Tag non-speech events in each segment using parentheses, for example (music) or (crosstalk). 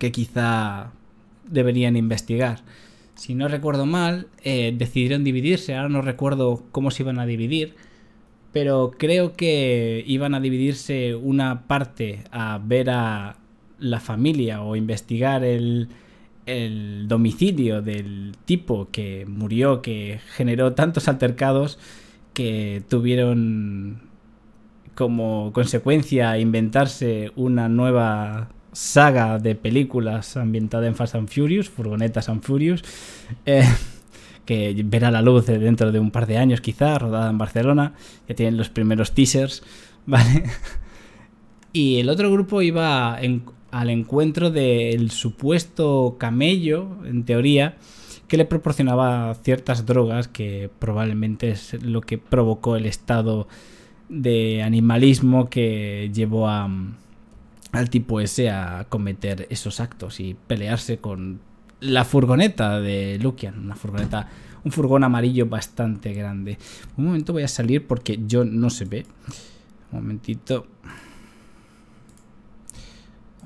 que quizá deberían investigar. Si no recuerdo mal, eh, decidieron dividirse, ahora no recuerdo cómo se iban a dividir, pero creo que iban a dividirse una parte a ver a la familia o investigar el, el domicilio del tipo que murió, que generó tantos altercados que tuvieron como consecuencia inventarse una nueva saga de películas ambientada en Fast and Furious, Furgonetas and Furious, eh, (laughs) que verá la luz dentro de un par de años quizá, rodada en Barcelona, ya tienen los primeros teasers, (laughs) ¿vale? Y el otro grupo iba al encuentro del supuesto camello, en teoría, que le proporcionaba ciertas drogas que probablemente es lo que provocó el estado de animalismo que llevó a, al tipo ese a cometer esos actos y pelearse con la furgoneta de Lukian, una furgoneta, un furgón amarillo bastante grande. Un momento voy a salir porque yo no se ve. Un momentito.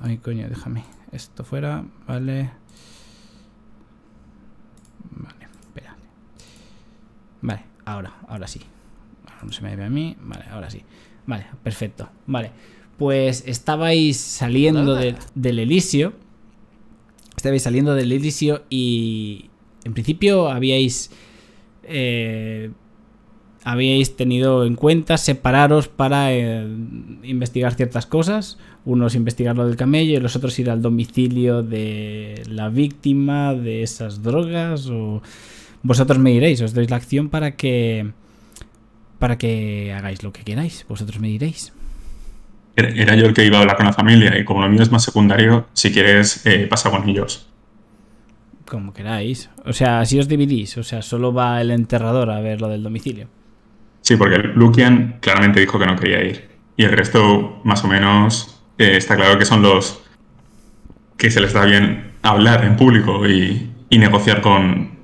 Ay, coño, déjame esto fuera, vale. Vale, espera. Vale, ahora, ahora sí. no se me ve a mí, vale, ahora sí. Vale, perfecto. Vale pues estabais saliendo del Elisio. Estabais saliendo del Elisio y en principio habíais... Eh, habíais tenido en cuenta separaros para eh, investigar ciertas cosas. Unos investigar lo del camello y los otros ir al domicilio de la víctima de esas drogas. O vosotros me diréis, os doy la acción para que para que hagáis lo que queráis. Vosotros me diréis era yo el que iba a hablar con la familia y como lo mío es más secundario, si quieres eh, pasa con ellos. Como queráis. O sea, si os dividís, o sea, solo va el enterrador a ver lo del domicilio. Sí, porque Lukian claramente dijo que no quería ir. Y el resto, más o menos, eh, está claro que son los que se les da bien hablar en público y, negociar con,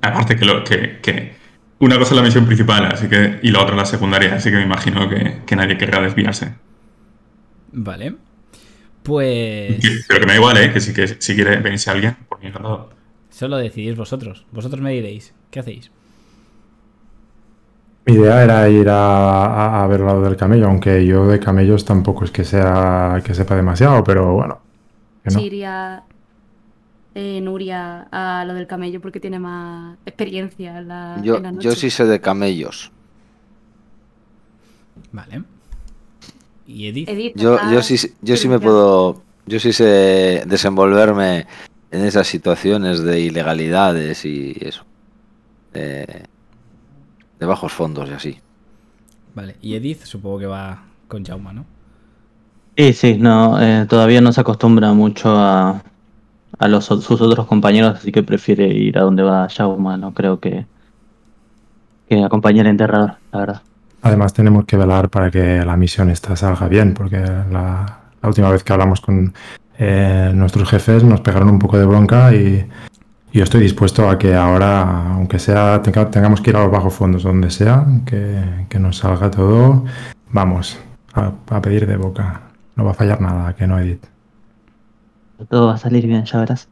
Aparte que, lo, que, una cosa es la misión principal así que, y la otra la secundaria, así que me imagino que, que nadie querrá desviarse. Vale. Pues. Pero que me da igual, ¿eh? Que si, que, si quiere venirse alguien, por Solo decidís vosotros. Vosotros me diréis. ¿Qué hacéis? Mi idea era ir a, ver lo del camello, aunque yo de camellos tampoco es que sea que sepa demasiado, pero bueno. iría eh, Nuria a lo del camello porque tiene más experiencia Yo sí sé de camellos. Vale y Edith. yo, ah, sí, yo sí me puedo, yo sí sé desenvolverme en esas situaciones de ilegalidades y eso. de bajos fondos y así. Vale, y Edith supongo que va con Jauma, ¿no? Sí, sí, no, eh, todavía no se acostumbra mucho a, sus otros compañeros, así que prefiere ir a donde va Jauma, no creo que, que acompañe al enterrador, la verdad. Además tenemos que velar para que la misión esta salga bien, porque la, última vez que hablamos con eh, nuestros jefes nos pegaron un poco de bronca y, yo estoy dispuesto a que ahora, aunque sea, tengamos que ir a los bajos fondos, donde sea, que, nos salga todo, vamos, a, pedir de boca. No va a fallar nada, que no edit. Todo va a salir bien, ya verás.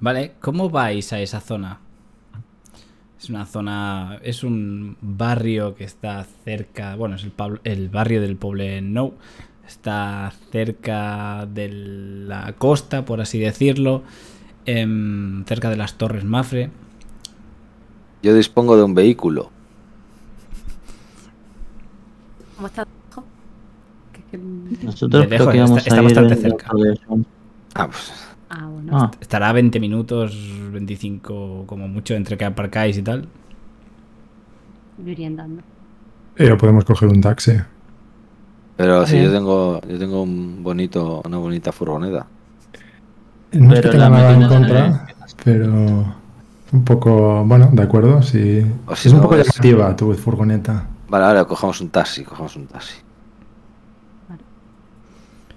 Vale, ¿cómo vais a esa zona? Es una zona, es un barrio que está cerca, bueno, es el, el barrio del No, está cerca de la costa, por así decirlo, em, cerca de las Torres Mafre. Yo dispongo de un vehículo. ¿Cómo está? Nosotros creo que bastante cerca. Ah, pues Ah, ah. Estará 20 minutos, 25 como mucho, entre que aparcáis y tal. Yo andando. podemos coger un taxi. Pero si eh. yo tengo, yo tengo un bonito, una bonita furgoneta. No pero es que en contra, pero un poco, bueno, de acuerdo, si, si es un poco llamativa tu furgoneta. Vale, ahora cogemos un taxi, cogemos un taxi. Vale.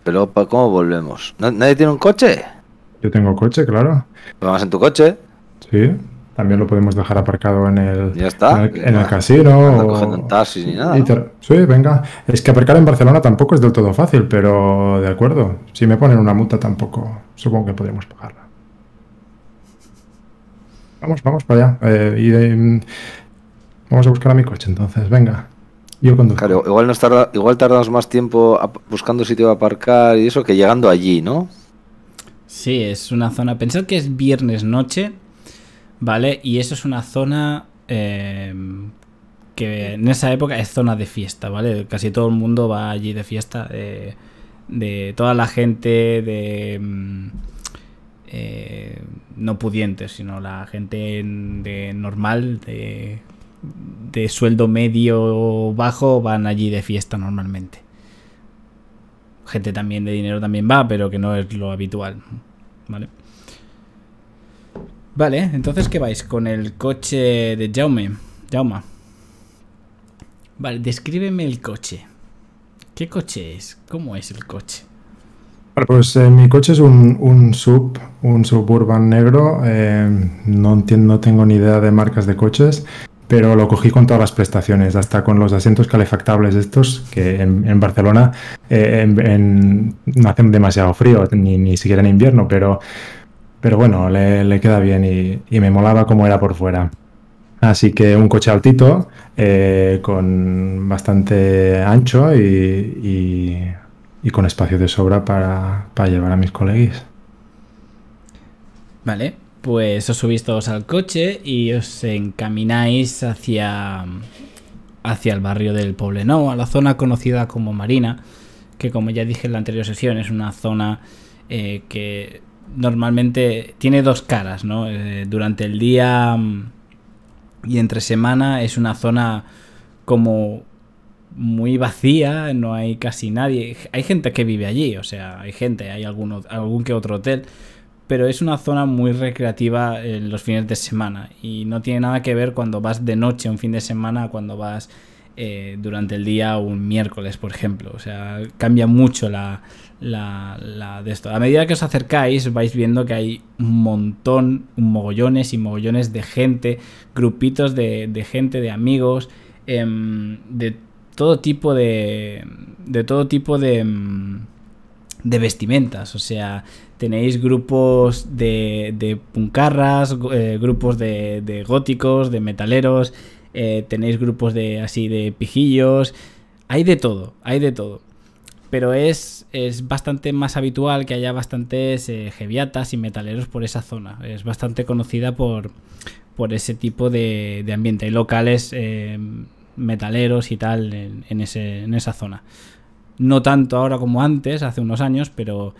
Pero ¿cómo volvemos? ¿Nadie tiene un coche? Yo tengo coche, claro. Vamos en tu coche. Sí. También lo podemos dejar aparcado en el, ya está. En el, casino. No o... ni nada. Sí, venga. Es que aparcar en Barcelona tampoco es del todo fácil, pero de acuerdo. Si me ponen una multa tampoco, supongo que podríamos pagarla. Vamos, vamos para allá. Eh, mm, vamos a buscar a mi coche entonces, venga. Yo conduzco. Claro, igual, nos tarda, igual tardamos más tiempo buscando sitio de aparcar y eso que llegando allí, ¿no? Sí, es una zona. Pensad que es viernes noche, ¿vale? Y eso es una zona em, que en esa época es zona de fiesta, ¿vale? Casi todo el mundo va allí de fiesta. de toda la gente de. Em, eh, no pudientes, sino la gente de normal, de, de sueldo medio bajo, van allí de fiesta normalmente gente también de dinero también va, pero que no es lo habitual. Vale. Vale, entonces, ¿qué vais? Con el coche de Jaume. Jauma. Vale, descríbeme el coche. ¿Qué coche es? ¿Cómo es el coche? Pues eh, mi coche es un, sub, un suburban negro. Eh, no, no tengo ni idea de marcas de coches pero lo cogí con todas las prestaciones, hasta con los asientos calefactables estos, que en, Barcelona eh, no hacen demasiado frío, ni, siquiera en invierno, pero, pero bueno, le, queda bien y, me molaba como era por fuera. Así que un coche altito, eh, con bastante ancho y, con espacio de sobra para, para llevar a mis colegas. Vale, pues os subís todos al coche y os encamináis hacia, hacia el barrio del Poblenou, a la zona conocida como Marina, que como ya dije en la anterior sesión es una zona eh, que normalmente tiene dos caras, ¿no? Eh, durante el día mm, y entre semana es una zona como muy vacía, no hay casi nadie. Hay gente que vive allí, o sea, hay gente, hay algún que otro hotel, pero es una zona muy recreativa en eh, los fines de semana y no tiene nada que ver cuando vas de noche un fin de semana cuando vas eh, durante el día un miércoles, por ejemplo. O sea, cambia mucho la, la, la, de esto. A medida que os acercáis, vais viendo que hay un montón, mogollones y mogollones de gente, grupitos de, gente, de amigos, em, de todo tipo de. de todo tipo de. Em, de vestimentas. O sea, tenéis grupos de, de puncarras, eh, grupos de, góticos, de metaleros, eh, tenéis grupos de así de pijillos, hay de todo, hay de todo. Pero es, es bastante más habitual que haya bastantes eh, geviatas y metaleros por esa zona. Es bastante conocida por, por ese tipo de, ambiente. Hay locales metaleros y tal en esa zona. No tanto ahora como antes, hace unos años, pero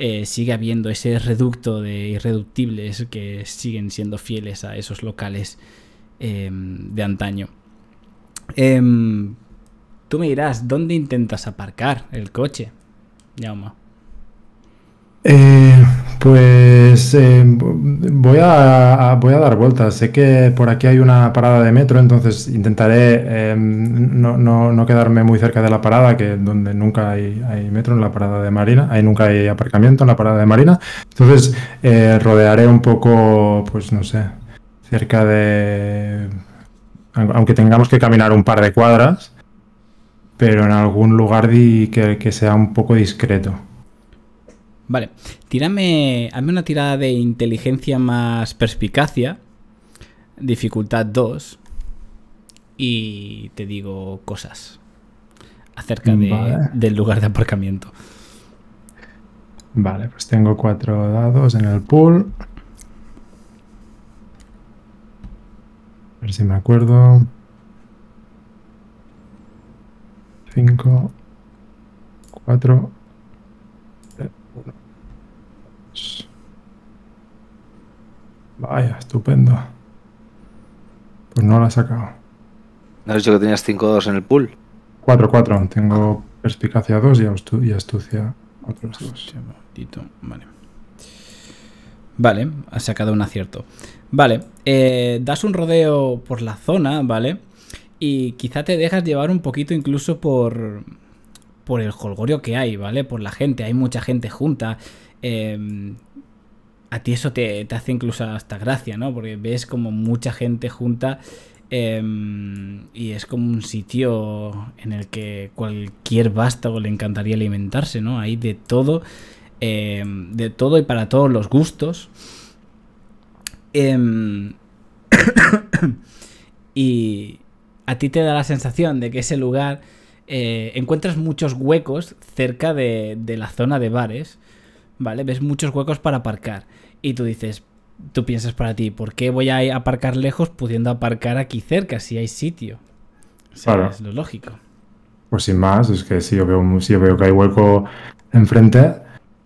eh, sigue habiendo ese reducto de irreductibles que siguen siendo fieles a esos locales em, de antaño. Em, tú me dirás, ¿dónde intentas aparcar el coche, Yauma? Eh, pues eh, voy, a, voy a dar vueltas. Sé que por aquí hay una parada de metro, entonces intentaré em, no, quedarme muy cerca de la parada, que donde nunca hay, metro en la parada de Marina, ahí nunca hay aparcamiento en la parada de Marina. Entonces eh, rodearé un poco, pues no sé, cerca de... Aunque tengamos que caminar un par de cuadras, pero en algún lugar que, que sea un poco discreto. Vale, tírame, hazme una tirada de inteligencia más perspicacia, dificultad 2, y te digo cosas acerca del lugar de aparcamiento. Vale, pues tengo cuatro dados en el pool. A ver si me acuerdo. Cinco, cuatro, Vaya, estupendo. Pues no la he sacado. ¿No has dicho que tenías 5-2 en el pool? 4-4. Tengo perspicacia 2 y, astucia otros 2. Vale. Vale, sacado un acierto. Vale, eh, das un rodeo por la zona, ¿vale? Y quizá te dejas llevar un poquito incluso por, por el holgorio que hay, ¿vale? Por la gente, hay mucha gente junta. Eh, a ti eso te, hace incluso hasta gracia, ¿no? Porque ves como mucha gente junta em, y es como un sitio en el que cualquier vástago le encantaría alimentarse, ¿no? Hay de todo, em, de todo y para todos los gustos. Em, (coughs) y a ti te da la sensación de que ese lugar eh, encuentras muchos huecos cerca de, de la zona de bares ¿vale? Ves muchos huecos para aparcar y tú dices, tú piensas para ti, ¿por qué voy a aparcar lejos pudiendo aparcar aquí cerca si hay sitio? O es lo lógico. Pues sin más, es que si yo veo, si veo que hay hueco enfrente,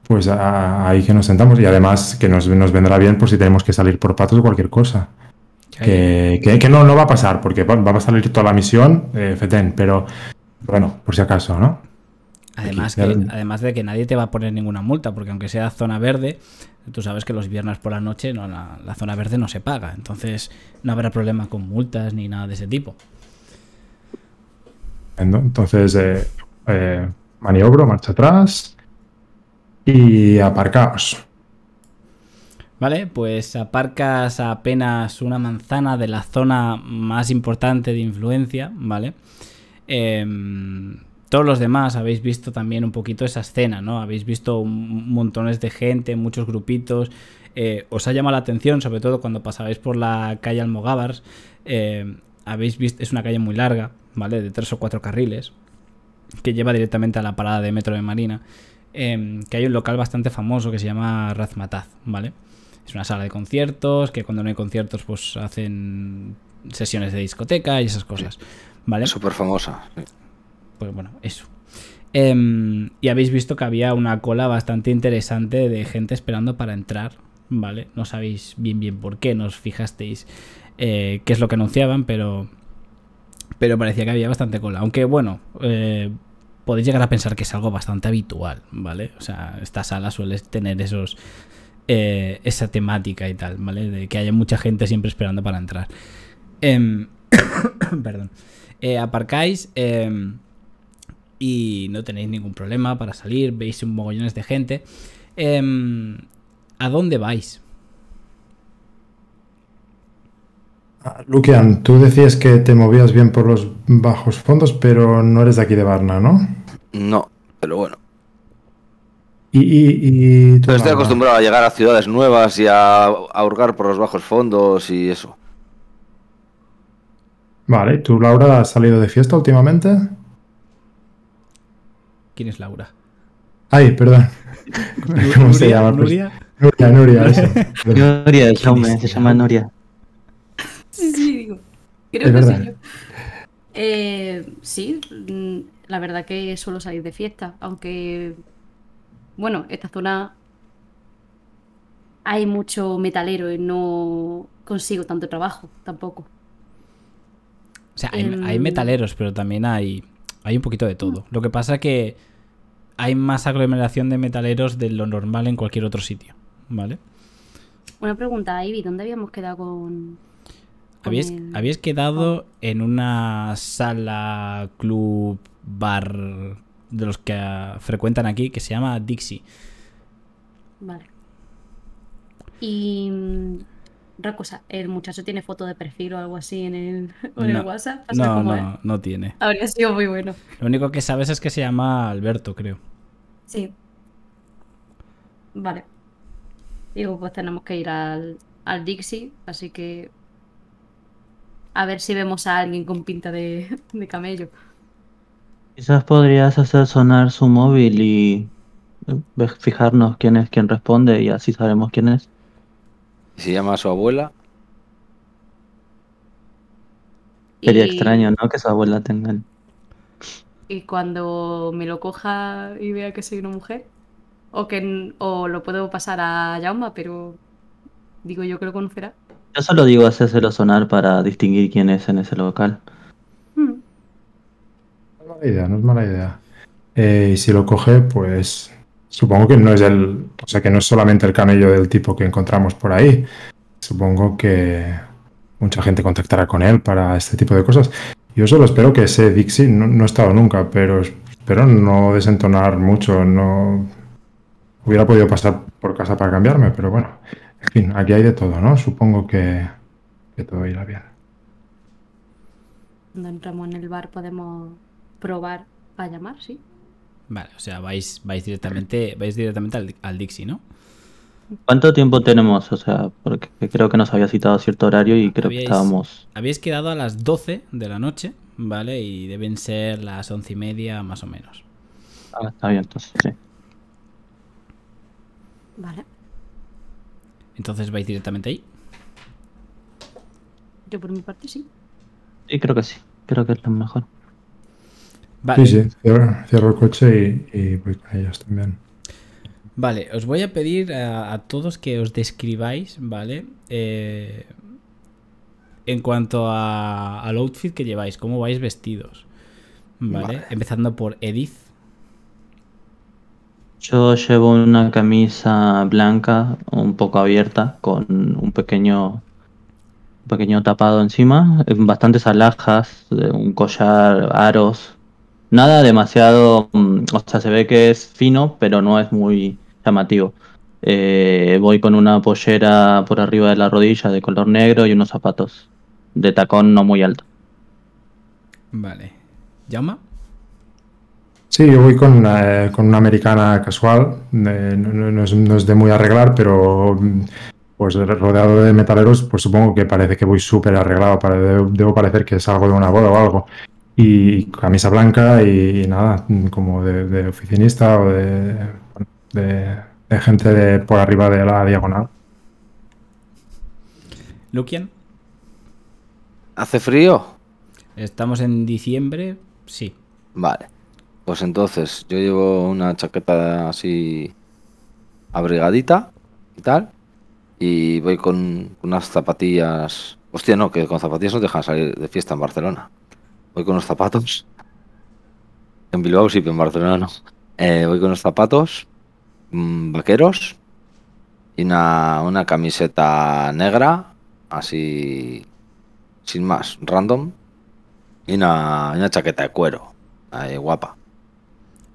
pues ahí que nos sentamos y además que nos, vendrá bien por si tenemos que salir por patos o cualquier cosa. Que, no, va a pasar, porque va, a salir toda la misión, eh, FETEN, pero bueno, por si acaso, ¿no? Además, además de que nadie te va a poner ninguna multa, porque aunque sea zona verde, tú sabes que los viernes por la noche la, zona verde no se paga. Entonces no habrá problema con multas ni nada de ese tipo. Entonces, eh, eh, maniobro, marcha atrás y aparcaos. Vale, pues aparcas apenas una manzana de la zona más importante de influencia, ¿vale? Em, todos los demás habéis visto también un poquito esa escena, ¿no? Habéis visto montones de gente, muchos grupitos. Eh, os ha llamado la atención, sobre todo cuando pasabais por la calle Almogávar. Eh, habéis visto, es una calle muy larga, ¿vale? De tres o cuatro carriles, que lleva directamente a la parada de metro de Marina. Em, que hay un local bastante famoso que se llama Razmataz, ¿vale? Es una sala de conciertos, que cuando no hay conciertos, pues hacen sesiones de discoteca y esas cosas. ¿Vale? Súper famosa pues bueno, eso. Em, y habéis visto que había una cola bastante interesante de gente esperando para entrar, ¿vale? No sabéis bien bien por qué, nos fijasteis eh, qué es lo que anunciaban, pero, pero parecía que había bastante cola. Aunque bueno, eh, podéis llegar a pensar que es algo bastante habitual, ¿vale? O sea, esta sala suele tener esos... Eh, esa temática y tal, ¿vale? De que haya mucha gente siempre esperando para entrar. Em, (coughs) perdón. aparcáis em, y no tenéis ningún problema para salir, veis un mogollones de gente. Em, ¿A dónde vais? Ah, Lukian, tú decías que te movías bien por los bajos fondos, pero no eres de aquí de Varna, ¿no? No, pero bueno. Y, pero estoy acostumbrado a llegar a ciudades nuevas y a, a por los bajos fondos y eso. Vale, ¿tú, Laura, has salido de fiesta últimamente? ¿Quién es Laura? Ay, perdón. (laughs) ¿Cómo se llama? Pues, Nuria. Nuria, Nuria, eso. (laughs) Nuria, de showman, se llama Nuria. Sí, sí, digo. Creo es que verdad. yo. Eh, sí, mm, la verdad que suelo salir de fiesta, aunque, bueno, esta zona hay mucho metalero y no consigo tanto trabajo tampoco. O sea, hay, hay em, metaleros, pero también hay, hay un poquito de todo. Mm. Lo que pasa que hay más aglomeración de metaleros de lo normal en cualquier otro sitio, ¿vale? Una pregunta, Ivy, ¿dónde habíamos quedado con...? habías, quedado en una sala, club, bar de los que ah, frecuentan aquí que se llama Dixie. Vale. Y mm, otra cosa, ¿el muchacho tiene foto de perfil o algo así en el, (laughs) WhatsApp? no, no, no tiene. Habría sido muy bueno. Lo único que sabes es que se llama Alberto, creo. Sí. Vale. Digo, pues tenemos que ir al, al Dixie, así que a ver si vemos a alguien con pinta de, (laughs) de, camello. Quizás podrías hacer sonar su móvil y eh, fijarnos quién es quien responde y así sabemos quién es. Y se llama a su abuela. Sería extraño, ¿no? Que su abuela tenga. Y cuando me lo coja y vea que soy una mujer, o que lo puedo pasar a Yauma, pero digo yo que lo conocerá. Yo solo digo hacérselo sonar para distinguir quién es en ese local. Hmm. No es mala idea, no es mala idea. Eh, y si lo coge, pues Supongo que no es el. O sea, que no es solamente el camello del tipo que encontramos por ahí. Supongo que mucha gente contactará con él para este tipo de cosas. Yo solo espero que ese Dixie no, no he estado nunca, pero espero no desentonar mucho. No hubiera podido pasar por casa para cambiarme, pero bueno. En fin, aquí hay de todo, ¿no? Supongo que, que todo irá bien. Cuando entramos en el bar podemos probar a llamar, ¿sí? Vale, o sea, vais, vais directamente, vais directamente al, Dixie, ¿no? ¿Cuánto tiempo tenemos? O sea, porque creo que nos había citado a cierto horario y creo que estábamos. Habéis quedado a las 12 de la noche, ¿vale? Y deben ser las once y media más o menos. Ah, está bien, entonces, sí. Vale. Entonces vais directamente ahí. Yo por mi parte sí. Sí, creo que sí. Creo que es lo mejor. Sí, sí, cierro, el coche y, voy con ellos también. Vale, os voy a pedir a, todos que os describáis, ¿vale? Eh, en cuanto al outfit que lleváis, cómo vais vestidos, ¿vale? Empezando por Edith. Yo llevo una camisa blanca, un poco abierta, con un pequeño un pequeño tapado encima, eh, bastantes alhajas, eh, un collar, aros, Nada demasiado, mm, o sea, se ve que es fino, pero no es muy llamativo. Eh, voy con una pollera por arriba de la rodilla de color negro y unos zapatos de tacón no muy alto. Vale. ¿Llama? Sí, yo voy con, eh, con una americana casual. Eh, no, es, de muy arreglar, pero mm, pues rodeado de metaleros, pues supongo que parece que voy súper arreglado. Para, debo, debo parecer que salgo de una boda o algo y camisa blanca y, nada, como de, oficinista o de, gente de por arriba de la diagonal. Lukian. ¿Hace frío? Estamos en diciembre, sí. Vale. Pues entonces, yo llevo una chaqueta así abrigadita y tal. Y voy con unas zapatillas. Hostia, no, que con zapatillas no te dejan salir de fiesta en Barcelona voy con los zapatos. En Bilbao sí, pero en Barcelona no. Eh, voy con los zapatos mm, vaqueros y una, camiseta negra, así sin más, random. Y una, chaqueta de cuero, guapa.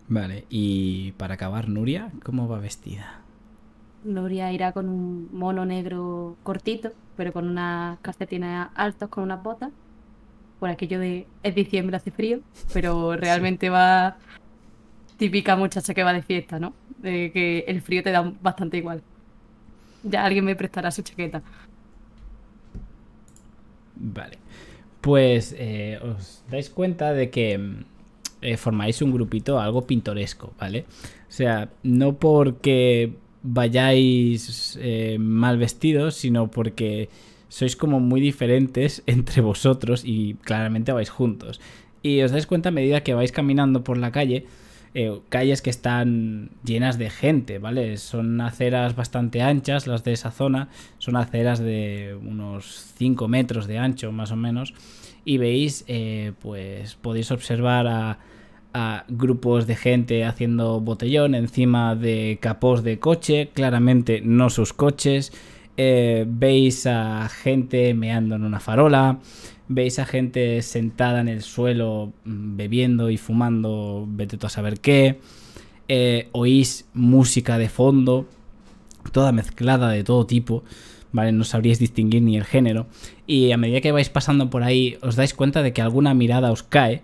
Vale, y para acabar, Nuria, ¿cómo va vestida? Nuria irá con un mono negro cortito, pero con unas calcetines altos, con unas botas por aquello de es diciembre, hace frío, pero (laughs) realmente va típica muchacha que va de fiesta, ¿no? De que el frío te da bastante igual. Ya alguien me prestará su chaqueta. Vale. Pues eh, os dais cuenta de que eh, formáis un grupito algo pintoresco, ¿vale? O sea, no porque vayáis eh, mal vestidos, sino porque sois como muy diferentes (laughs) entre vosotros y claramente vais juntos. Y os dais cuenta a medida que vais caminando por la calle, eh, calles que están llenas de gente, ¿vale? Son aceras bastante anchas, las de esa zona, son aceras de unos 5 metros de ancho más o menos, y veis, eh, pues podéis observar a, a grupos de gente haciendo botellón encima de capós de coche, claramente no sus coches. Eh, veis a gente meando en una farola, veis a gente sentada en el suelo mm, bebiendo y fumando, vete tú a saber qué, eh, oís música de fondo, toda mezclada de todo tipo. ¿Vale? No sabríais distinguir ni el género. Y a medida que vais pasando por ahí, os dais cuenta de que alguna mirada os cae.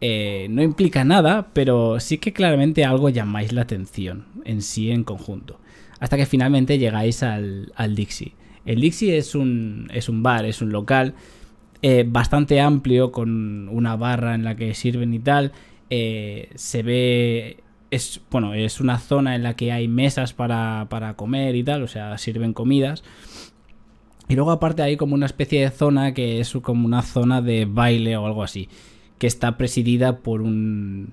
Eh, no implica nada, pero sí que claramente algo llamáis la atención en sí en conjunto hasta que finalmente llegáis al, Dixie. El Dixie es un, es un bar, es un local eh, bastante amplio con una barra en la que sirven y tal. Eh, se ve es, bueno, es una zona en la que hay mesas para, para, comer y tal, o sea, sirven comidas. Y luego aparte hay como una especie de zona que es como una zona de baile o algo así, que está presidida por un,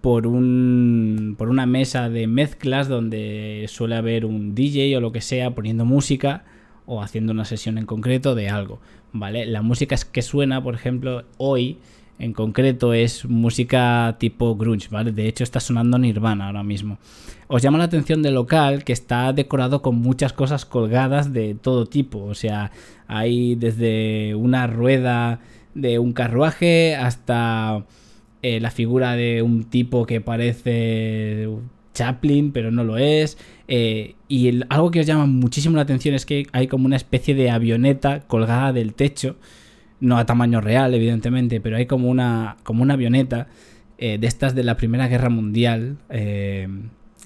por, un, por una mesa de mezclas donde suele haber un DJ o lo que sea poniendo música o haciendo una sesión en concreto de algo, ¿vale? La música es que suena, por ejemplo, hoy en concreto es música tipo grunge, ¿vale? De hecho está sonando Nirvana ahora mismo. Os llama la atención del local que está decorado con muchas cosas colgadas de todo tipo, o sea, hay desde una rueda de un carruaje hasta eh, la figura de un tipo que parece Chaplin, pero no lo es. Eh, y algo que os llama muchísimo la atención es que hay como una especie de avioneta colgada del techo, no a tamaño real, evidentemente, pero hay como una, como una avioneta eh, de estas de la Primera Guerra Mundial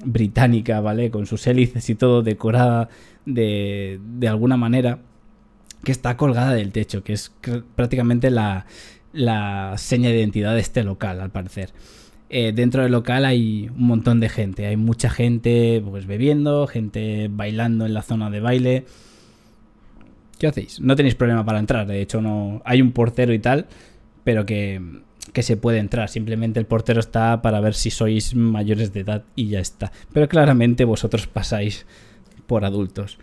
británica, ¿vale? Con sus hélices y todo decorada de, de alguna manera que está colgada del techo, que es prácticamente la, la seña de identidad de este local, al parecer. Eh, dentro del local hay un montón de gente, hay mucha gente pues bebiendo, gente bailando en la zona de baile. ¿Qué hacéis? No tenéis problema para entrar, de hecho no hay un portero y tal, pero que, que se puede entrar, simplemente el portero está para ver si sois mayores de edad y ya está. Pero claramente vosotros pasáis por adultos.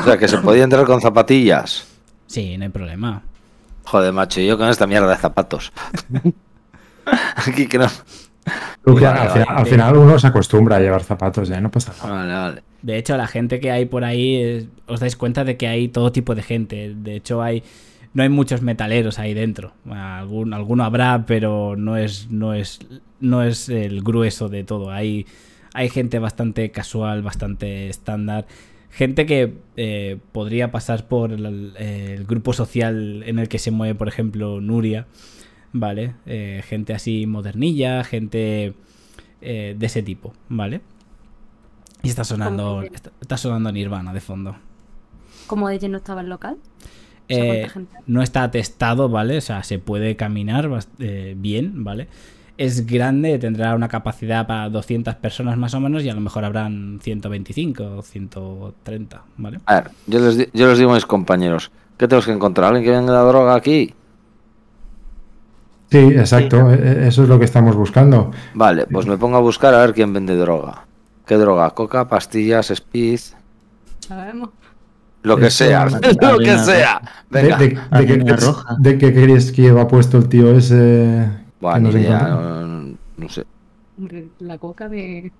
O sea, que se podía entrar con zapatillas. Sí, no hay problema. Joder, macho, ¿y yo con esta mierda de zapatos. (laughs) Aquí que al, final, uno se acostumbra a llevar zapatos, ya no pasa nada. de hecho, la gente que hay por ahí, eh, os dais cuenta de que hay todo tipo de gente. De hecho, hay no hay muchos metaleros ahí dentro. alguno habrá, pero no es, no es, no es el grueso de todo. Hay, hay gente bastante casual, bastante estándar gente que eh, podría pasar por el, grupo social en el que se mueve, por ejemplo, Nuria, ¿vale? Eh, gente así modernilla, gente eh, de ese tipo, ¿vale? Y está sonando, está, sonando Nirvana de fondo. ¿Cómo ella no estaba el local? No está atestado, ¿vale? O sea, se puede caminar bien, ¿vale? es grande, tendrá una capacidad para 200 personas más o menos y a lo mejor habrán 125 o 130, ¿vale? A ver, yo les, digo a mis compañeros, ¿qué tenemos que encontrar? ¿Alguien que vende la droga aquí? Sí, exacto, e, e, eso es lo que estamos buscando. Vale, pues me pongo a buscar a ver quién vende droga. ¿Qué droga? ¿Coca, pastillas, speed? Sabemos. Lo que sea, (laughs) lo que sea. De, qué crees que lleva puesto el tío ese bueno, ya... no, sé. La coca de.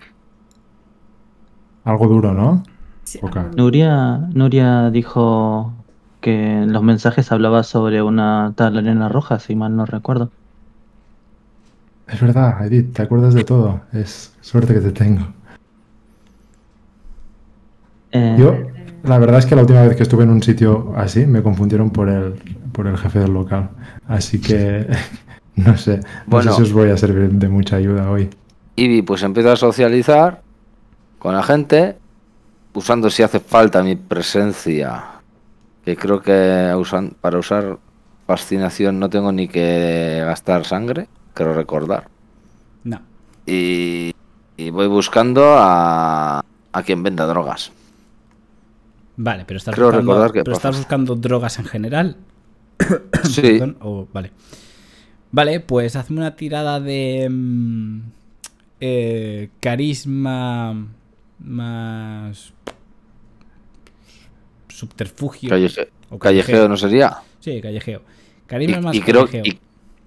Algo duro, ¿no? Nuria, Nuria dijo que en los mensajes hablaba sobre una tal arena roja, si mal no recuerdo. Es verdad, Edith, te acuerdas de todo. Es suerte que te tengo. Eh, Yo, la verdad es que la última vez que estuve en un sitio así, me confundieron por el, por el jefe del local. Así que (laughs) No sé, pues bueno, no os voy a servir de mucha ayuda hoy. Y pues empiezo a socializar con la gente, usando si hace falta mi presencia. Que creo que para usar fascinación no tengo ni que gastar sangre, creo recordar. No. Y, voy buscando a, quien venda drogas. Vale, pero estás, buscando, buscando drogas en general. (coughs) sí. (coughs) o, vale. Vale, pues hazme una tirada de mm, eh, carisma más subterfugio. callejeo. no sería. Sí, callejeo. Carisma y, más y creo,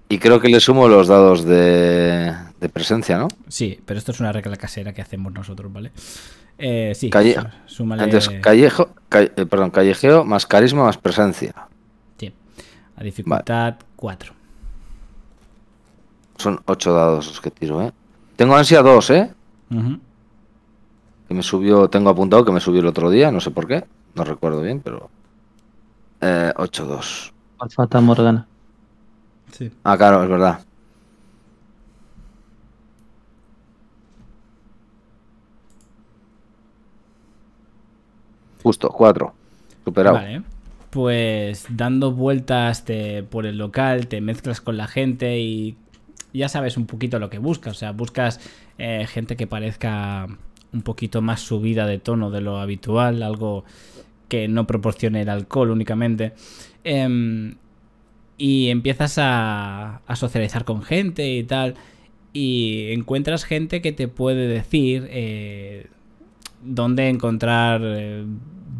Y, creo que le sumo los dados de, presencia, ¿no? Sí, pero esto es una regla casera que hacemos nosotros, ¿vale? Eh, sí, Calle, Entonces, callejo, eh, perdón, callejeo más carisma más presencia. Sí, a dificultad 4. Son 8 dados los que tiro, ¿eh? Tengo ansia 2, ¿eh? Que me subió, tengo apuntado que me subió el otro día, no sé por qué. No recuerdo bien, pero. Eh, 8-2. Alfata Morgana. Sí. Ah, claro, es verdad. Justo, 4. Superado. Vale. Pues dando vueltas por el local, te mezclas con la gente y ya sabes un poquito lo que buscas. O sea, buscas eh, gente que parezca un poquito más subida de tono de lo habitual, algo que no proporcione el alcohol únicamente. Em, y empiezas a, socializar con gente y tal. Y encuentras gente que te puede decir eh, dónde encontrar eh,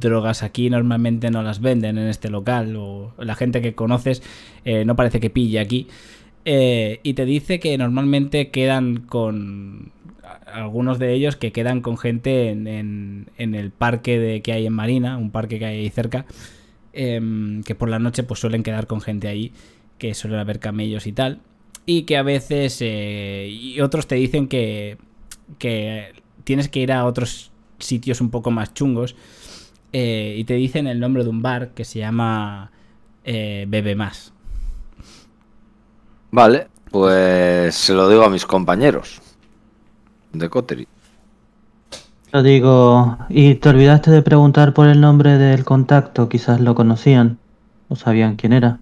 drogas aquí. Normalmente no las venden en este local. O la gente que conoces no parece que pille aquí. Eh, y te dice que normalmente quedan con algunos de ellos que quedan con gente en, el parque de, que hay en Marina, un parque que hay ahí cerca, em, que por la noche pues suelen quedar con gente ahí, que suelen haber camellos y tal, y que a veces eh, y otros te dicen que, que tienes que ir a otros sitios un poco más chungos eh, y te dicen el nombre de un bar que se llama Bebe Más Vale, pues se lo digo a mis compañeros de Cotteri. Lo digo, y te olvidaste de preguntar por el nombre del contacto, quizás lo conocían o sabían quién era.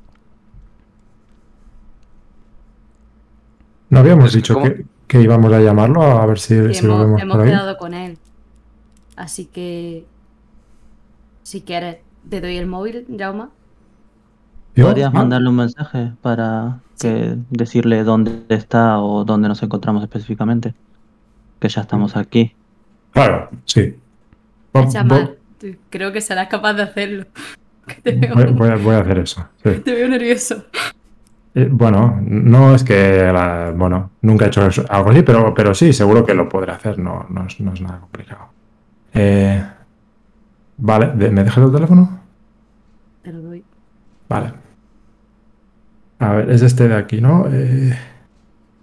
No habíamos dicho que, íbamos a llamarlo a ver si, lo vemos. Hemos quedado con él. Así que, si quieres, te doy el móvil, Jauma. ¿Podrías mandarle un mensaje para decirle dónde está o dónde nos encontramos específicamente? Que ya estamos mm. aquí. Claro, sí. Llamar. Creo que serás capaz de hacerlo. (laughs) voy, a, hacer eso. (laughs) Te veo nervioso. Eh, bueno, no es que bueno, nunca he hecho algo así, pero, pero sí, seguro que lo podré hacer, no, es, nada complicado. Eh, vale, ¿me dejas el teléfono? Te lo doy. Vale. A ver, es este de aquí, ¿no? Eh,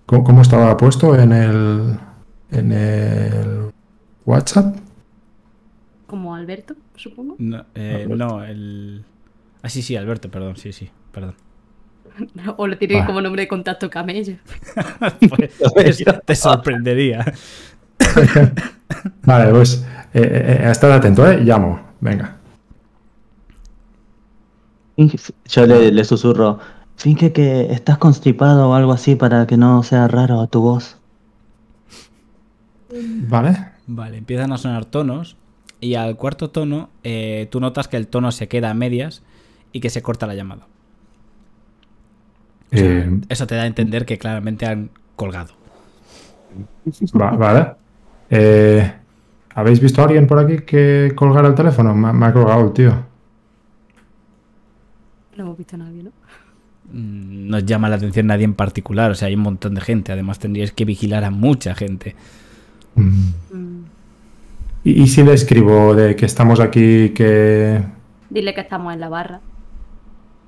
¿cómo, estaba puesto en el, WhatsApp? Como Alberto, supongo. No, eh, no, el... Ah, sí, sí, Alberto, perdón, sí, sí, perdón. (laughs) O lo tiene como nombre de contacto camello. (laughs) pues, (laughs) te sorprendería. vale, pues eh, eh estar atento, ¿eh? Llamo, venga. Yo le susurro, Finge que estás constipado o algo así para que no sea raro a tu voz. Vale. Vale, empiezan a sonar tonos y al cuarto tono eh, tú notas que el tono se queda a medias y que se corta la llamada. Eh, eso te da a entender que claramente han colgado. vale. Eh, ¿Habéis visto a alguien por aquí que colgara el teléfono? Me, me ha colgado el tío. No hemos visto a nadie, ¿no? Mm, nos llama la atención nadie en particular. O sea, hay un montón de gente. Además, tendrías que vigilar a mucha gente. Mm. ¿Y, si le escribo de que estamos aquí, que... Dile que estamos en la barra.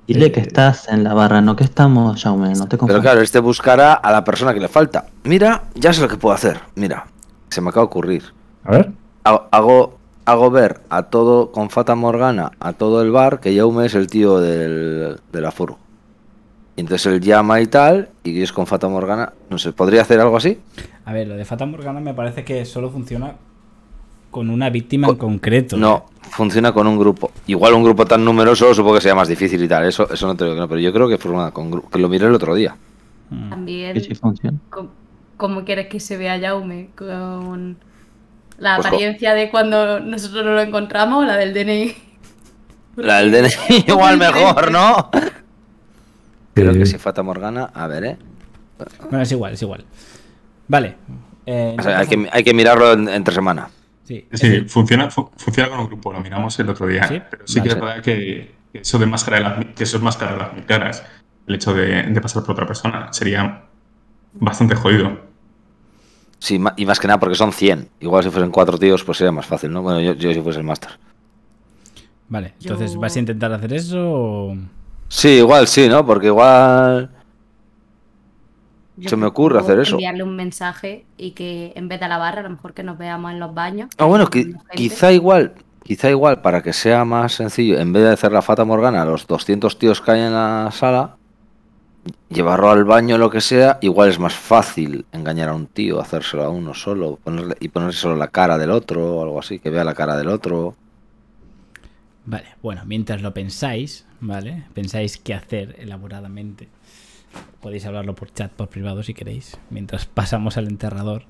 Dile que estás en la barra, no que estamos, Jaume, no te Pero claro, este buscará a la persona que le falta. Mira, ya sé lo que puedo hacer. Mira, se me acaba de ocurrir. A ver. Hago, hago ver a todo, con Fata Morgana, a todo el bar, que Jaume es el tío del, aforo entonces él llama y tal, y es con Fata Morgana. No sé, ¿podría hacer algo así? A ver, lo de Fata Morgana me parece que solo funciona con una víctima en concreto. No, ¿eh? funciona con un grupo. Igual un grupo tan numeroso supongo que sea más difícil y tal, eso, eso no te que no, pero yo creo que funciona con que lo miré el otro día. Mm. También, ¿cómo, quieres que se vea Yaume? Con la pues apariencia de cuando nosotros no lo encontramos, la del DNI. La del DNI (laughs) igual mejor, ¿no? (laughs) Creo que si falta Morgana. A ver, ¿eh? Bueno, es igual, es igual. Vale. Eh, hay, que, mirarlo entre semana. Sí, funciona, con un grupo, lo miramos el otro día. Pero sí que es verdad que, eso de máscara de las, las mil caras, el hecho de, pasar por otra persona, sería bastante jodido. Sí, y más que nada porque son 100. Igual si fuesen cuatro tíos, pues sería más fácil, ¿no? Bueno, yo, si fuese el máster. Vale, entonces, ¿vas a intentar hacer eso o...? Sí, igual sí, ¿no? Porque igual... se me ocurre hacer eso. Enviarle un mensaje y que en vez de la barra, a lo mejor que nos veamos en los baños. Ah, bueno, quizá igual, quizá igual, para que sea más sencillo, en vez de hacer la Fata Morgana a los 200 tíos que hay en la sala, llevarlo al baño lo que sea, igual es más fácil engañar a un tío, hacérselo a uno solo ponerle, y ponerse solo la cara del otro o algo así, que vea la cara del otro. Vale, bueno, mientras lo pensáis, ¿vale? Pensáis qué hacer elaboradamente. Podéis hablarlo por chat, por privado si queréis, mientras pasamos al enterrador.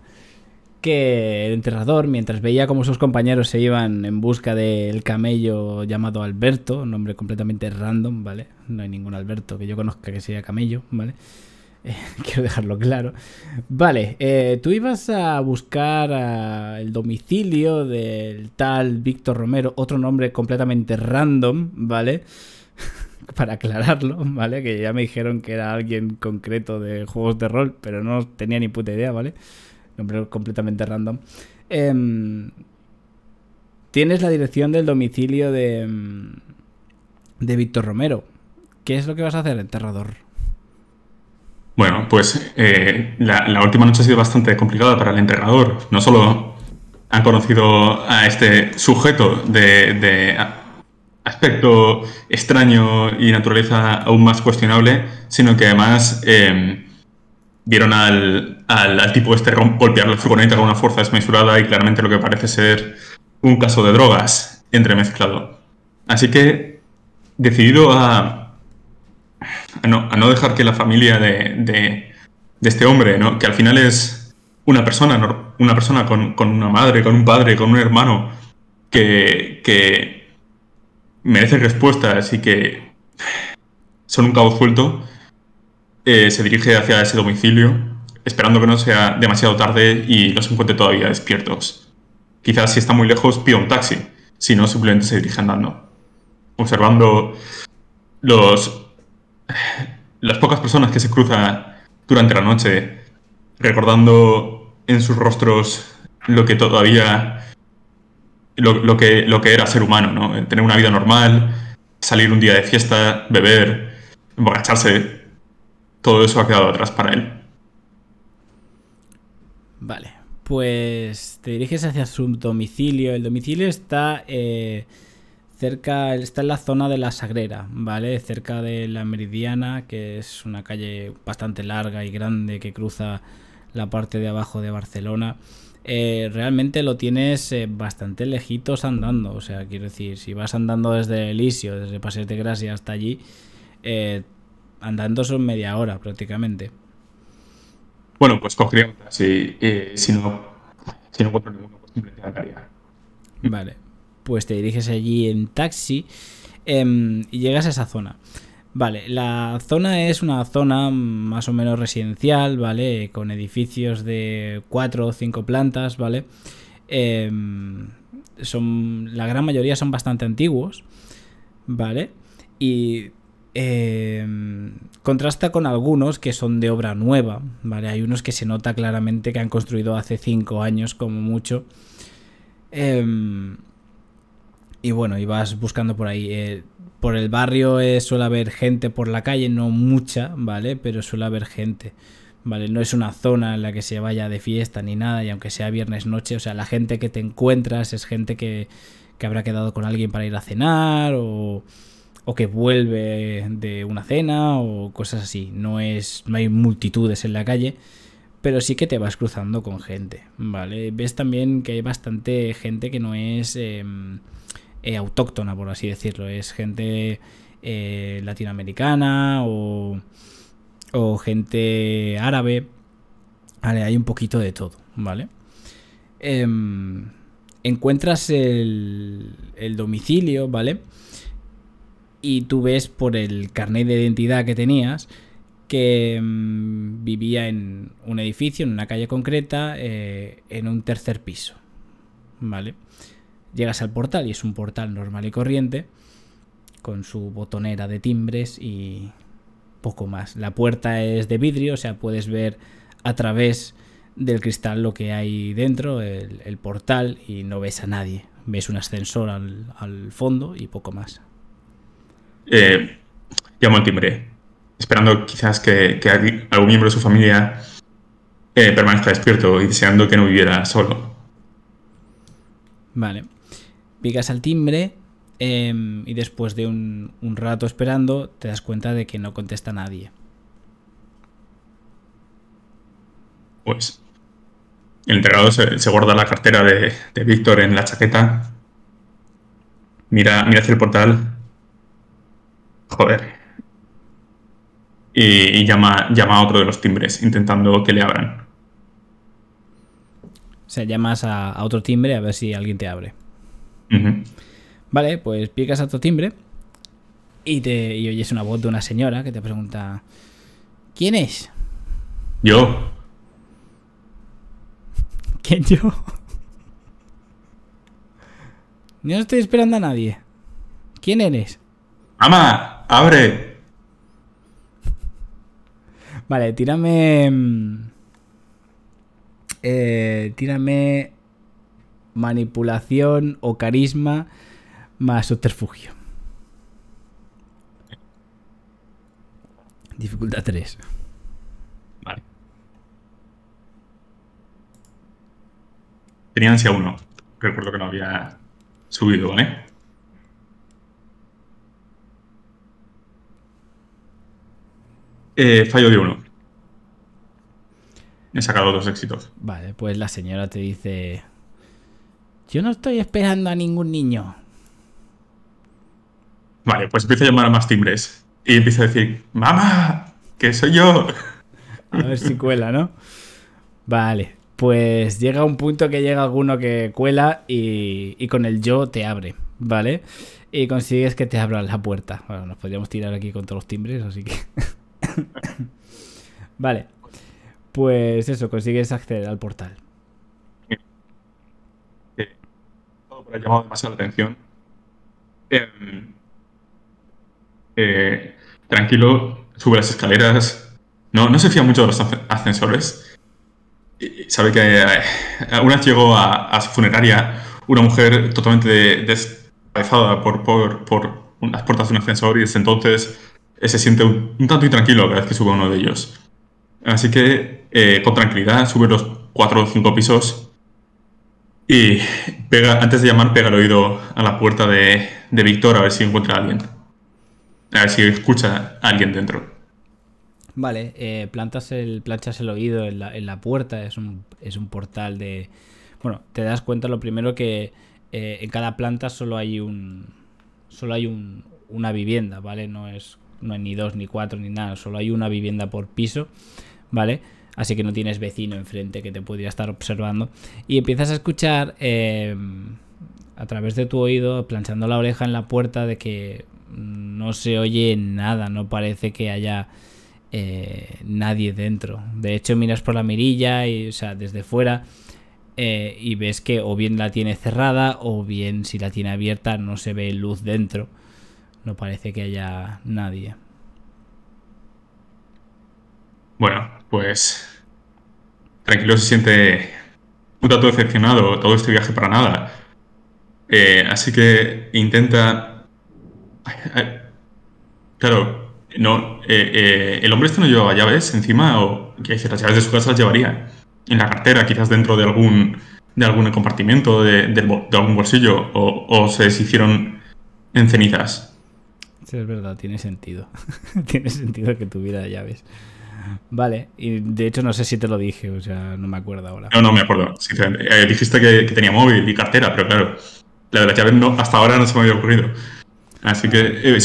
Que el enterrador, mientras veía cómo sus compañeros se iban en busca del camello llamado Alberto, nombre completamente random, ¿vale? No hay ningún Alberto que yo conozca que sea camello, ¿vale? (laughs) Eh, quiero dejarlo claro. Vale, eh, tú ibas a buscar ah, el domicilio del tal Víctor Romero, otro nombre completamente random, ¿vale? (laughs) para aclararlo, ¿vale? Que ya me dijeron que era alguien concreto de juegos de rol, pero no tenía ni puta idea, ¿vale? Nombre completamente random. Em, tienes la dirección del domicilio de, em, de Víctor Romero. ¿Qué es lo que vas a hacer, enterrador? Bueno, pues eh, la, última noche ha sido bastante complicada para el enterrador. No solo han conocido a este sujeto de, de aspecto extraño y naturaleza aún más cuestionable, sino que además em, vieron al, al, tipo este golpear la furgoneta con una fuerza desmesurada y claramente lo que parece ser un caso de drogas entremezclado. Así que, decidido a, a, no, dejar que la familia de, este hombre, ¿no? que al final es una persona, una persona con, con una madre, con un padre, con un hermano, que, que Merece respuesta, así que son un cabo suelto, eh, se dirige hacia ese domicilio, esperando que no sea demasiado tarde y los encuentre todavía despiertos. Quizás si está muy lejos pida un taxi, si no simplemente se dirige andando. Observando los, las pocas personas que se cruzan durante la noche, recordando en sus rostros lo que todavía lo, que, lo que era ser humano, ¿no? Eh, tener una vida normal, salir un día de fiesta, beber, emborracharse. Todo eso ha quedado atrás para él. Vale, pues te diriges hacia su domicilio. El domicilio está eh, cerca, está en la zona de la Sagrera, ¿vale? Cerca de la Meridiana, que es una calle bastante larga y grande que cruza la parte de abajo de Barcelona. Eh, realmente lo tienes eh, bastante lejitos andando. O sea, quiero decir, si vas andando desde Elisio, desde Paseo de Gracia hasta allí, eh, andando son media hora prácticamente. Bueno, pues cogería otra, si, no, si no encuentro ninguno, pues simplemente Vale, pues te diriges allí en taxi em, y llegas a esa zona. Vale, la zona es una zona más o menos residencial, ¿vale? Con edificios de cuatro o cinco plantas, ¿vale? Em, son, la gran mayoría son bastante antiguos, ¿vale? Y em, contrasta con algunos que son de obra nueva, ¿vale? Hay unos que se nota claramente que han construido hace cinco años como mucho. Eh, y bueno, y vas buscando por ahí. Eh, por el barrio eh, suele haber gente por la calle, no mucha, ¿vale? Pero suele haber gente, ¿vale? No es una zona en la que se vaya de fiesta ni nada, y aunque sea viernes noche, o sea, la gente que te encuentras es gente que, que habrá quedado con alguien para ir a cenar o, o que vuelve de una cena o cosas así. No, es, no hay multitudes en la calle pero sí que te vas cruzando con gente, ¿vale? Ves también que hay bastante gente que no es em, eh, autóctona, por así decirlo. Es gente eh, latinoamericana o, gente árabe. Vale, hay un poquito de todo, ¿vale? Em, encuentras el, domicilio, ¿vale? Y tú ves por el carnet de identidad que tenías que em, vivía en un edificio, en una calle concreta, eh, en un tercer piso, ¿vale? Llegas al portal y es un portal normal y corriente, con su botonera de timbres y poco más. La puerta es de vidrio, o sea, puedes ver a través del cristal lo que hay dentro, el, portal, y no ves a nadie. Ves un ascensor al, fondo y poco más. Eh, llamo al timbre, esperando quizás que, algún miembro de su familia eh, permanezca despierto y deseando que no viviera solo. Vale. Picas al timbre em, y después de un, rato esperando te das cuenta de que no contesta nadie. Pues el entregado se, guarda la cartera de, Víctor en la chaqueta. Mira, mira hacia el portal. Joder. Y, llama, llama a otro de los timbres, intentando que le abran. O sea, llamas a otro timbre a ver si alguien te abre. Vale, pues picas a tu timbre y, te, oyes una voz de una señora que te pregunta, ¿quién es? Yo. (laughs) ¿Quién yo? No estoy esperando a nadie. ¿Quién eres? ¡Ama! ¡Abre! Vale, tírame. Mm, eh, tírame manipulación o carisma más subterfugio. Dificultad 3. Vale. Tenía ansia 1. Recuerdo que no había subido, ¿vale? Eh, fallo de 1. He sacado dos éxitos. Vale, pues la señora te dice... Yo no estoy esperando a ningún niño. Vale, pues empiezo a llamar a más timbres. Y empiezo a decir, ¡Mamá! ¡Que soy yo! A ver si cuela, ¿no? Vale, pues llega un punto que llega alguno que cuela y, con el yo te abre, ¿vale? Y consigues que te abran la puerta. Bueno, nos podríamos tirar aquí con todos los timbres, así que... (coughs) vale, pues eso, consigues acceder al portal. ha llamado demasiado la atención. Em, eh, tranquilo, sube las escaleras. No, no se fía mucho de los ascensores. sabe que eh, una vez llegó a, su funeraria una mujer totalmente descabezada por, por, por las puertas de un ascensor y desde entonces eh, se siente un, tanto intranquilo cada vez que sube uno de ellos. Así que con tranquilidad sube los cuatro o cinco pisos y pega, antes de llamar, pega el oído a la puerta de, Víctor a ver si encuentra a alguien. A ver si escucha a alguien dentro. Vale, eh, plantas el, planchas el oído en la, en la puerta, es un, es un, portal de... Bueno, te das cuenta lo primero que eh, en cada planta solo hay un... Solo hay una vivienda, ¿vale? No es no hay ni dos, ni cuatro, ni nada, solo hay una vivienda por piso, ¿vale? vale así que no tienes vecino enfrente que te pudiera estar observando. Y empiezas a escuchar eh, a través de tu oído, planchando la oreja en la puerta, de que no se oye nada, no parece que haya eh, nadie dentro. De hecho, miras por la mirilla y, o sea, desde fuera. Eh, y ves que o bien la tiene cerrada o bien si la tiene abierta no se ve luz dentro. No parece que haya nadie. Bueno, pues tranquilo se siente un tanto decepcionado, todo este viaje para nada. Eh, así que intenta... Claro, no, eh, eh, el hombre este no llevaba llaves encima, o que las llaves de su casa las llevaría en la cartera, quizás dentro de algún, de algún compartimiento, de, algún bolsillo, o, se deshicieron en cenizas. Sí, es verdad, tiene sentido. (laughs) tiene sentido que tuviera llaves. Vale, y de hecho no sé si te lo dije, o sea, no me acuerdo ahora. No, no me acuerdo, sinceramente. Eh, dijiste que, tenía móvil y cartera, pero claro, la de la llave no, hasta ahora no se me había ocurrido. Así que eh,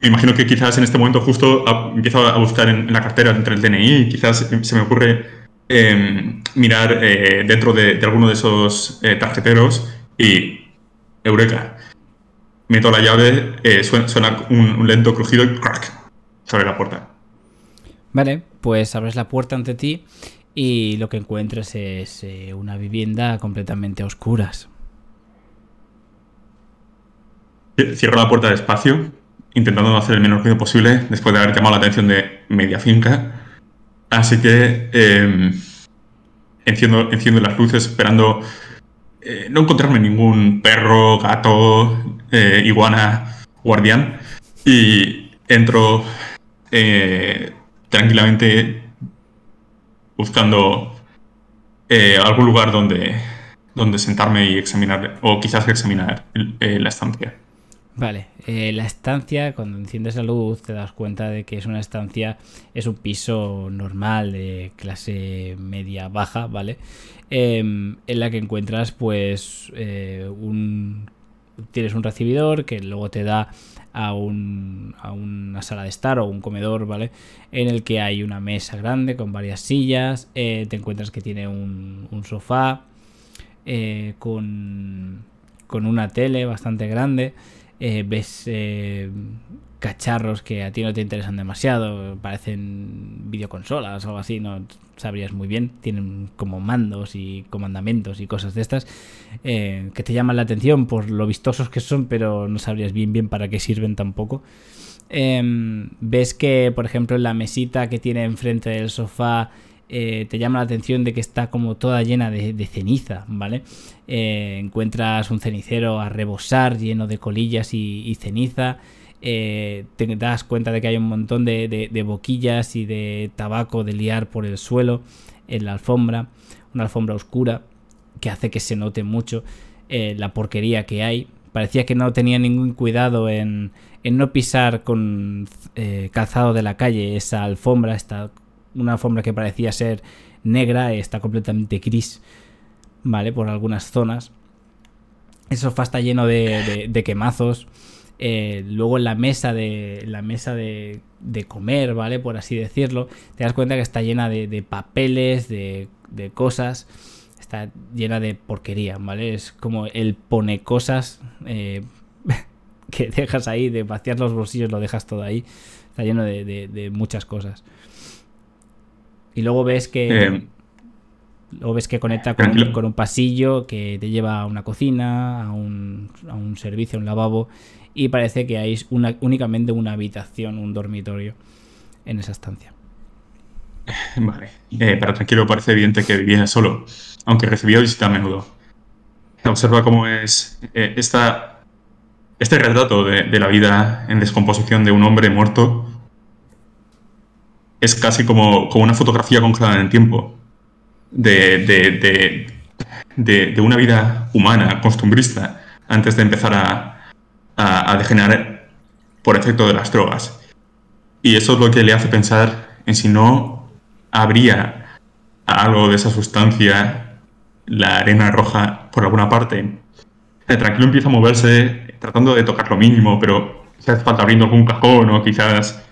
me imagino que quizás en este momento justo empiezo a buscar en, la cartera entre el DNI quizás eh, se me ocurre em, mirar dentro de, alguno de esos tarjeteros y... Eureka. Meto la llave, suena, un, lento crujido y crack sobre la puerta. Vale, pues abres la puerta ante ti y lo que encuentras es eh, una vivienda completamente a oscuras. Cierro la puerta despacio, intentando hacer el menor ruido posible después de haber llamado la atención de media finca. Así que em, enciendo, las luces esperando eh, no encontrarme ningún perro, gato, eh, iguana, guardián. Y entro eh, tranquilamente buscando eh, algún lugar donde, donde sentarme y examinar, o quizás examinar eh, la estancia. Vale, eh, la estancia, cuando enciendes la luz, te das cuenta de que es una estancia, es un piso normal de clase media baja, ¿vale? Em, en la que encuentras pues un... Tienes un recibidor que luego te da a, una sala de estar o un comedor, ¿vale? En el que hay una mesa grande con varias sillas, eh, te encuentras que tiene un, sofá eh, con, con, una tele bastante grande, eh, ves cacharros que a ti no te interesan demasiado, parecen videoconsolas o algo así, no sabrías muy bien, tienen como mandos y comandamientos y cosas de estas eh, que te llaman la atención por lo vistosos que son, pero no sabrías bien bien para qué sirven tampoco. Em, ves que, por ejemplo, en la mesita que tiene enfrente del sofá eh, te llama la atención de que está como toda llena de, ceniza, ¿vale? Eh, encuentras un cenicero a rebosar lleno de colillas y ceniza. Eh, te das cuenta de que hay un montón de, boquillas y de tabaco de liar por el suelo, en la alfombra, una alfombra oscura que hace que se note mucho eh, la porquería que hay. Parecía que no tenía ningún cuidado en, no pisar con eh, calzado de la calle esa alfombra, esta, una alfombra que parecía ser negra, está completamente gris, ¿vale? Por algunas zonas. El sofá está lleno de quemazos. Eh, luego en la mesa de la mesa de, de, comer, ¿vale? Por así decirlo, te das cuenta que está llena de, papeles, de, cosas, está llena de porquería, ¿vale? Es como el pone cosas eh, (laughs) que dejas ahí, de vaciar los bolsillos, lo dejas todo ahí, está lleno de, muchas cosas. Y luego ves que... Eh, luego ves que conecta con un, con un, pasillo que te lleva a una cocina, a un, a un servicio, a un lavabo, y parece que hay únicamente una habitación, un dormitorio en esa estancia. (laughs) Vale, Para eh, pero tranquilo, parece evidente que vivía solo, aunque recibía visita a menudo. Observa cómo es eh, esta, este retrato de, la vida en descomposición de un hombre muerto. Es casi como, como una fotografía congelada en el tiempo. de, de, de, una vida humana, costumbrista, antes de empezar a, a, degenerar por efecto de las drogas. Y eso es lo que le hace pensar en si no habría algo de esa sustancia, la arena roja, por alguna parte. El tranquilo empieza a moverse tratando de tocar lo mínimo, pero quizás hace falta abriendo algún cajón o quizás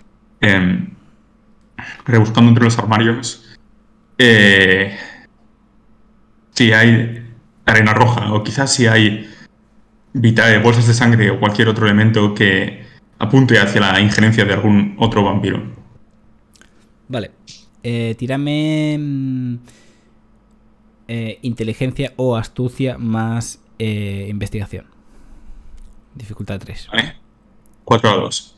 em, rebuscando entre los armarios. Eh, si hay arena roja o quizás si hay Vitales, bolsas de sangre o cualquier otro elemento que apunte hacia la injerencia de algún otro vampiro. Vale. Eh, tírame mm, eh, inteligencia o astucia más eh, investigación. Dificultad 3. Vale. 4 a 2.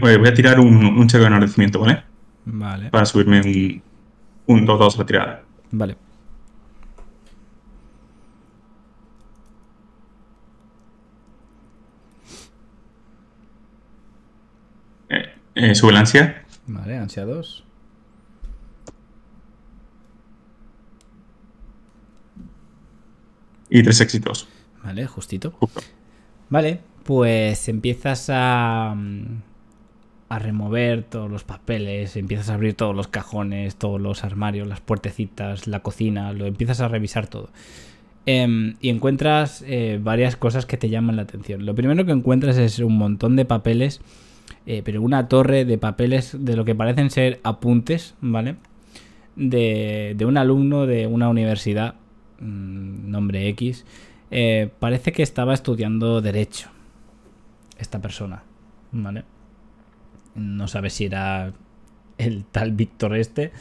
voy a tirar un, un cheque de enardecimiento, ¿vale? Vale. Para subirme un, 2 2 2 la tirada. Vale. Eh, sube ansia. Vale, ansia 2. Y tres éxitos. Vale, justito. Vale, pues empiezas a, mm, a remover todos los papeles, empiezas a abrir todos los cajones, todos los armarios, las puertecitas, la cocina, lo empiezas a revisar todo. Em, y encuentras eh, varias cosas que te llaman la atención. Lo primero que encuentras es un montón de papeles eh, pero una torre de papeles de lo que parecen ser apuntes, ¿vale? De, un alumno de una universidad, mm, nombre X, eh, parece que estaba estudiando derecho, esta persona, ¿vale? No sabes si era el tal Víctor este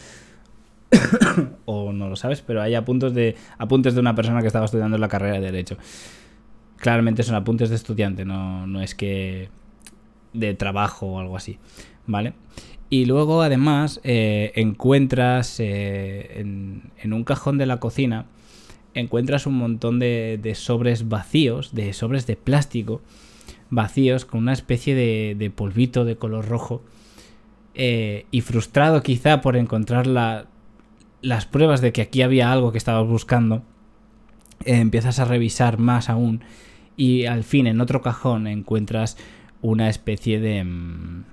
(coughs) o no lo sabes, pero hay apuntes de, apuntes de una persona que estaba estudiando la carrera de derecho. Claramente son apuntes de estudiante, no, no es que de trabajo o algo así, ¿vale? Y luego además eh, encuentras eh, en, un cajón de la cocina, encuentras un montón de, sobres vacíos, de sobres de plástico vacíos, con una especie de, polvito de color rojo. Eh, y frustrado quizá por encontrar las pruebas de que aquí había algo que estabas buscando, empiezas a revisar más aún y al fin en otro cajón encuentras una especie de... Mm,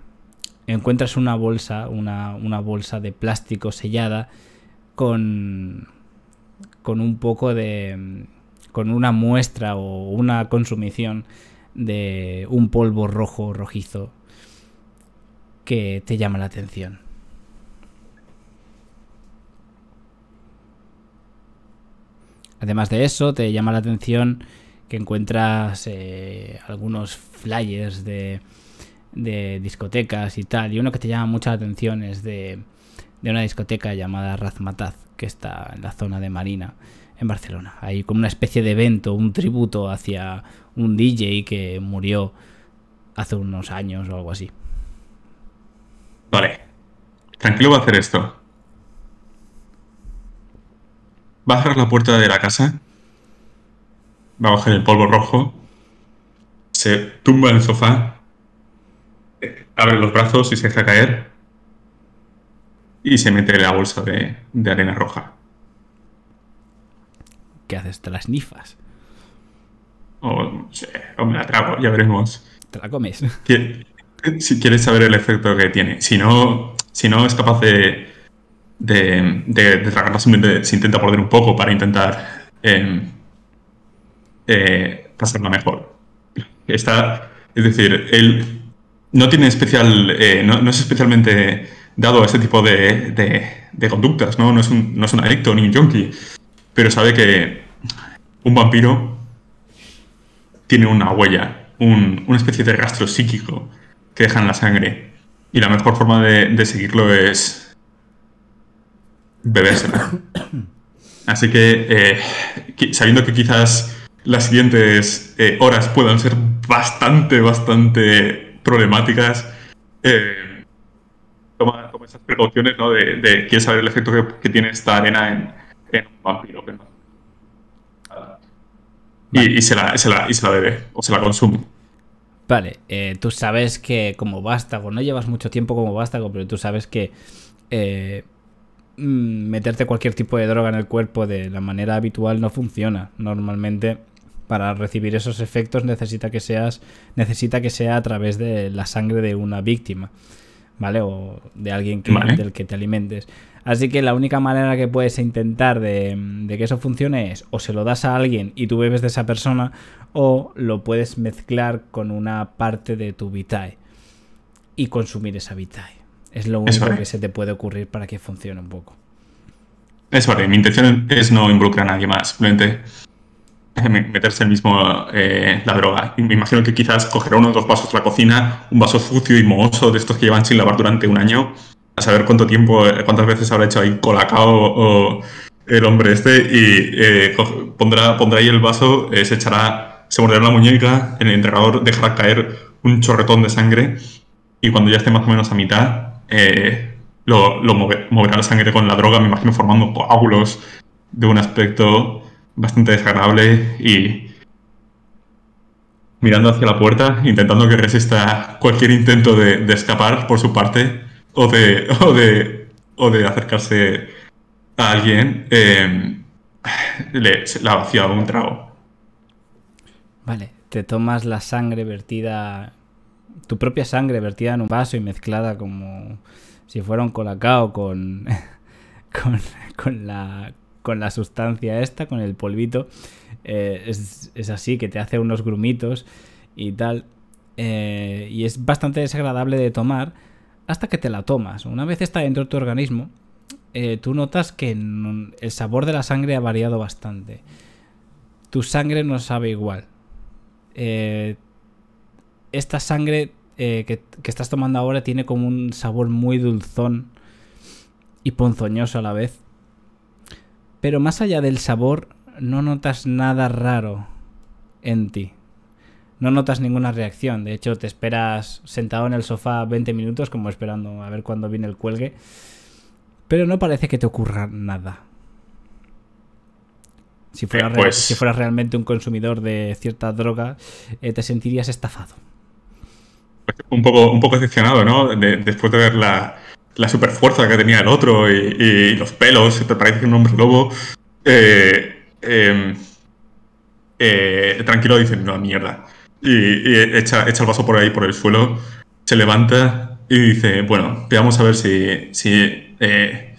encuentras una bolsa, una, bolsa de plástico sellada con, con un poco de... Mm, con una muestra o una consumición de un polvo rojo rojizo que te llama la atención. Además de eso, te llama la atención que encuentras eh, algunos flyers de, discotecas y tal. Y uno que te llama mucha atención es de, una discoteca llamada Razmataz, que está en la zona de Marina, en Barcelona. Hay como una especie de evento, un tributo hacia un DJ que murió hace unos años o algo así. Vale. Tranquilo va a hacer esto. va a cerrar la puerta de la casa va a coger el polvo rojo, se tumba en el sofá, abre los brazos y se deja caer y se mete en la bolsa de, arena roja. ¿Qué haces? ¿Te las nifas? O, me la trago, ya veremos. Te la comes. (laughs) Si quieres saber el efecto que tiene. Si no, si no es capaz de, de, de, tragarla, simplemente se intenta perder un poco para intentar eh, eh, pasarla mejor. Está, es decir, él no tiene especial, eh, no, es especialmente dado a este tipo de, conductas, ¿no? No es, un, adicto ni un junkie, pero sabe que un vampiro tiene una huella, una especie de rastro psíquico que deja en la sangre. Y la mejor forma de, seguirlo es bebérsela. (coughs) Así que, eh, sabiendo que quizás las siguientes eh, horas puedan ser bastante, bastante problemáticas. Eh, toma, esas precauciones, ¿no? De, de, quieres saber el efecto que, tiene esta arena en, un vampiro. y, y, se la, bebe, o se la consume. Vale, eh, tú sabes que como vástago, no llevas mucho tiempo como vástago, pero tú sabes que mm, meterte cualquier tipo de droga en el cuerpo de la manera habitual no funciona. Normalmente para recibir esos efectos necesita que seas necesita que sea a través de la sangre de una víctima, ¿vale? O de alguien que, del que te alimentes. Así que la única manera que puedes intentar de, que eso funcione es o se lo das a alguien y tú bebes de esa persona o lo puedes mezclar con una parte de tu vitae y consumir esa vitae. Es lo único que se te puede ocurrir para que funcione un poco. Es vale, mi intención es no involucrar a nadie más, simplemente meterse el mismo eh, la droga. me imagino que quizás cogerá uno o dos vasos de la cocina, un vaso sucio y mohoso de estos que llevan sin lavar durante un año, a saber cuánto tiempo, eh, cuántas veces habrá hecho ahí colacao el hombre este, y eh, pondrá, pondrá ahí el vaso, se echará, se morderá la muñeca, el entrenador dejará caer un chorretón de sangre, y cuando ya esté más o menos a mitad, lo, moverá la sangre con la droga, me imagino formando coágulos de un aspecto bastante desagradable y mirando hacia la puerta, intentando que resista cualquier intento de, escapar por su parte o de, o de, o de acercarse a alguien, eh, le, la vaciado un trago. Vale, te tomas la sangre vertida, tu propia sangre vertida en un vaso y mezclada como si fuera un colacao con, (laughs) con, con, la, con la sustancia esta, con el polvito. Eh, es, así, que te hace unos grumitos y tal. Eh, y es bastante desagradable de tomar hasta que te la tomas. Una vez está dentro de tu organismo, eh, tú notas que el sabor de la sangre ha variado bastante. Tu sangre no sabe igual. esta sangre que estás tomando ahora tiene como un sabor muy dulzón y ponzoñoso a la vez pero más allá del sabor, no notas nada raro en ti. No notas ninguna reacción. De hecho, te esperas sentado en el sofá 20 minutos, como esperando a ver cuándo viene el cuelgue. Pero no parece que te ocurra nada. Si fueras, eh, pues realmente un consumidor de cierta droga, eh, te sentirías estafado. Un poco, un poco decepcionado, ¿no? después de ver la, la superfuerza que tenía el otro y, los pelos, te parece que un hombre lobo. Eh, em, eh, tranquilo dice, no, mierda. Y, echa, el vaso por ahí, por el suelo, se levanta y dice, bueno, vamos a ver si, si eh,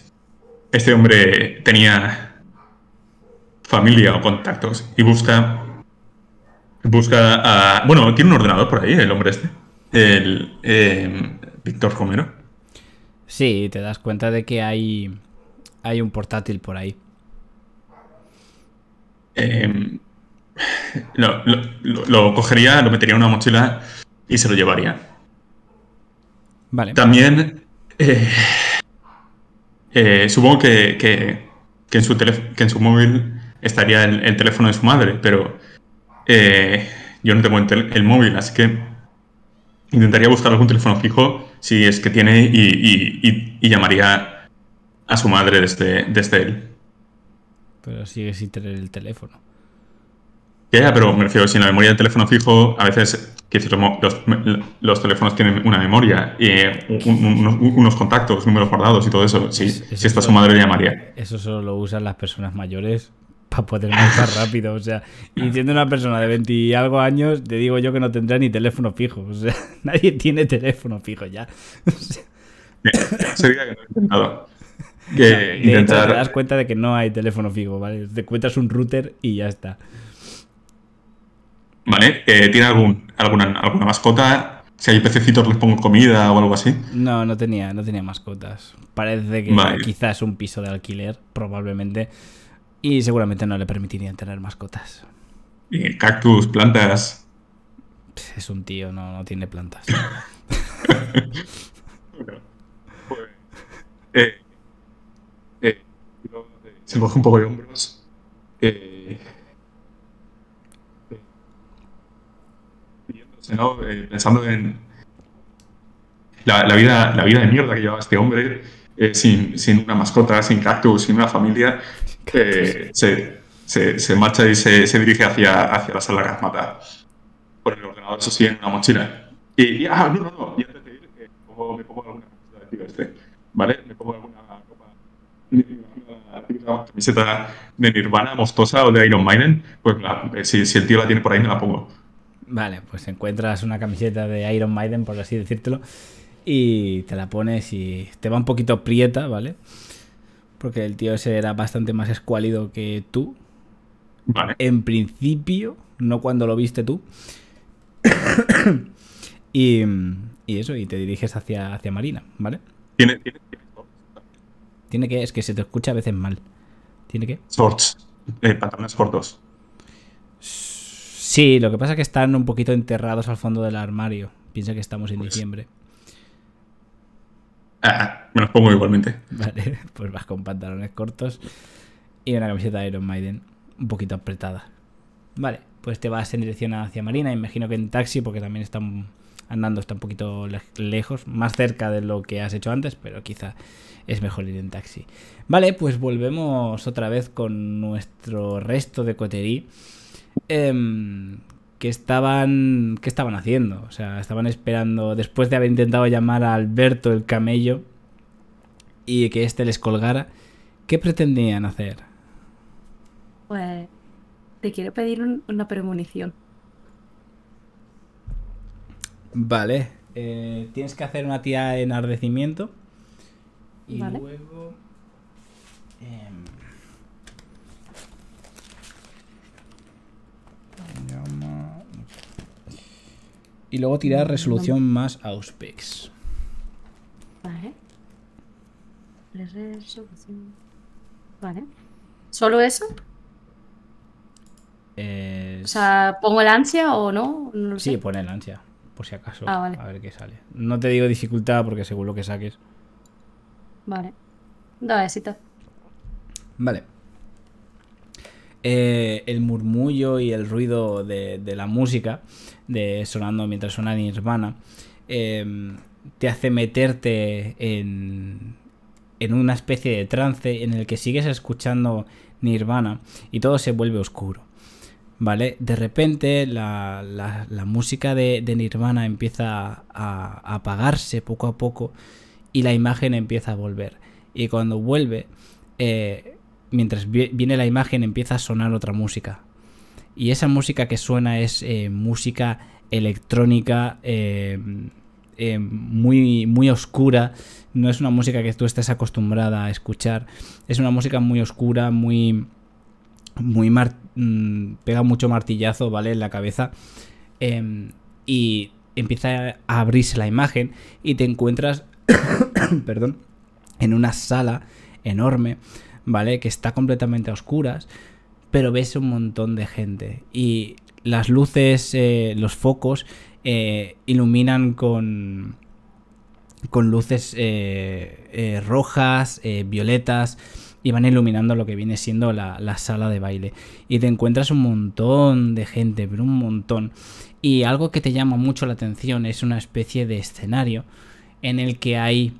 este hombre tenía familia o contactos. Y busca... Busca a... Bueno, tiene un ordenador por ahí, el hombre este. El... Em, Víctor Romero. Sí, te das cuenta de que hay, hay un portátil por ahí. Em, lo, cogería, lo metería en una mochila y se lo llevaría. Vale. También eh, eh, supongo que, en su en su móvil estaría el, teléfono de su madre, pero eh, yo no tengo el móvil, así que intentaría buscar algún teléfono fijo si es que tiene y, llamaría a su madre desde, él. Pero sigue sin tener el teléfono. Ya, pero me refiero, si en la memoria del teléfono fijo, a veces los, teléfonos tienen una memoria, y eh, unos, contactos, números guardados y todo eso. Si, si está su madre, llamaría. Eso solo lo usan las personas mayores para poder montar rápido. O sea, y siendo una persona de 20 algo años, te digo yo que no tendrá ni teléfono fijo. O sea, (laughs) nadie tiene teléfono fijo ya. (coughs) Sería no Que te das cuenta de que no hay teléfono fijo, ¿vale? Te cuentas un router y ya está. ¿Vale? Eh, ¿Tiene algún, alguna, alguna mascota? Si hay pececitos, les pongo comida o algo así. No, no tenía, no tenía mascotas. Parece que quizás un piso de alquiler, probablemente y seguramente no le permitirían tener mascotas. cactus, plantas? Es un tío, no, no tiene plantas. (laughs) Pues, eh, eh, eh, se coge un poco de hombros. Eh, pensando en la, vida, la vida de mierda que llevaba este hombre sin, sin una mascota, sin cactus, sin una familia que se, se, se marcha y se, se, dirige hacia, hacia la sala de matado Con el ordenador, eso sí, en una mochila. Y, ah, no, no, no, y antes de ir, eh, me pongo alguna camiseta de este, ¿vale? Me pongo alguna camiseta de Nirvana, mostosa o de Iron Maiden, pues eh, si, si el tío la tiene por ahí, me la pongo. Vale, pues encuentras una camiseta de Iron Maiden, por así decírtelo, y te la pones y te va un poquito prieta, ¿vale? vale porque el tío ese era bastante más escuálido que tú. Vale. En principio, no cuando lo viste tú. (coughs) y, eso, y te diriges hacia, hacia Marina, ¿vale? Tiene, tiene, tiene, que, es que se te escucha a veces mal. ¿Tiene que? Shorts, eh, pantalones cortos. Sí, lo que pasa es que están un poquito enterrados al fondo del armario. Piensa que estamos en pues diciembre. Ah, ah, me los pongo igualmente. Vale, (laughs) pues vas con pantalones cortos y una camiseta de Iron Maiden un poquito apretada. Vale, pues te vas en dirección hacia Marina, imagino que en taxi, porque también están andando, está un poquito lejos, más cerca de lo que has hecho antes, pero quizá es mejor ir en taxi. Vale, pues volvemos otra vez con nuestro resto de coterí. Eh, que estaban, estaban haciendo. O sea, estaban esperando, después de haber intentado llamar a Alberto el camello y que éste les colgara, ¿qué pretendían hacer? Pues te quiero pedir una premonición. Vale, eh, tienes que hacer una tía de enardecimiento y luego... Y luego tirar resolución más Auspex. Vale. Resolución. Vale. ¿Solo eso? O sea, ¿pongo el ansia o no? sí, pone el ansia, por si acaso. Ah, a ver qué sale. No te digo dificultad porque seguro que saques. Vale. Da Vale. Vale. Eh, el murmullo y el ruido de, la música, de sonando mientras suena Nirvana, em, te hace meterte en, en una especie de trance en el que sigues escuchando Nirvana y todo se vuelve oscuro. ¿Vale? De repente la, música de, Nirvana empieza a, apagarse poco a poco y la imagen empieza a volver. Y cuando vuelve, eh, mientras viene la imagen empieza a sonar otra música. Y esa música que suena es eh, música electrónica eh, eh, muy, muy oscura. No es una música que tú estés acostumbrada a escuchar. Es una música muy oscura, muy... muy mm, pega mucho martillazo, ¿vale? En la cabeza. Em, y empieza a abrirse la imagen y te encuentras... (coughs) perdón. En una sala enorme ¿vale? Que está completamente a oscuras, pero ves un montón de gente. Y las luces, eh, los focos, eh, iluminan con, con luces eh, rojas, violetas, y van iluminando lo que viene siendo la, sala de baile. Y te encuentras un montón de gente, pero un montón. Y algo que te llama mucho la atención es una especie de escenario en el que hay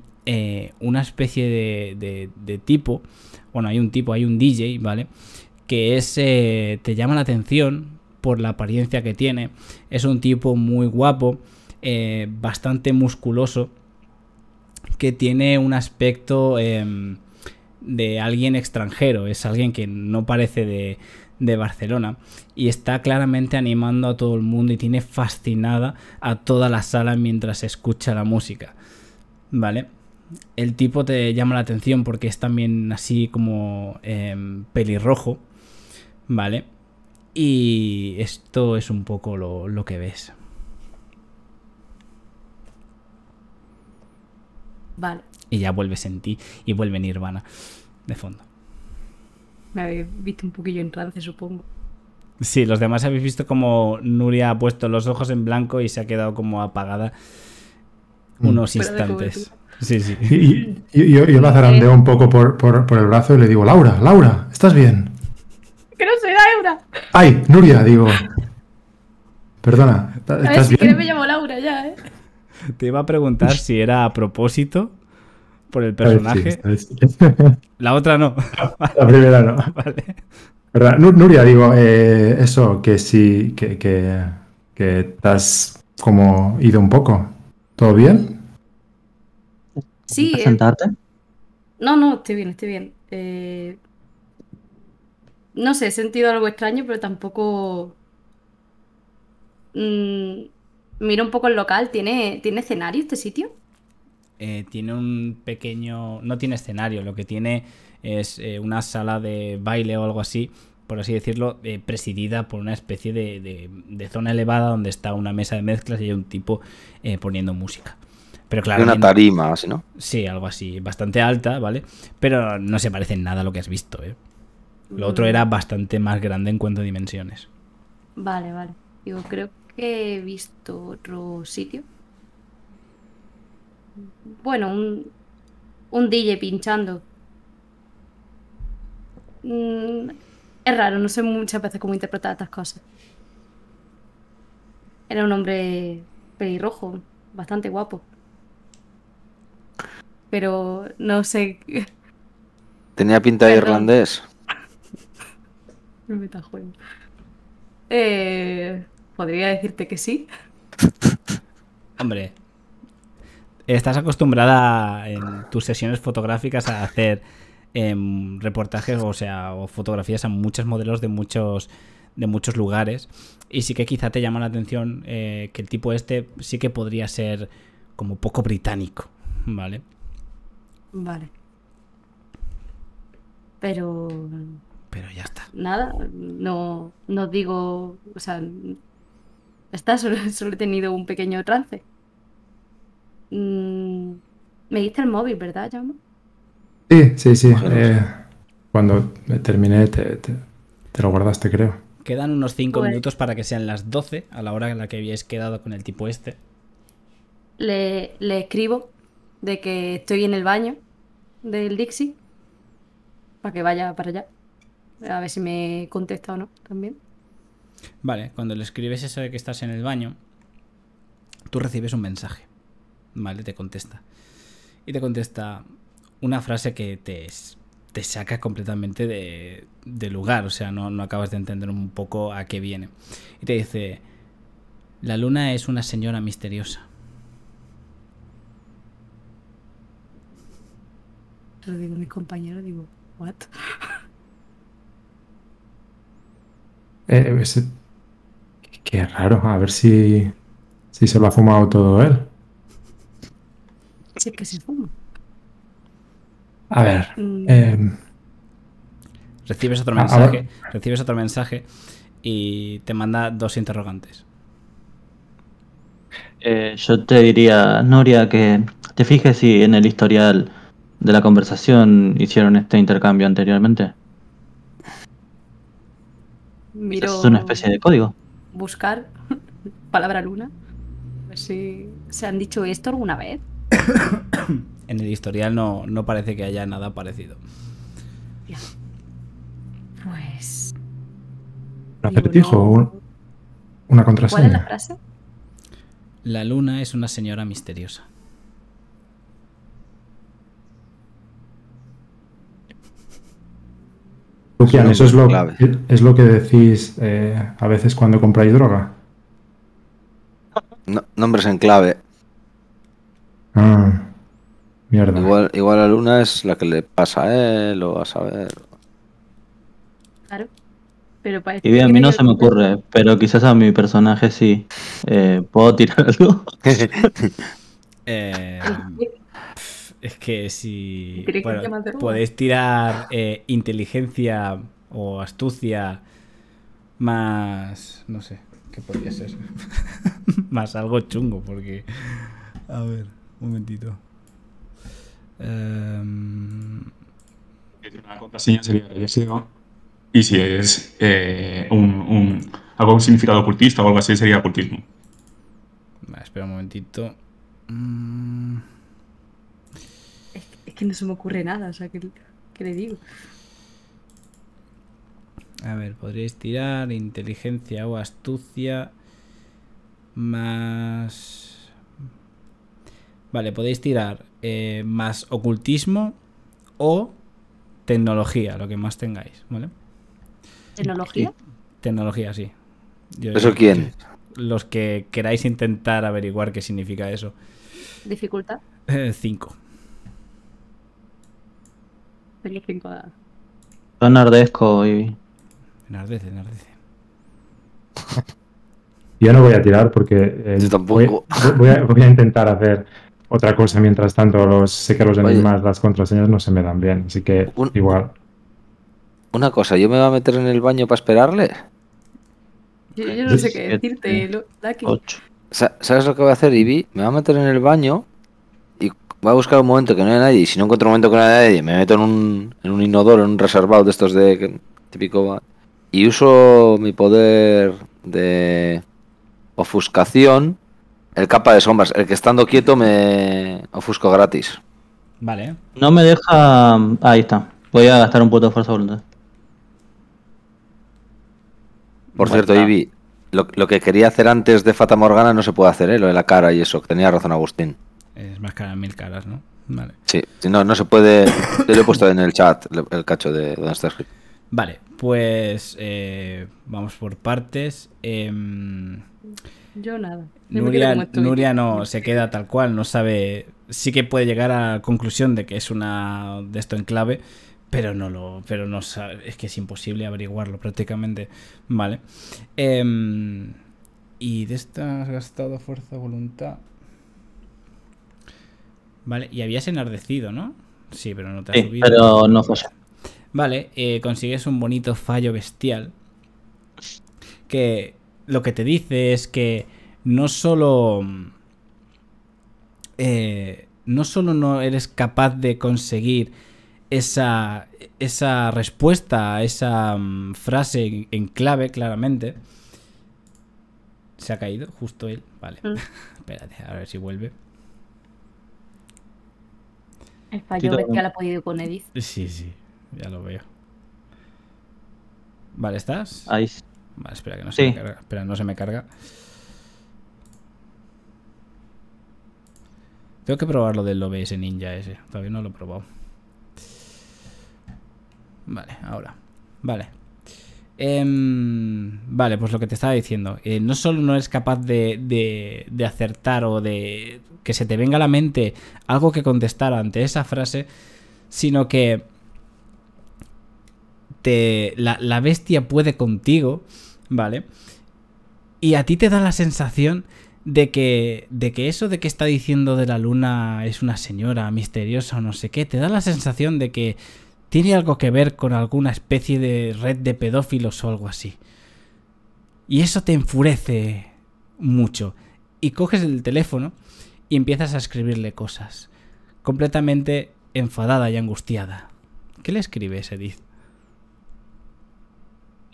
una especie de, de tipo bueno, hay un tipo, hay un DJ, ¿vale? Que es, eh, te llama la atención por la apariencia que tiene. Es un tipo muy guapo, eh, bastante musculoso, que tiene un aspecto em, de alguien extranjero. Es alguien que no parece de, de Barcelona y está claramente animando a todo el mundo y tiene fascinada a toda la sala mientras escucha la música. ¿Vale? el tipo te llama la atención porque es también así como em, pelirrojo, ¿vale? Y esto es un poco lo, que ves. Vale. Y ya vuelves en ti y vuelve Nirvana de fondo. Me habéis visto un poquillo en trance, supongo. Sí, los demás habéis visto como Nuria ha puesto los ojos en blanco y se ha quedado como apagada mm. unos instantes. Sí, sí. Y, yo, la zarandeo eh. un poco por, por, por, el brazo y le digo, Laura, Laura, ¿estás bien? Que no soy Laura. Ay, Nuria, digo. Perdona, ¿estás a ver, si bien? me llamo Laura ya, ¿eh? Te iba a preguntar si era a propósito por el personaje. La otra no. (laughs) La primera no. (laughs) Vale. Nuria, digo, eh, eso, que sí, que, que, que te has como ido un poco. ¿Todo bien? Eh, no, no, estoy bien, estoy bien. Eh, no sé, he sentido algo extraño, pero tampoco. Mm, Mira un poco el local. ¿Tiene, ¿tiene escenario este sitio? Eh, tiene un pequeño. No tiene escenario, lo que tiene es una sala de baile o algo así, por así decirlo, presidida por una especie de, de, zona elevada donde está una mesa de mezclas y hay un tipo poniendo música. Pero Una tarima, ¿no? Sí, algo así, bastante alta, ¿vale? Pero no se parece en nada a lo que has visto, ¿eh? Lo otro mm. era bastante más grande en cuanto a dimensiones. Vale, vale. Yo creo que he visto otro sitio. Bueno, un, un DJ pinchando. Mm, es raro, no sé muchas veces cómo interpretar estas cosas. Era un hombre pelirrojo, bastante guapo pero no sé. Tenía pinta de irlandés. Eh, podría decirte que sí. (laughs) Hombre, estás acostumbrada en tus sesiones fotográficas a hacer em, reportajes, o sea, o fotografías a muchos modelos de muchos de muchos lugares. Y sí que quizá te llama la atención eh, que el tipo este sí que podría ser como poco británico, ¿vale? Vale. Pero. Pero ya está. Nada, no, digo. O sea. Está, (laughs) solo, he tenido un pequeño trance. Mm, me diste el móvil, ¿verdad, Jaume? Sí, sí, sí. Eh, cuando terminé, te, te, lo guardaste, creo. Quedan unos 5 pues- minutos para que sean las 12, a la hora en la que habíais quedado con el tipo este. Le, le escribo de que estoy en el baño del Dixie para que vaya para allá. A ver si me contesta o no también. Vale, cuando le escribes eso de que estás en el baño, tú recibes un mensaje. Vale, te contesta. Y te contesta una frase que te, te saca completamente de, lugar. O sea, no acabas de entender un poco a qué viene. Y te dice, la luna es una señora misteriosa. digo, mis compañeros, digo, ¿what? Eh, eh, qué raro, a ver si, si se lo ha fumado todo él. Sí, que se fuma. A ver. Mm. Em, recibes otro mensaje. Recibes otro mensaje y te manda dos interrogantes. Eh, yo te diría, Noria, que te fijes si en el historial de la conversación hicieron este intercambio anteriormente? es una especie de código. Buscar (laughs) palabra luna. A si se han dicho esto alguna vez. (coughs) en el historial no, no parece que haya nada parecido. Bien. Pues. una, una contraseña? ¿Cuál es la frase? La luna es una señora misteriosa. Pues Lucian, eso es lo, es lo que decís eh, a veces cuando compráis droga. nombres en clave. Ah, mierda. Igual, a Luna es la que le pasa a él, o a saber. Claro. Pero y bien, a este mí no se me ocurre, pero quizás a mi personaje sí. Eh, ¿Puedo tirar algo? (laughs) (laughs) Es que si podéis tirar eh, inteligencia o astucia más... No sé, ¿qué podría ser? (laughs) más algo chungo, porque... A ver, un momentito. Um... contraseña sería Y si es eh, un, un, algo con significado ocultista o algo así, sería ocultismo. espera un momentito. Mm que no se me ocurre nada, o sea, ¿qué, le digo? A ver, podríais tirar inteligencia o astucia más... Vale, podéis tirar eh, más ocultismo o tecnología, lo que más tengáis, ¿vale? ¿Tecnología? tecnología, sí. ¿Eso quién? Los que queráis intentar averiguar qué significa eso. ¿Dificultad? 5. Eh, tengo Yo (laughs) Yo no voy a tirar porque. Eh, tampoco. Voy, a, intentar hacer otra cosa mientras tanto. sé que los enigmas, las contraseñas no se me dan bien, así que igual. Una cosa, ¿yo me voy a meter en el baño para esperarle? Yo, no sé qué decirte, ¿Sabes lo que voy a hacer, Ivy? Me voy a meter en el baño, voy a buscar un momento que no haya nadie y si no encuentro un momento que no haya nadie, me meto en un, en un inodoro, en un reservado de estos de típico y uso mi poder de ofuscación, el capa de sombras, el que estando quieto me ofusco gratis. Vale. No me deja... Ahí está. Voy a gastar un punto de fuerza voluntad. Por cierto, Ibi, lo, lo, que quería hacer antes de Fata Morgana no se puede hacer, ¿eh? lo de la cara y eso, tenía razón Agustín. Es más cara mil caras, ¿no? Vale. Sí, no, no se puede. yo lo he puesto en el chat, el cacho de Don Vale, pues eh, vamos por partes. Em, yo nada. Nuria, no se queda tal cual, no sabe. Sí que puede llegar a conclusión de que es una de esto en clave, pero no lo, pero no sabe, es que es imposible averiguarlo prácticamente. Vale. Em, y de esta has gastado fuerza, voluntad. Vale, y habías enardecido, ¿no? Sí, pero no te has subido. Pero no Vale, eh, consigues un bonito fallo bestial. Que lo que te dice es que no solo. Eh, no solo no eres capaz de conseguir esa, esa respuesta, esa mm, frase en, clave, claramente. Se ha caído, justo él. Vale. Mm. (laughs) Espérate, a ver si vuelve. El fallo bestial ha podido con Edith. Sí, sí, ya lo veo. Vale, ¿estás? Ahí. Vale, espera que no se me carga. Espera, no se me carga. Tengo que probar lo del OBS Ninja ese. Todavía no lo he probado. Vale, ahora. Vale. Em, vale, pues lo que te estaba diciendo. Eh, no solo no es capaz de acertar o de que se te venga a la mente algo que contestar ante esa frase, sino que te, la, la bestia puede contigo, ¿vale? Y a ti te da la sensación de que, de que eso de que está diciendo de la luna es una señora misteriosa o no sé qué, te da la sensación de que tiene algo que ver con alguna especie de red de pedófilos o algo así. Y eso te enfurece mucho. Y coges el teléfono y empiezas a escribirle cosas, completamente enfadada y angustiada. ¿Qué le escribes, Edith?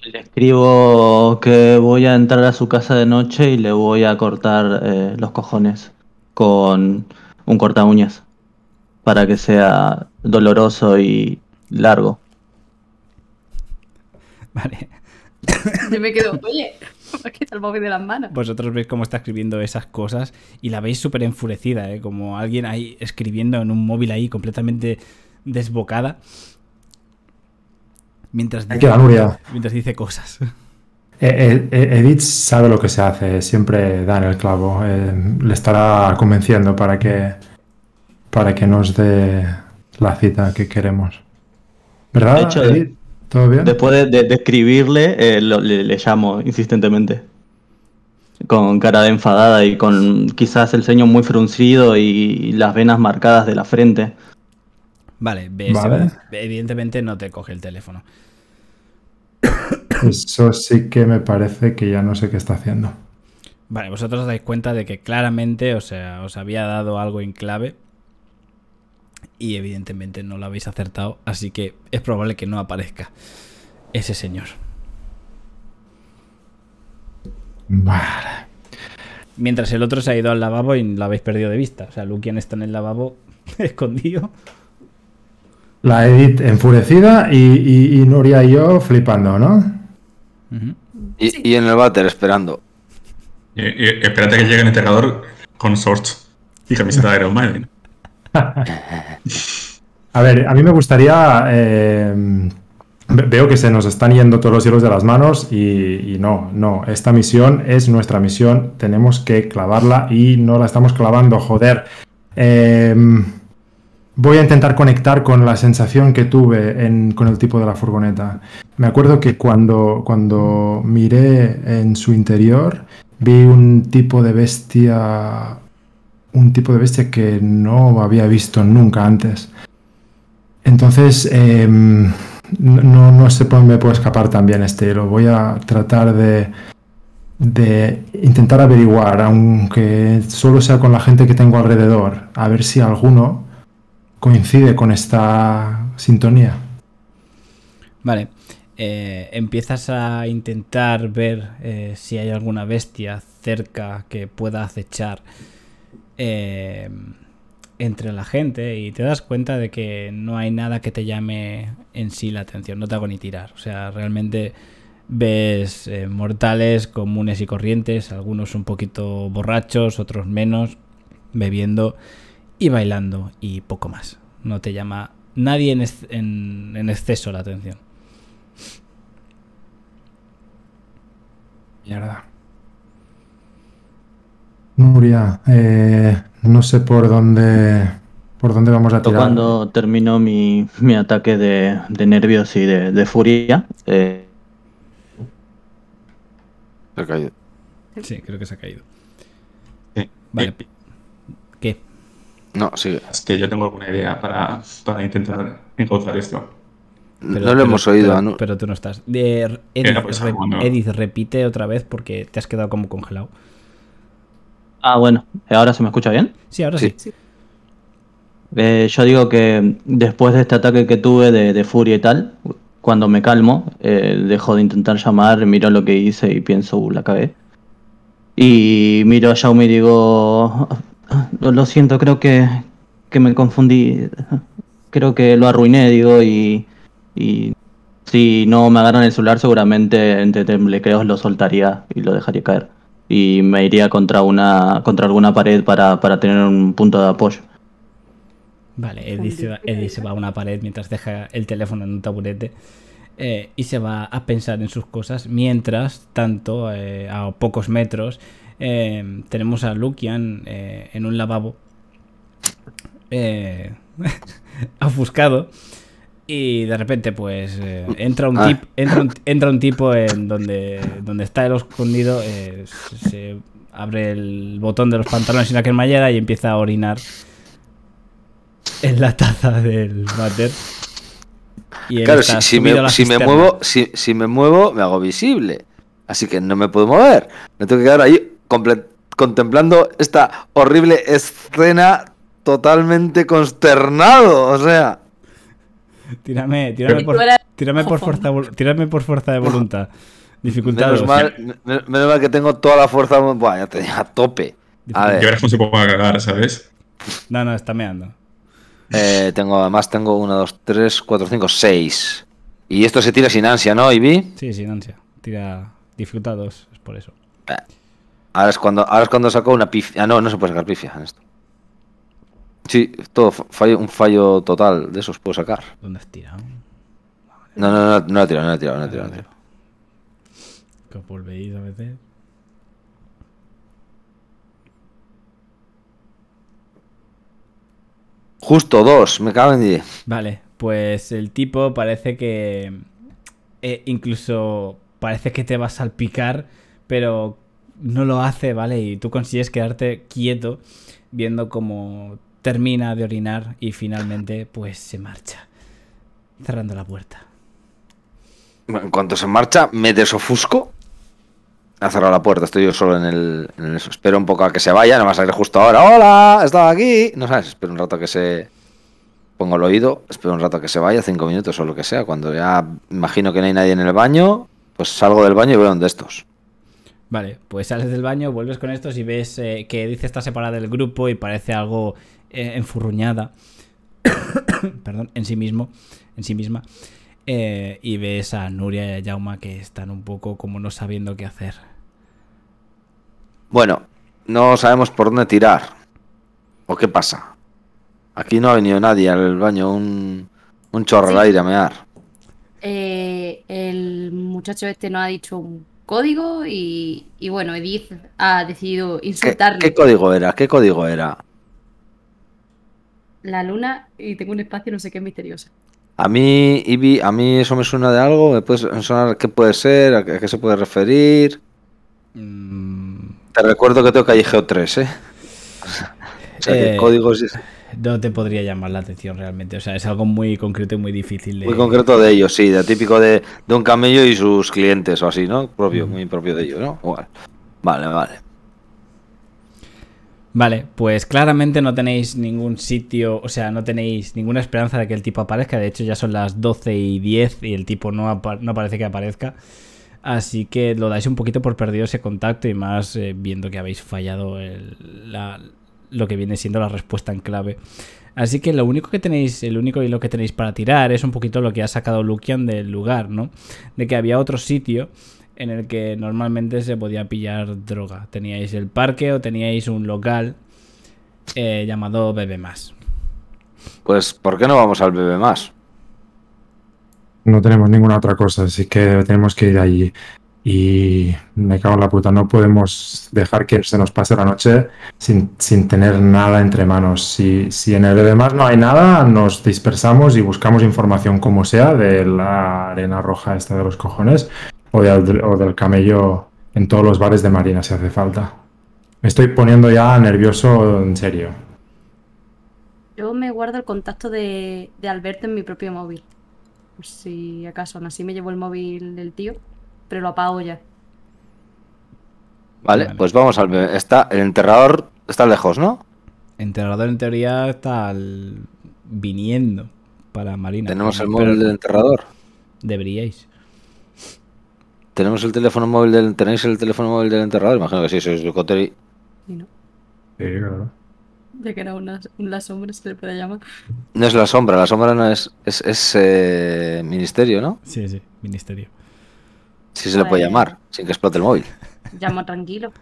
Le escribo que voy a entrar a su casa de noche y le voy a cortar eh, los cojones con un corta uñas para que sea doloroso y largo. (laughs) Vale. me quedo, oye, (laughs) el móvil de las manos. Vosotros veis cómo está escribiendo esas cosas y la veis súper enfurecida, ¿eh? como alguien ahí escribiendo en un móvil ahí completamente desbocada. Mientras dice, mientras dice cosas. Eh, eh, Edith sabe lo que se hace, siempre da en el clavo. le estará convenciendo para que, para que nos dé la cita que queremos. ¿Verdad, hecho, Después de, escribirle, eh, le, llamo insistentemente. Con cara de enfadada y con quizás el ceño muy fruncido y, las venas marcadas de la frente. Vale, eh. evidentemente no te coge el teléfono. Eso sí que me parece que ya no sé qué está haciendo. Vale, vosotros os dais cuenta de que claramente, o sea, os había dado algo en clave y evidentemente no lo habéis acertado, así que es probable que no aparezca ese señor. Vale. Mientras el otro se ha ido al lavabo y lo habéis perdido de vista. O sea, Lukian está en el lavabo (laughs) escondido. La Edith enfurecida y, y, y, Nuria y yo flipando, ¿no? y, en el váter esperando. espérate que llegue el enterrador con shorts y camiseta de Iron (laughs) a ver, a mí me gustaría... Eh, veo que se nos están yendo todos los hielos de las manos y, no, no, esta misión es nuestra misión, tenemos que clavarla y no la estamos clavando, joder. Em, voy a intentar conectar con la sensación que tuve con el tipo de la furgoneta. Me acuerdo que cuando, cuando miré en su interior vi un tipo de bestia un tipo de bestia que no había visto nunca antes. Entonces, em, no, sé sé dónde me puedo escapar también este. Lo voy a tratar de, de intentar averiguar, aunque solo sea con la gente que tengo alrededor, a ver si alguno coincide con esta sintonía. Vale. Eh, empiezas a intentar ver eh, si hay alguna bestia cerca que pueda acechar Em, entre la gente y te das cuenta de que no hay nada que te llame en sí la atención, no te hago ni tirar. O sea, realmente ves eh, mortales comunes y corrientes, algunos un poquito borrachos, otros menos, bebiendo y bailando y poco más. No te llama nadie en, exceso la atención. verdad Nuria, eh, no sé por dónde por dónde vamos a tirar. Cuando termino mi, ataque de, nervios y de, furia. Eh. Se ha caído. Sí, creo que se ha caído. Vale. ¿Qué? No, sí. Es que yo tengo alguna idea para, intentar encontrar esto. no lo hemos oído, pero, Pero tú no estás. Edith, repite otra vez porque te has quedado como congelado. Ah, bueno, ¿eh, ¿ahora se me escucha bien? Sí, ahora sí. Eh, yo digo que después de este ataque que tuve de, furia y tal, cuando me calmo, eh, dejo de intentar llamar, miro lo que hice y pienso, uh, la cagué. Y miro a Xiaomi y digo, lo, siento, creo que, que me confundí, creo que lo arruiné, digo, y, si no me agarran el celular seguramente entre temblequeos lo soltaría y lo dejaría caer y me iría contra una contra alguna pared para, tener un punto de apoyo. Vale, Eddie se, va, va, a una pared mientras deja el teléfono en un taburete eh, y se va a pensar en sus cosas. Mientras, tanto, eh, a pocos metros, eh, tenemos a Lukian en un lavabo, Afuscado. (laughs) y de repente pues eh, ah. entra, un entra, tipo en donde, donde está el escondido, eh, se abre el botón de los pantalones y la cremallera y empieza a orinar en la taza del váter. Y claro, si, si, me, si me, muevo, si, si, me muevo, me hago visible. Así que no me puedo mover. Me tengo que quedar ahí contemplando esta horrible escena totalmente consternado. O sea. Tírame, tírame por, tírame por, fuerza, de voluntad. (laughs) Dificultad. Menos, mal, menos mal que tengo toda la fuerza. Buah, ya te a tope. A ver. verás cómo se puede cagar, ¿sabes? No, no, está meando. Eh, tengo, además tengo 1, 2, 3, 4, 5, 6. Y esto se tira sin ansia, ¿no, Ibi? Sí, sin ansia. Tira dificultad 2, es por eso. Ahora es cuando, ahora es cuando saco una pifia. Ah, no, no se puede sacar pifia en esto. Sí, todo, un fallo total de esos puedo sacar. ¿Dónde has tirado? No, no, no, no la he tirado, no la tirado, no la tirado. Que os volvéis a veces. Justo dos, me caben en Vale, pues el tipo parece que. Eh, incluso parece que te va a salpicar, pero no lo hace, ¿vale? Y tú consigues quedarte quieto viendo cómo termina de orinar y finalmente pues se marcha, cerrando la puerta. En cuanto se marcha, me desofusco. Ha cerrado la puerta, estoy yo solo en el, Espero un poco a que se vaya, no va a salir justo ahora. ¡Hola! Estaba aquí. No sabes, espero un rato que se pongo el oído, espero un rato a que se vaya, cinco minutos o lo que sea. Cuando ya imagino que no hay nadie en el baño, pues salgo del baño y veo donde estos. Vale, pues sales del baño, vuelves con estos y ves eh, que dice está separada del grupo y parece algo eh, enfurruñada, (coughs) perdón, en sí mismo, en sí misma, eh, y ves a Nuria y a Jauma que están un poco como no sabiendo qué hacer. Bueno, no sabemos por dónde tirar. ¿O qué pasa? Aquí no ha venido nadie al baño, un, chorro al de aire a mear. Eh, el muchacho este no ha dicho un código y, bueno, Edith ha decidido insultarle. ¿Qué, código era? ¿Qué código era? la luna y tengo un espacio no sé qué misterioso. A mí, Ibi, a mí eso me suena de algo. ¿Me puedes sonar qué puede ser? ¿A qué se puede referir? Mm. Te recuerdo que tengo callejeo 3, ¿eh? ¿eh? códigos... No te podría llamar la atención realmente. O sea, es algo muy concreto y muy difícil. De... Muy concreto de ellos, sí. De típico de, de, un camello y sus clientes o así, ¿no? Propio, mm. muy propio de ellos, ¿no? vale. vale. Vale, pues claramente no tenéis ningún sitio, o sea, no tenéis ninguna esperanza de que el tipo aparezca. De hecho, ya son las 12 y 10 y el tipo no, no parece que aparezca. Así que lo dais un poquito por perdido ese contacto y más eh, viendo que habéis fallado el, lo que viene siendo la respuesta en clave. Así que lo único que tenéis, el único lo que tenéis para tirar es un poquito lo que ha sacado Lukian del lugar, ¿no? De que había otro sitio en el que normalmente se podía pillar droga. Teníais el parque o teníais un local eh, llamado Bebe Más. Pues, ¿por qué no vamos al Bebe Más? No tenemos ninguna otra cosa, así que tenemos que ir allí. Y me cago en la puta, no podemos dejar que se nos pase la noche sin, tener nada entre manos. Si, en el Más no hay nada, nos dispersamos y buscamos información como sea de la arena roja esta de los cojones o, del camello en todos los bares de Marina si hace falta. Me estoy poniendo ya nervioso en serio. Yo me guardo el contacto de, Alberto en mi propio móvil. si acaso, aún así me llevo el móvil del tío, pero lo apago ya. Vale, pues vamos al... Está, el enterrador está lejos, ¿no? El enterrador en teoría está viniendo para Marina. Tenemos el móvil del enterrador. Deberíais. ¿Tenemos el teléfono móvil del, ¿Tenéis el teléfono móvil del enterrador? Imagino que sí, sois el Y no. Sí, claro. Ya que era una, sombra, se le puede llamar. No es la sombra, la sombra no es. Es, es eh, ministerio, ¿no? Sí, sí, ministerio. Sí se le puede llamar, sin que explote el móvil. Llama tranquilo.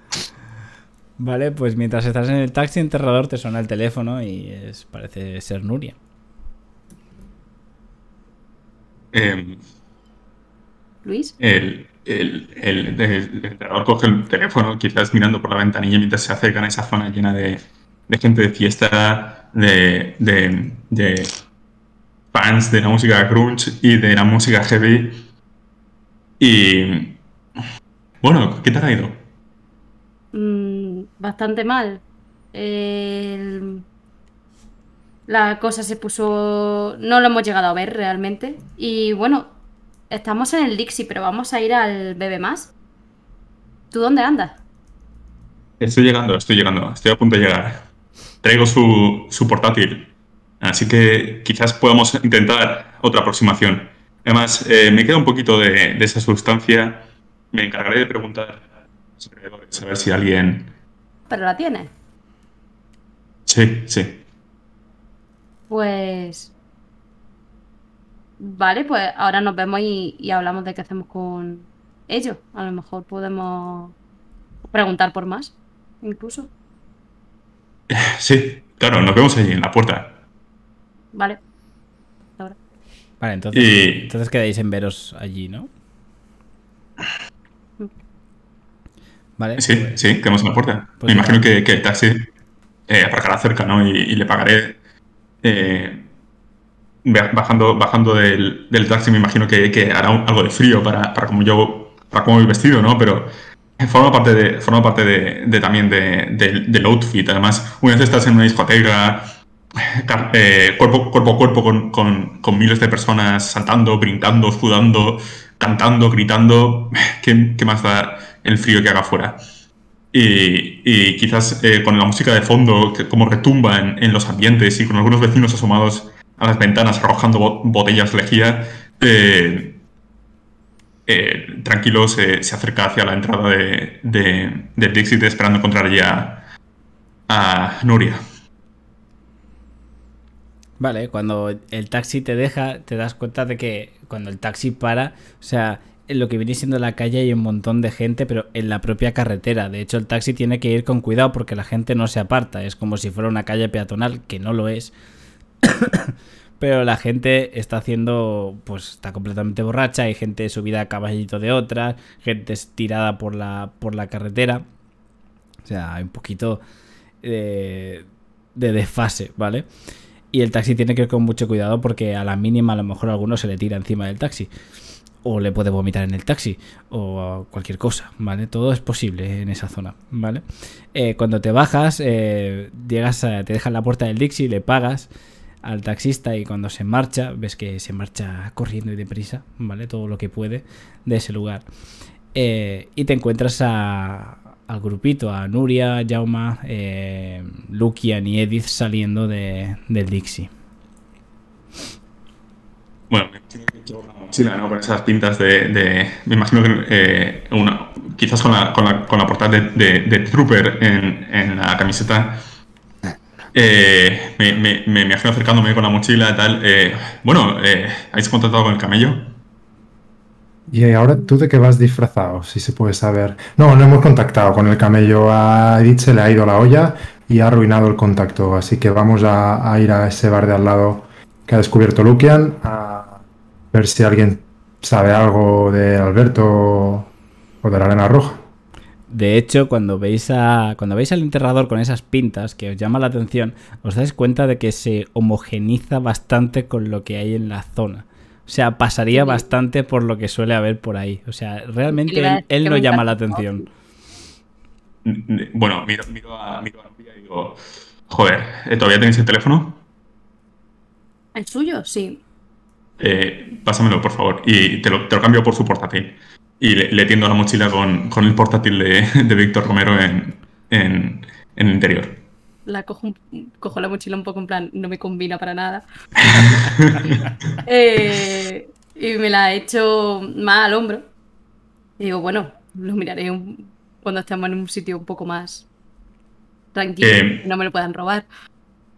Vale, pues mientras estás en el taxi enterrador te suena el teléfono y parece ser Nuria. Em, Luis. El, el, el, coge el teléfono, quizás mirando por la ventanilla mientras se acercan a esa zona llena de, gente de fiesta, de, de, fans de la música crunch y de la música heavy. Y bueno, ¿qué te ha ido? Mm, bastante mal. la cosa se puso. No lo hemos llegado a ver realmente. Y bueno, Estamos en el Dixie, pero vamos a ir al Bebe Más. ¿Tú dónde andas? Estoy llegando, estoy llegando, estoy a punto de llegar. Traigo su, su portátil, así que quizás podamos intentar otra aproximación. Además, eh, me queda un poquito de, esa sustancia. Me encargaré de preguntar a ver si alguien... ¿Pero la tiene? Sí, sí. Pues Vale, pues ahora nos vemos y, hablamos de qué hacemos con ello. A lo mejor podemos preguntar por más, incluso. (laughs) Sí, claro, nos vemos allí, en la puerta. Vale. Ahora. Vale, entonces, entonces quedáis en veros allí, ¿no? Vale. Sí, pues- sí, quedamos en la puerta. Pues Me imagino que, el taxi eh, aparcará cerca, ¿no? Y, le pagaré eh, bajando, bajando del, taxi me imagino que, hará algo de frío para, para como yo, para como mi vestido, ¿no? Pero eh, forma parte de, forma parte de, también del outfit. Además, una vez estás en una discoteca, (laughs) eh, cuerpo, cuerpo a cuerpo con, miles de personas saltando, brincando, sudando, cantando, gritando, (laughs) ¿qué, más da el frío que haga fuera? Y, quizás eh, con la música de fondo, que como retumba en, en los ambientes y con algunos vecinos asomados a las ventanas arrojando botellas de lejía eh, eh, tranquilo se, acerca hacia la entrada de, de, Dixit esperando encontrar ya a, a Nuria. Vale, cuando el taxi te deja, te das cuenta de que cuando el taxi para, o sea, en lo que viene siendo la calle hay un montón de gente, pero en la propia carretera. De hecho, el taxi tiene que ir con cuidado porque la gente no se aparta. Es como si fuera una calle peatonal, que no lo es. (coughs) pero la gente está haciendo, pues está completamente borracha, hay gente subida a caballito de otras, gente tirada por la, por la carretera. O sea, hay un poquito eh, de desfase, ¿vale? Y el taxi tiene que ir con mucho cuidado porque a la mínima a lo mejor a alguno se le tira encima del taxi. O le puede vomitar en el taxi. O cualquier cosa, ¿vale? Todo es posible en esa zona, ¿vale? Eh, cuando te bajas, eh, llegas te dejan la puerta del Dixie, le pagas al taxista y cuando se marcha, ves que se marcha corriendo y deprisa, ¿vale? Todo lo que puede de ese lugar. Eh, y te encuentras a, al grupito, a Nuria, Jauma, eh, Lukian y Edith saliendo de, del Dixie. Bueno, ¿no? Con esas pintas de. me imagino que eh, una, quizás con la, con la, con la portada de, Trooper en, en la camiseta eh, me, me, me, imagino acercándome con la mochila y tal. Eh, bueno, eh, ¿habéis contactado con el camello? Y ahora tú de qué vas disfrazado, si se puede saber. No, no hemos contactado con el camello. A Edith se le ha ido la olla y ha arruinado el contacto. Así que vamos a, a ir a ese bar de al lado que ha descubierto Lukian a ver si alguien sabe algo de Alberto o de la arena roja. De hecho, cuando veis, a, cuando veis al enterrador con esas pintas que os llama la atención, os dais cuenta de que se homogeniza bastante con lo que hay en la zona. O sea, pasaría bastante por lo que suele haber por ahí. O sea, realmente él, no llama la atención. Bueno, miro, miro a, miro a y digo, joder, eh, ¿todavía tenéis el teléfono? ¿El suyo? Sí. Eh, pásamelo, por favor. Y te lo, te lo cambio por su portátil y le, tiendo la mochila con, con el portátil de, de Víctor Romero en, en, en, el interior. La cojo, cojo la mochila un poco en plan, no me combina para nada. (laughs) Eh, y me la echo más al hombro. Y digo, bueno, lo miraré cuando estemos en un sitio un poco más tranquilo, eh, no me lo puedan robar.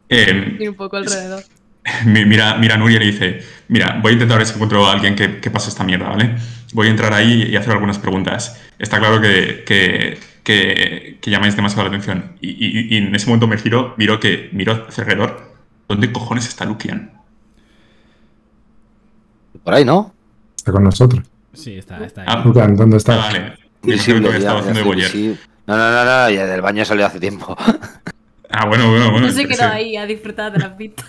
Eh, y un poco alrededor. (laughs) Mira, mira a Nuria y le dice, mira, voy a intentar ver si encuentro a alguien que, que pase esta mierda, ¿vale? voy a entrar ahí y hacer algunas preguntas. Está claro que, llamáis demasiado la atención. Y, en ese momento me giro, miro que miro hacia alrededor. ¿Dónde cojones está Lucian? Por ahí, ¿no? Está con nosotros. Sí, está, está ah, ahí. Ah, Lucian, ¿dónde está? vale. ya, ya haciendo no, no, no, no, ya del baño salió hace tiempo. (laughs) Ah, bueno, bueno, bueno. Yo qué quedó ahí a disfrutar de la pista.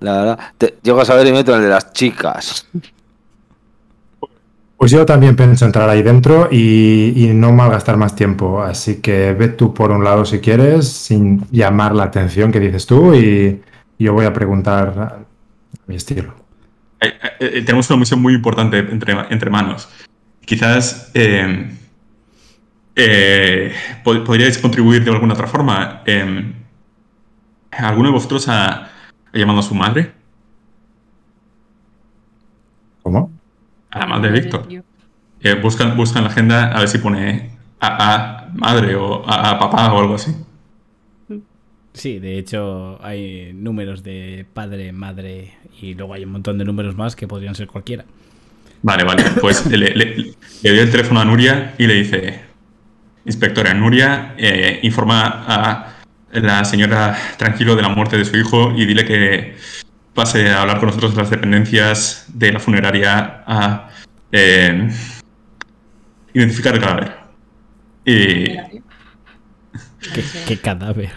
La verdad, te, llego a saber y meto el de las chicas. Pues yo también pienso entrar ahí dentro y, no malgastar más tiempo. Así que ve tú por un lado si quieres, sin llamar la atención que dices tú, y yo voy a preguntar a mi estilo. Eh, eh, eh, tenemos una misión muy importante entre, manos. Quizás em, podríais contribuir de alguna otra forma. Em, ¿Alguno de vosotros ha, ha llamado a su madre? Además de Víctor. buscan, buscan la agenda a ver si pone a, madre o a, papá o algo así. Sí, de hecho hay números de padre, madre y luego hay un montón de números más que podrían ser cualquiera. Vale, vale. Pues le, le, el teléfono a Nuria y le dice, inspectora Nuria, eh, informa a la señora Tranquilo de la muerte de su hijo y dile que pase a hablar con nosotros de las dependencias de la funeraria a eh, identificar el cadáver. ¿Qué, cadáver?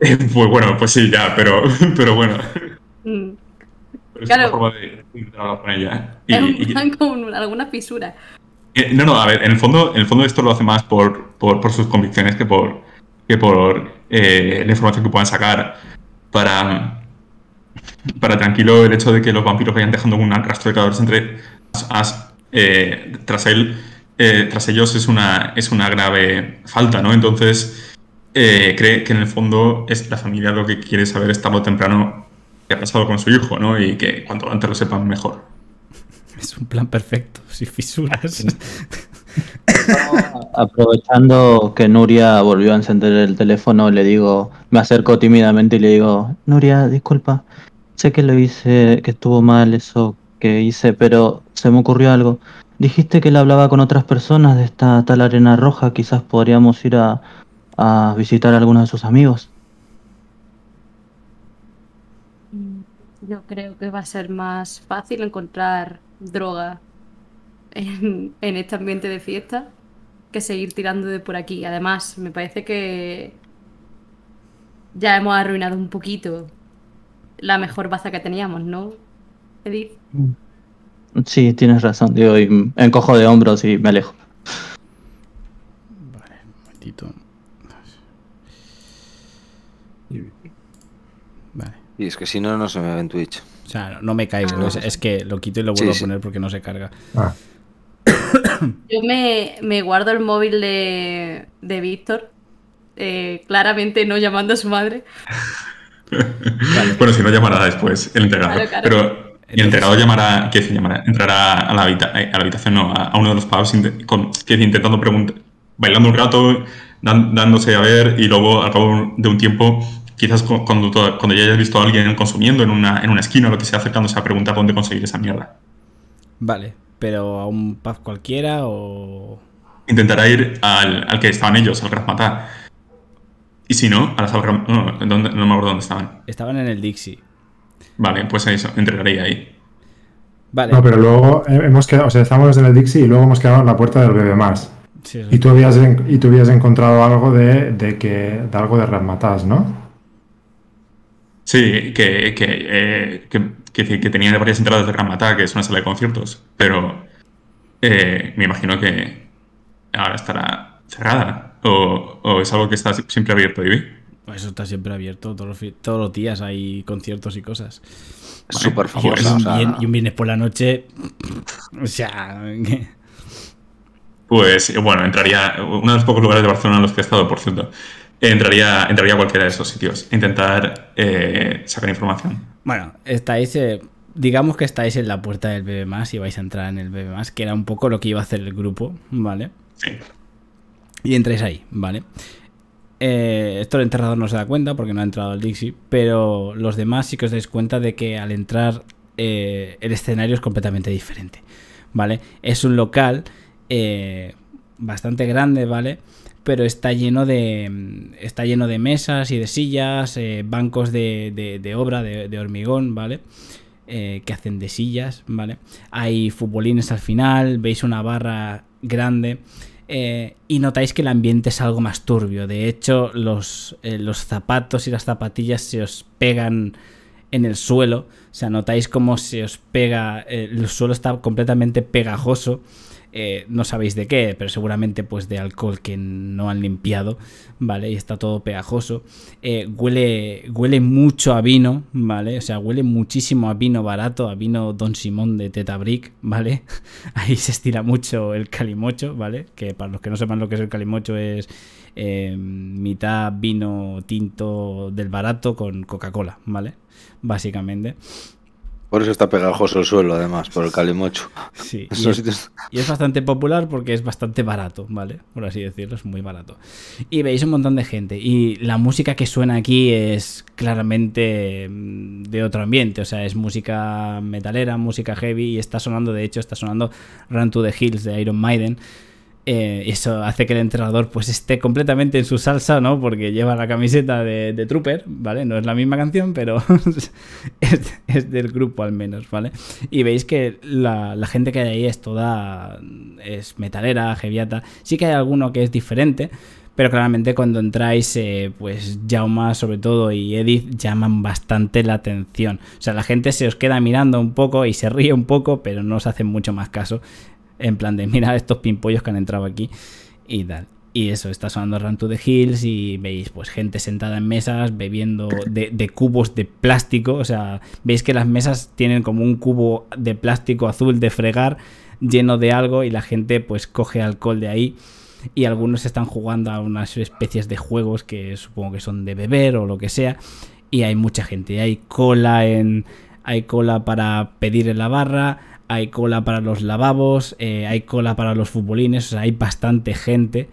Eh, pues bueno, pues sí, ya, pero, (laughs) pero bueno. Mm. Es una forma de, hablar con ella. Y, (laughs) alguna fisura. Eh, no, no, a ver, en el fondo, el fondo esto lo hace más por, sus convicciones que por, que por la información que puedan sacar para, para tranquilo el hecho de que los vampiros vayan dejando un rastro de cadáveres entre as, eh, tras él, eh, tras ellos es una, es una grave falta, ¿no? Entonces eh, cree que en el fondo es la familia lo que quiere saber es temprano qué ha pasado con su hijo, ¿no? Y que cuanto antes lo sepan mejor. Es un plan perfecto, sin fisuras. (laughs) Aprovechando que Nuria volvió a encender el teléfono, le digo, me acerco tímidamente y le digo, Nuria, disculpa, Sé que lo hice, que estuvo mal eso que hice, pero se me ocurrió algo. Dijiste que él hablaba con otras personas de esta tal arena roja, quizás podríamos ir a, visitar a algunos de sus amigos. Mm, yo creo que va a ser más fácil encontrar droga en, en este ambiente de fiesta que seguir tirando de por aquí. Además, me parece que ya hemos arruinado un poquito la mejor baza que teníamos, ¿no, Edith? Sí, tienes razón, digo, y encojo de hombros y me alejo. Vale, un momentito. Vale. Y es que si no, no se me ve en Twitch. O sea, no, me caigo, ah. es, que lo quito y lo vuelvo a poner porque no se carga. Ah. Yo me, guardo el móvil de, Víctor, eh, claramente no llamando a su madre. (laughs) bueno, si no llamará después el entregador Pero el entregador llamará, llamará? Entrará eh, a la, habitación, no, a, uno de los pubs, intentando preguntar, bailando un rato, dándose a ver y luego al cabo de un tiempo, quizás cuando, ya hayas visto a alguien consumiendo en una, en una esquina o lo que sea, acercándose a preguntar dónde conseguir esa mierda. Vale, pero a un pub cualquiera o... Intentará ir al, que estaban ellos, al Razmatá. Y si no, a No, me acuerdo dónde estaban. Estaban en el Dixie. Vale, pues eso, entregaría ahí. Vale. No, pero luego hemos quedado, o sea, estábamos en el Dixie y luego hemos quedado en la puerta del bebé más. Sí, y, tú habías, encontrado algo de, que de algo de Ramatás, ¿no? Sí, eh, que, tenía varias entradas de ramata, que es una sala de conciertos, pero eh, me imagino que ahora estará cerrada. ¿O, es algo que está siempre abierto, Ivy? Pues eso está siempre abierto, todos los, todos los días hay conciertos y cosas. y, un viernes por la noche. O sea. Pues eh, bueno, entraría. Uno de los pocos lugares de Barcelona en los que he estado, por cierto. Entraría, entraría a cualquiera de esos sitios. Intentar eh, sacar información. Bueno, estáis. Eh, digamos que estáis en la puerta del BB, y vais a entrar en el más que era un poco lo que iba a hacer el grupo, ¿vale? Sí y entráis ahí, ¿vale? Eh, esto el enterrador no se da cuenta porque no ha entrado el Dixie, pero los demás sí que os dais cuenta de que al entrar eh, el escenario es completamente diferente, ¿vale? Es un local eh, bastante grande, ¿vale? Pero está lleno de, está lleno de mesas y de sillas, bancos de, de, obra, de, de, hormigón, ¿vale? que hacen de sillas, ¿vale? Hay futbolines al final, veis una barra grande eh, y notáis que el ambiente es algo más turbio. De hecho, eh, los, zapatos y las zapatillas se os pegan en el suelo. O sea, notáis como se os pega, eh, el suelo está completamente pegajoso. Eh, no sabéis de qué, pero seguramente pues de alcohol que no han limpiado, ¿vale? Y está todo pegajoso. Eh, huele, huele mucho a vino, ¿vale? O sea, huele muchísimo a vino barato, a vino Don Simón de Tetabric, ¿vale? (laughs) Ahí se estira mucho el calimocho, ¿vale? Que para los que no sepan lo que es el calimocho es eh, mitad vino tinto del barato con Coca-Cola, ¿vale? Básicamente. Por eso está pegajoso el suelo, además, por el calimocho. (laughs) Sí, y es, bastante popular porque es bastante barato, ¿vale? Por así decirlo, es muy barato. Y veis un montón de gente. Y la música que suena aquí es claramente mm, de otro ambiente. O sea, es música metalera, música heavy. Y está sonando, de hecho, está sonando Run to the Hills de Iron Maiden eh, eso hace que el entrenador pues esté completamente en su salsa, ¿no? Porque lleva la camiseta de, Trooper, ¿vale? No es la misma canción, pero (laughs) es, del grupo al menos, ¿vale? Y veis que la, gente que hay ahí es toda... es metalera, geviata. Sí que hay alguno que es diferente, pero claramente cuando entráis, eh, pues Jauma sobre todo y Edith llaman bastante la atención. O sea, la gente se os queda mirando un poco y se ríe un poco, pero no os hacen mucho más caso. En plan de, mirar estos pimpollos que han entrado aquí y tal. Y eso, está sonando Run to the Hills y veis pues gente sentada en mesas bebiendo de, cubos de plástico. O sea, veis que las mesas tienen como un cubo de plástico azul de fregar lleno de algo y la gente pues coge alcohol de ahí. Y algunos están jugando a unas especies de juegos que supongo que son de beber o lo que sea. Y hay mucha gente. Hay cola en. Hay cola para pedir en la barra hay cola para los lavabos, eh, hay cola para los futbolines, o sea, hay bastante gente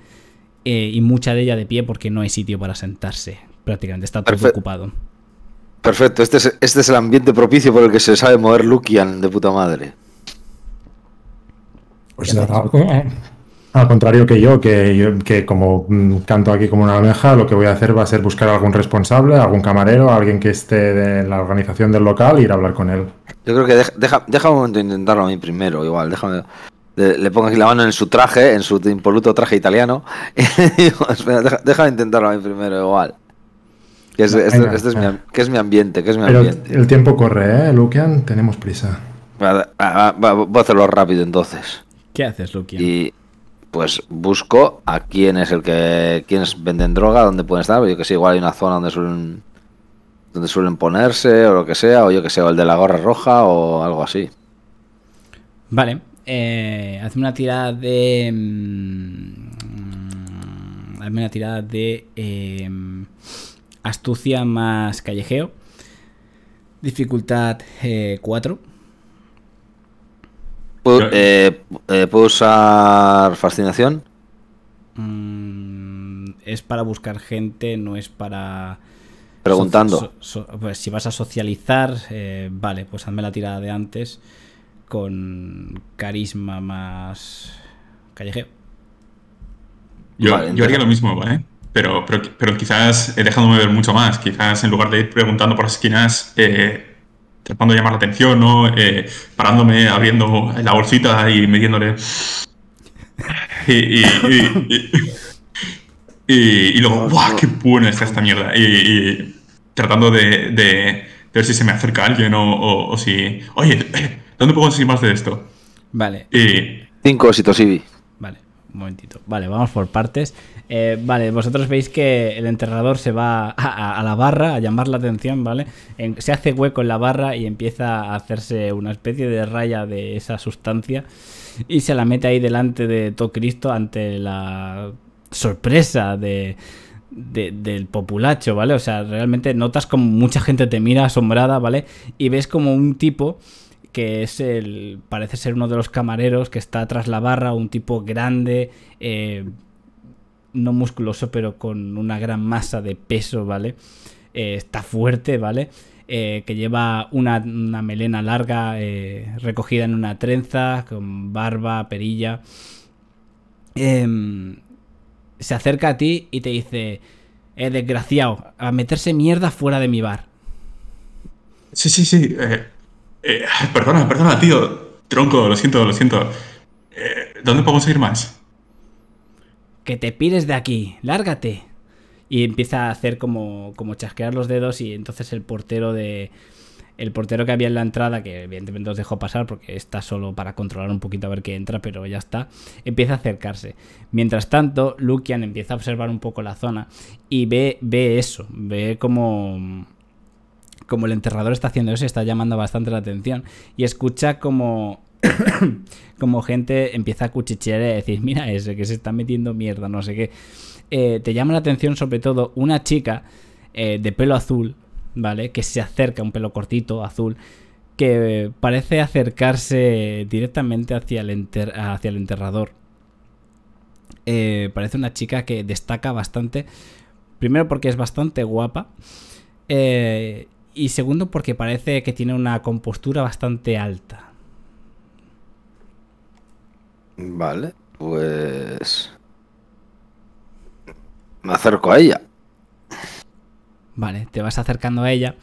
eh, y mucha de ella de pie porque no hay sitio para sentarse. Prácticamente está todo ocupado. Perfecto, este es, este es el ambiente propicio por el que se sabe mover Lukian de puta madre. Pues (laughs) Al contrario que yo, que, como mm, canto aquí como una almeja, lo que voy a hacer va a ser buscar a algún responsable, algún camarero, alguien que esté en la organización del local e ir a hablar con él. Yo creo que deja, un momento intentarlo a mí primero, igual, déjame. Le, pongo aquí la mano en su traje, en su impoluto traje italiano, (laughs) deja, déjame intentarlo a mí primero, igual. Que es, este, es, mi, ambiente, que es Pero El tiempo corre, ¿eh, Lukian? Tenemos prisa. voy a hacerlo rápido entonces. ¿Qué haces, Lukian? pues busco a quién es el que quiénes venden droga, dónde pueden estar, pues yo que sé, igual hay una zona donde suelen donde suelen ponerse o lo que sea, o yo que sé, o el de la gorra roja o algo así. Vale, eh, hazme una tirada de mm, hazme una tirada de eh, astucia más callejeo. Dificultad 4. Eh, eh, eh, ¿Puedo, usar fascinación? Mm, es para buscar gente, no es para... Preguntando. Pues, si vas a socializar, eh, vale, pues hazme la tirada de antes con carisma más callejeo. Yo, haría lo mismo, ¿vale? Pero, pero, pero, quizás dejándome ver mucho más, quizás en lugar de ir preguntando por las esquinas, Tratando de llamar la atención, ¿no? Eh, parándome, abriendo la bolsita y metiéndole. Y, luego, ¡guau! ¡Qué buena está esta mierda! Y, tratando de, ver si se me acerca alguien o, si. Oye, eh, ¿dónde puedo conseguir más de esto? Vale. Cinco éxitos, Ivy momentito. Vale, vamos por partes. Eh, vale, vosotros veis que el enterrador se va a, la barra a llamar la atención, ¿vale? se hace hueco en la barra y empieza a hacerse una especie de raya de esa sustancia y se la mete ahí delante de todo Cristo ante la sorpresa de... del populacho, ¿vale? O sea, realmente notas como mucha gente te mira asombrada, ¿vale? Y ves como un tipo que es el. parece ser uno de los camareros que está tras la barra, un tipo grande, eh, no musculoso, pero con una gran masa de peso, ¿vale? Eh, está fuerte, ¿vale? Eh, que lleva una, melena larga recogida en una trenza, con barba, perilla. Em, se acerca a ti y te dice, desgraciado, a meterse mierda fuera de mi bar. Sí, sí, sí. Eh, perdona, perdona, tío. Tronco, lo siento, lo siento. Eh, ¿Dónde podemos ir más? Que te pires de aquí, lárgate. Y empieza a hacer como, como chasquear los dedos y entonces el portero de... El portero que había en la entrada, que evidentemente os dejó pasar porque está solo para controlar un poquito a ver qué entra, pero ya está, empieza a acercarse. Mientras tanto, Lukian empieza a observar un poco la zona y ve, ve eso, ve como como el enterrador está haciendo eso, está llamando bastante la atención. Y escucha como (coughs) como gente empieza a cuchichear y decir, mira ese que se está metiendo mierda, no sé qué. Eh, te llama la atención sobre todo una chica eh, de pelo azul, ¿vale? Que se acerca, un pelo cortito, azul, que parece acercarse directamente hacia el, hacia el enterrador. Eh, parece una chica que destaca bastante, primero porque es bastante guapa. Eh, y segundo, porque parece que tiene una compostura bastante alta. Vale, pues... Me acerco a ella. Vale, te vas acercando a ella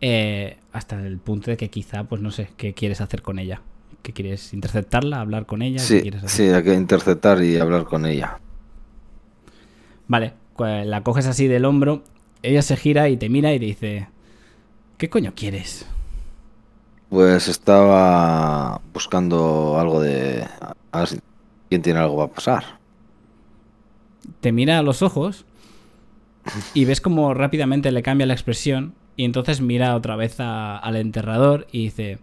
eh, hasta el punto de que quizá, pues no sé, ¿qué quieres hacer con ella? ¿Qué quieres interceptarla, hablar con ella? Sí, sí, hay que interceptar y hablar con ella. Vale, la coges así del hombro, ella se gira y te mira y te dice, ¿Qué coño quieres? Pues estaba buscando algo de... A ver si quién tiene algo para pasar. Te mira a los ojos y ves como rápidamente le cambia la expresión y entonces mira otra vez al enterrador y dice,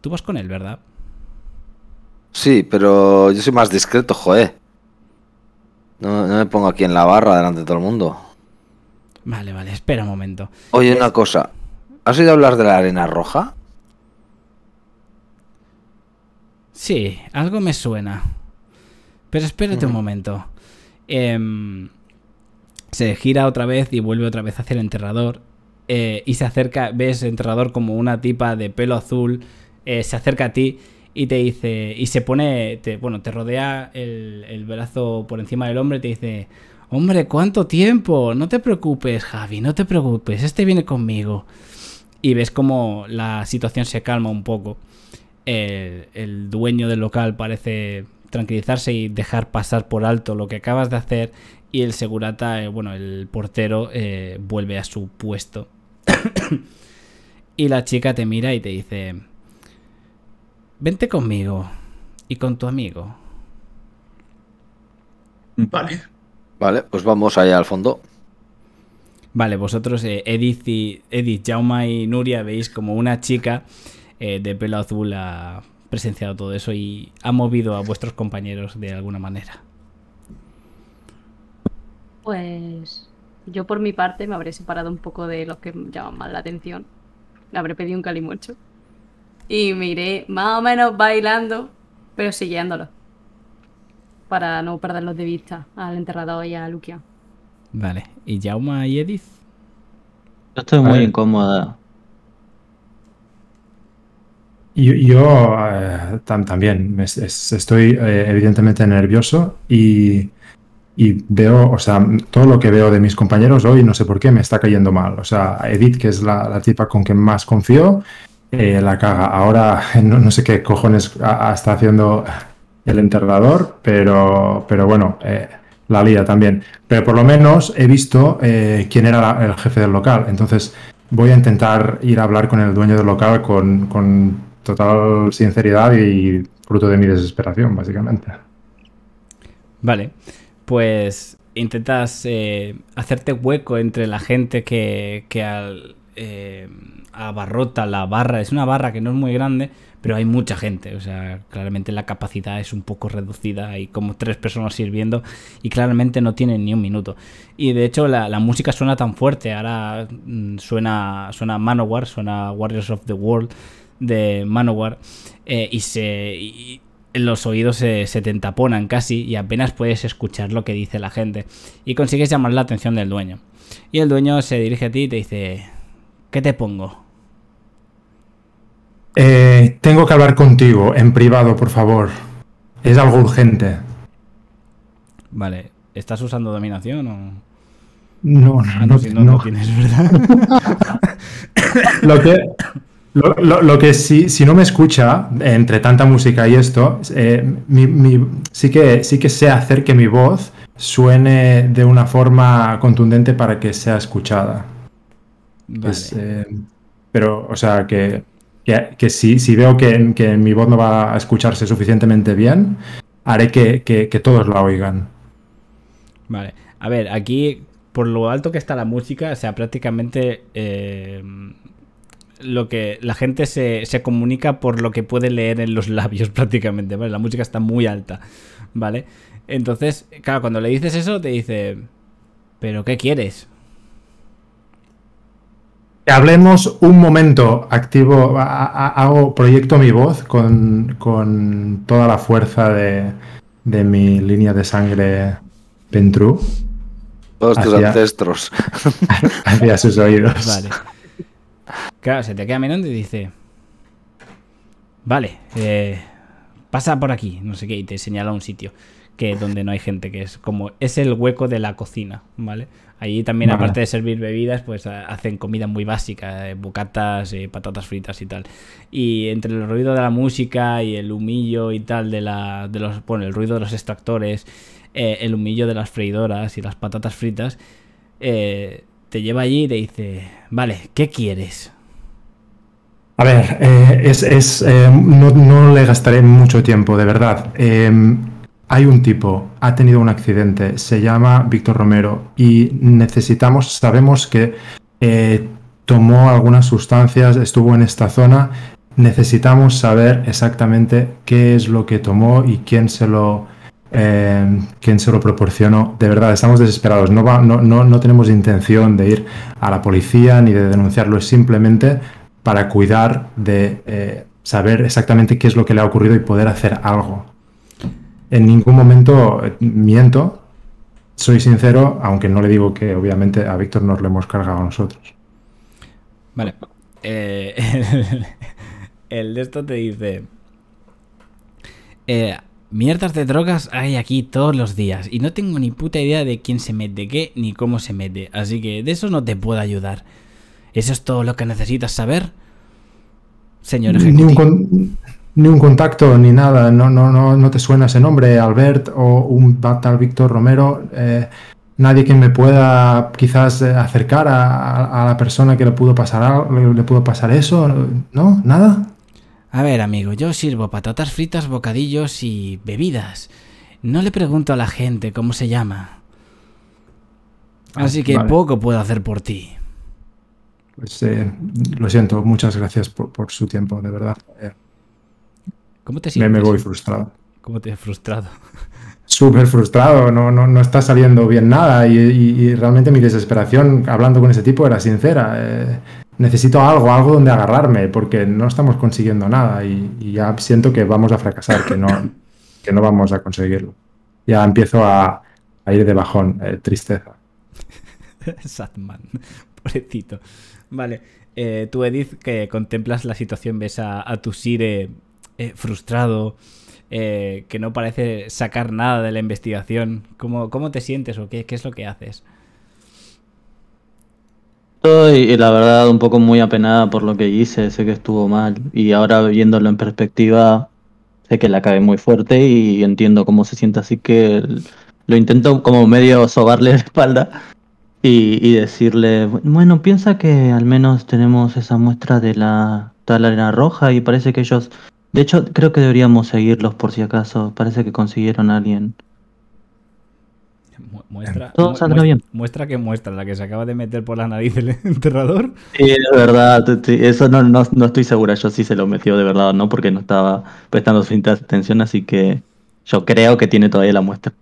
tú vas con él, ¿verdad? Sí, pero yo soy más discreto, joder. No, no me pongo aquí en la barra delante de todo el mundo. Vale, vale, espera un momento. Oye, una cosa. ¿Has oído hablar de la arena roja? Sí, algo me suena. Pero espérate un momento. Em, se gira otra vez y vuelve otra vez hacia el enterrador. Eh, y se acerca, ves el enterrador como una tipa de pelo azul. Eh, se acerca a ti y te dice. Y se pone. bueno, te rodea el, el brazo por encima del hombre y te dice. Hombre, ¿cuánto tiempo? No te preocupes, Javi, no te preocupes. Este viene conmigo y ves como la situación se calma un poco. El, dueño del local parece tranquilizarse y dejar pasar por alto lo que acabas de hacer y el segurata, eh, bueno, el portero eh, vuelve a su puesto. (coughs) y la chica te mira y te dice, vente conmigo y con tu amigo. Vale. Vale, pues vamos allá al fondo. Vale, vosotros, eh, Edith, y, Edith, Jauma y Nuria, veis como una chica eh, de pelo azul ha presenciado todo eso y ha movido a vuestros compañeros de alguna manera. Pues yo por mi parte me habré separado un poco de los que llaman más la atención. Le habré pedido un calimocho. Y miré más o menos bailando, pero siguiéndolo. Para no perderlos de vista al enterrado y a Luquia. Vale. ¿Y Jauma y Edith? Yo estoy muy incómoda. Yo, eh, también estoy eh, evidentemente nervioso y, veo, o sea, todo lo que veo de mis compañeros hoy, no sé por qué, me está cayendo mal. O sea, Edith, que es la, tipa con quien más confío, eh, la caga. Ahora (laughs) no, sé qué cojones está haciendo el enterrador, pero, pero bueno la lía también. Pero por lo menos he visto eh, quién era el jefe del local. Entonces voy a intentar ir a hablar con el dueño del local con, total sinceridad y fruto de mi desesperación, básicamente. Vale, pues intentas eh, hacerte hueco entre la gente que, al, eh, abarrota la barra. Es una barra que no es muy grande, pero hay mucha gente, o sea, claramente la capacidad es un poco reducida, hay como tres personas sirviendo y claramente no tienen ni un minuto. Y de hecho la, música suena tan fuerte, ahora mm, suena, suena Manowar, suena Warriors of the World de Manowar eh, y se... los oídos se, se, te entaponan casi y apenas puedes escuchar lo que dice la gente y consigues llamar la atención del dueño. Y el dueño se dirige a ti y te dice, ¿qué te pongo? Eh, tengo que hablar contigo en privado, por favor. Es algo urgente. Vale, ¿estás usando dominación o...? No, no, ah, no, no, tienes, ¿verdad? (laughs) lo que, lo, que si, si, no me escucha, entre tanta música y esto, eh, sí, que, sí que sé hacer que mi voz suene de una forma contundente para que sea escuchada. Vale. Eh, pero, o sea, que que, si, veo que, mi voz no va a escucharse suficientemente bien, haré que, todos la oigan. Vale. A ver, aquí, por lo alto que está la música, o sea, prácticamente eh, lo que la gente se, se, comunica por lo que puede leer en los (laughs) labios, prácticamente, ¿vale? La música está muy alta, ¿vale? Entonces, claro, cuando le dices eso, te dice, ¿pero qué quieres? Hablemos un momento, activo, hago, proyecto mi voz con, toda la fuerza de, mi línea de sangre Pentru. Todos tus ancestros. (laughs) Hacia sus oídos. Vale. Claro, se te queda mirando y dice, vale, eh, pasa por aquí, no sé qué, y te señala un sitio que donde no hay gente, que es como, es el hueco de la cocina, ¿vale? Allí también, aparte de servir bebidas, pues hacen comida muy básica, eh, bocatas, eh, patatas fritas y tal. Y entre el ruido de la música y el humillo y tal, de, la, de los, bueno, el ruido de los extractores, eh, el humillo de las freidoras y las patatas fritas, te lleva allí y te dice, vale, ¿qué quieres? A ver, es, es no, no, le gastaré mucho tiempo, de verdad hay un tipo, ha tenido un accidente, se llama Víctor Romero y necesitamos, sabemos que eh, tomó algunas sustancias, estuvo en esta zona, necesitamos saber exactamente qué es lo que tomó y quién se lo, eh, quién se lo proporcionó. De verdad, estamos desesperados, no, no, no, tenemos intención de ir a la policía ni de denunciarlo, es simplemente para cuidar de... Eh, saber exactamente qué es lo que le ha ocurrido y poder hacer algo en ningún momento eh, miento, soy sincero, aunque no le digo que obviamente a Víctor nos lo hemos cargado a nosotros. Vale. Eh, (laughs) el, de esto te dice... Eh, mierdas de drogas hay aquí todos los días y no tengo ni puta idea de quién se mete qué ni cómo se mete, así que de eso no te puedo ayudar. ¿Eso es todo lo que necesitas saber? Señor ejecutivo ni un contacto ni nada, no, no, no, no te suena ese nombre, Albert o un tal Víctor Romero, eh, nadie que me pueda quizás eh, acercar a, la persona que le pudo pasar le, pasar eso, ¿no? ¿Nada? A ver, amigo, yo sirvo patatas fritas, bocadillos y bebidas. No le pregunto a la gente cómo se llama. Ah, Así que poco puedo hacer por ti. Pues eh, lo siento, muchas gracias por su tiempo, de verdad. ¿Cómo te sientes? Me, me voy frustrado. ¿Cómo te has frustrado? Súper frustrado, no, no, está saliendo bien nada y, realmente mi desesperación hablando con ese tipo era sincera. Eh, necesito algo, algo donde agarrarme porque no estamos consiguiendo nada y, ya siento que vamos a fracasar, que no, (coughs) que no vamos a conseguirlo. Ya empiezo a, ir de bajón, eh, tristeza. (laughs) Satman, pobrecito. Vale, eh, tú Edith, que contemplas la situación, ves a, a tu Sire eh, frustrado, eh, que no parece sacar nada de la investigación. ¿Cómo, cómo te sientes o qué, qué, es lo que haces? Estoy, eh, la verdad, un poco muy apenada por lo que hice, sé que estuvo mal y ahora viéndolo en perspectiva, sé que la cabe muy fuerte y entiendo cómo se siente, así que lo intento como medio sobarle (laughs) la espalda y, decirle, bueno, piensa que al menos tenemos esa muestra de la, ...toda la arena roja y parece que ellos de hecho, creo que deberíamos seguirlos por si acaso. Parece que consiguieron a alguien. Muestra, Muestra que muestra, la que se acaba de meter por la nariz del (laughs) enterrador. Sí, de verdad, eso no, estoy segura, yo sí se lo metió de verdad, ¿no? Porque no estaba prestando su atención, así que yo creo que tiene todavía la muestra.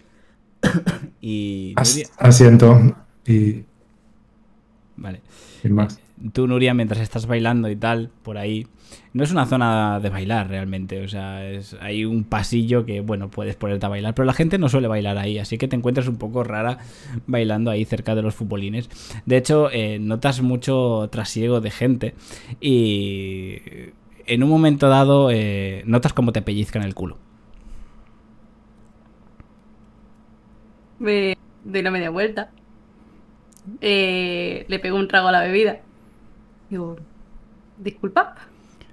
(coughs) y... asiento Vale tú, Nuria, mientras estás bailando y tal, por ahí, no es una zona de bailar realmente. O sea, es, hay un pasillo que, bueno, puedes ponerte a bailar, pero la gente no suele bailar ahí, así que te encuentras un poco rara bailando ahí cerca de los futbolines. De hecho, eh, notas mucho trasiego de gente y en un momento dado eh, notas cómo te pellizcan el culo. Me doy la media vuelta. Eh, le pego un trago a la bebida disculpa.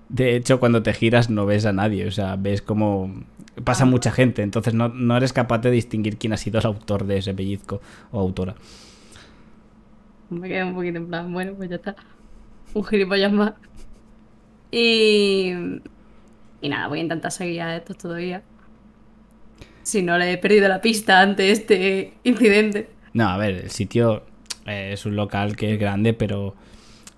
De hecho, cuando te giras no ves a nadie, o sea, ves como pasa ah. mucha gente, entonces no, eres capaz de distinguir quién ha sido el autor de ese pellizco o autora. Me quedo un poquito en plan, bueno, pues ya está. Un gilipollas más. Y, y nada, voy a intentar seguir a estos todavía. Si no le he perdido la pista ante este incidente. No, a ver, el sitio eh, es un local que es grande, pero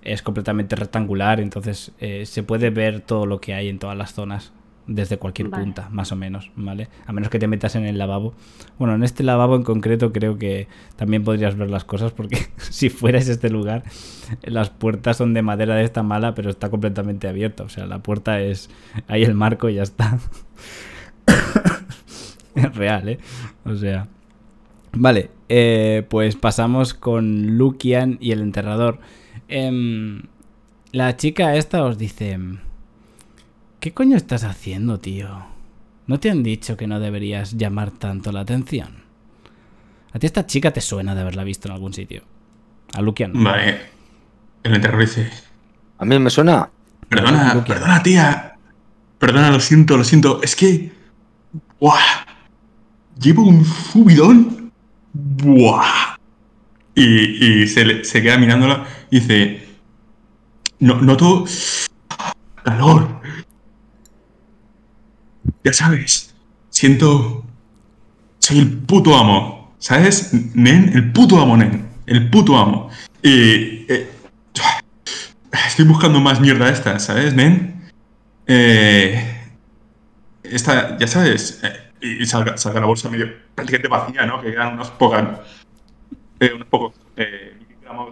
es completamente rectangular, entonces eh, se puede ver todo lo que hay en todas las zonas desde cualquier punta, más o menos, ¿vale? A menos que te metas en el lavabo. Bueno, en este lavabo en concreto creo que también podrías ver las cosas porque (laughs) si fueras este lugar, las puertas son de madera de esta mala, pero está completamente abierta, o sea, la puerta es ahí el marco y ya está. (coughs) es real, ¿eh? O sea, Vale, eh, pues pasamos con Lukian y el enterrador. Em, la chica esta os dice... ¿Qué coño estás haciendo, tío? ¿No te han dicho que no deberías llamar tanto la atención? A ti esta chica te suena de haberla visto en algún sitio. A Lukian. No. Vale. El A mí me suena. Perdona, perdona, tía. Perdona, lo siento, lo siento. Es que... ¡Buah! Llevo un subidón. ¡Buah! Y, y se, se queda mirándola dice, no, noto calor. Ya sabes, siento... Soy el puto amo. ¿Sabes? Nen, el puto amo, Nen. El puto amo. Y... Eh, estoy buscando más mierda esta, ¿sabes, Nen? Eh, esta, ya sabes, eh, y salga, la bolsa medio prácticamente vacía, ¿no? Que quedan unos pocos eh, unos pocos... Eh,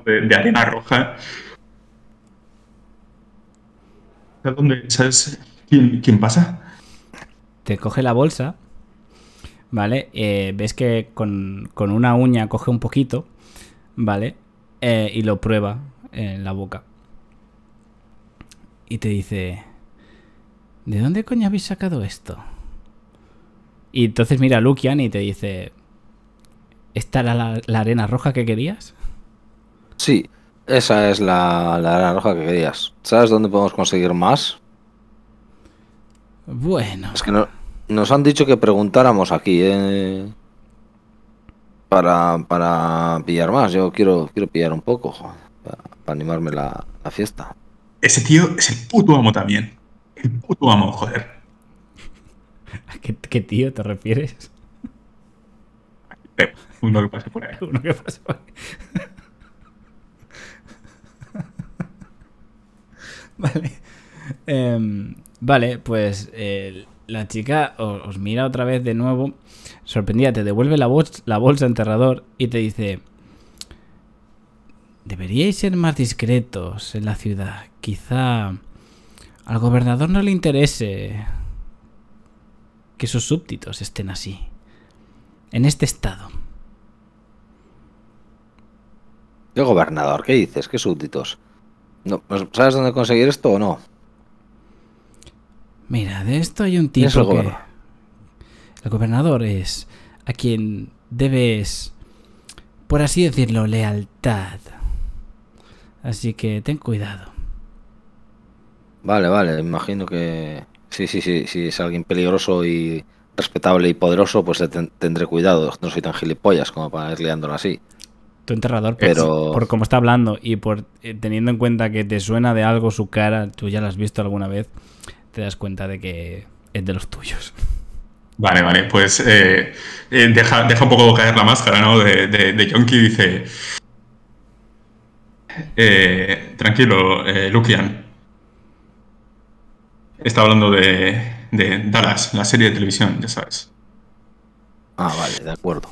de, arena roja. ¿Dónde, ¿Sabes quién, pasa? Te coge la bolsa, ¿vale? Eh, ves que con, una uña coge un poquito, ¿vale? Eh, y lo prueba en la boca. Y te dice, ¿de dónde coño habéis sacado esto? Y entonces mira a Lukian y te dice, ¿esta era la, la arena roja que querías? Sí, esa es la, la roja que querías. ¿Sabes dónde podemos conseguir más? Bueno. Es que nos han dicho que preguntáramos aquí, ¿eh? Para, para pillar más. Yo quiero, quiero pillar un poco, para, animarme la, fiesta. Ese tío es el puto amo también. El puto amo, joder. ¿A qué, qué, tío te refieres? Eh, uno que pase por ahí. (laughs) Uno que pase por ahí. (laughs) vale. Em, vale, pues eh, la chica os, mira otra vez de nuevo, sorprendida, te devuelve la, bolsa, la bolsa enterrador y te dice... Deberíais ser más discretos en la ciudad. Quizá al gobernador no le interese que sus súbditos estén así, en este estado. ¿Qué gobernador? ¿Qué dices? ¿Qué súbditos? No, pues, ¿Sabes dónde conseguir esto o no? Mira, de esto hay un tipo el que... Gobernador? El gobernador es a quien debes, por así decirlo, lealtad. Así que ten cuidado. Vale, vale, imagino que... Sí, sí, sí, si es alguien peligroso y respetable y poderoso, pues tendré cuidado. No soy tan gilipollas como para ir así. Tu enterrador, pues, pero... por cómo está hablando y por eh, teniendo en cuenta que te suena de algo su cara, tú ya la has visto alguna vez, te das cuenta de que es de los tuyos. Vale, vale, pues eh, eh, deja, deja, un poco caer la máscara, ¿no? De, de, de dice... tranquilo, Lucian. Está hablando de, de Dallas, la serie de televisión, ya sabes. Ah, vale, de acuerdo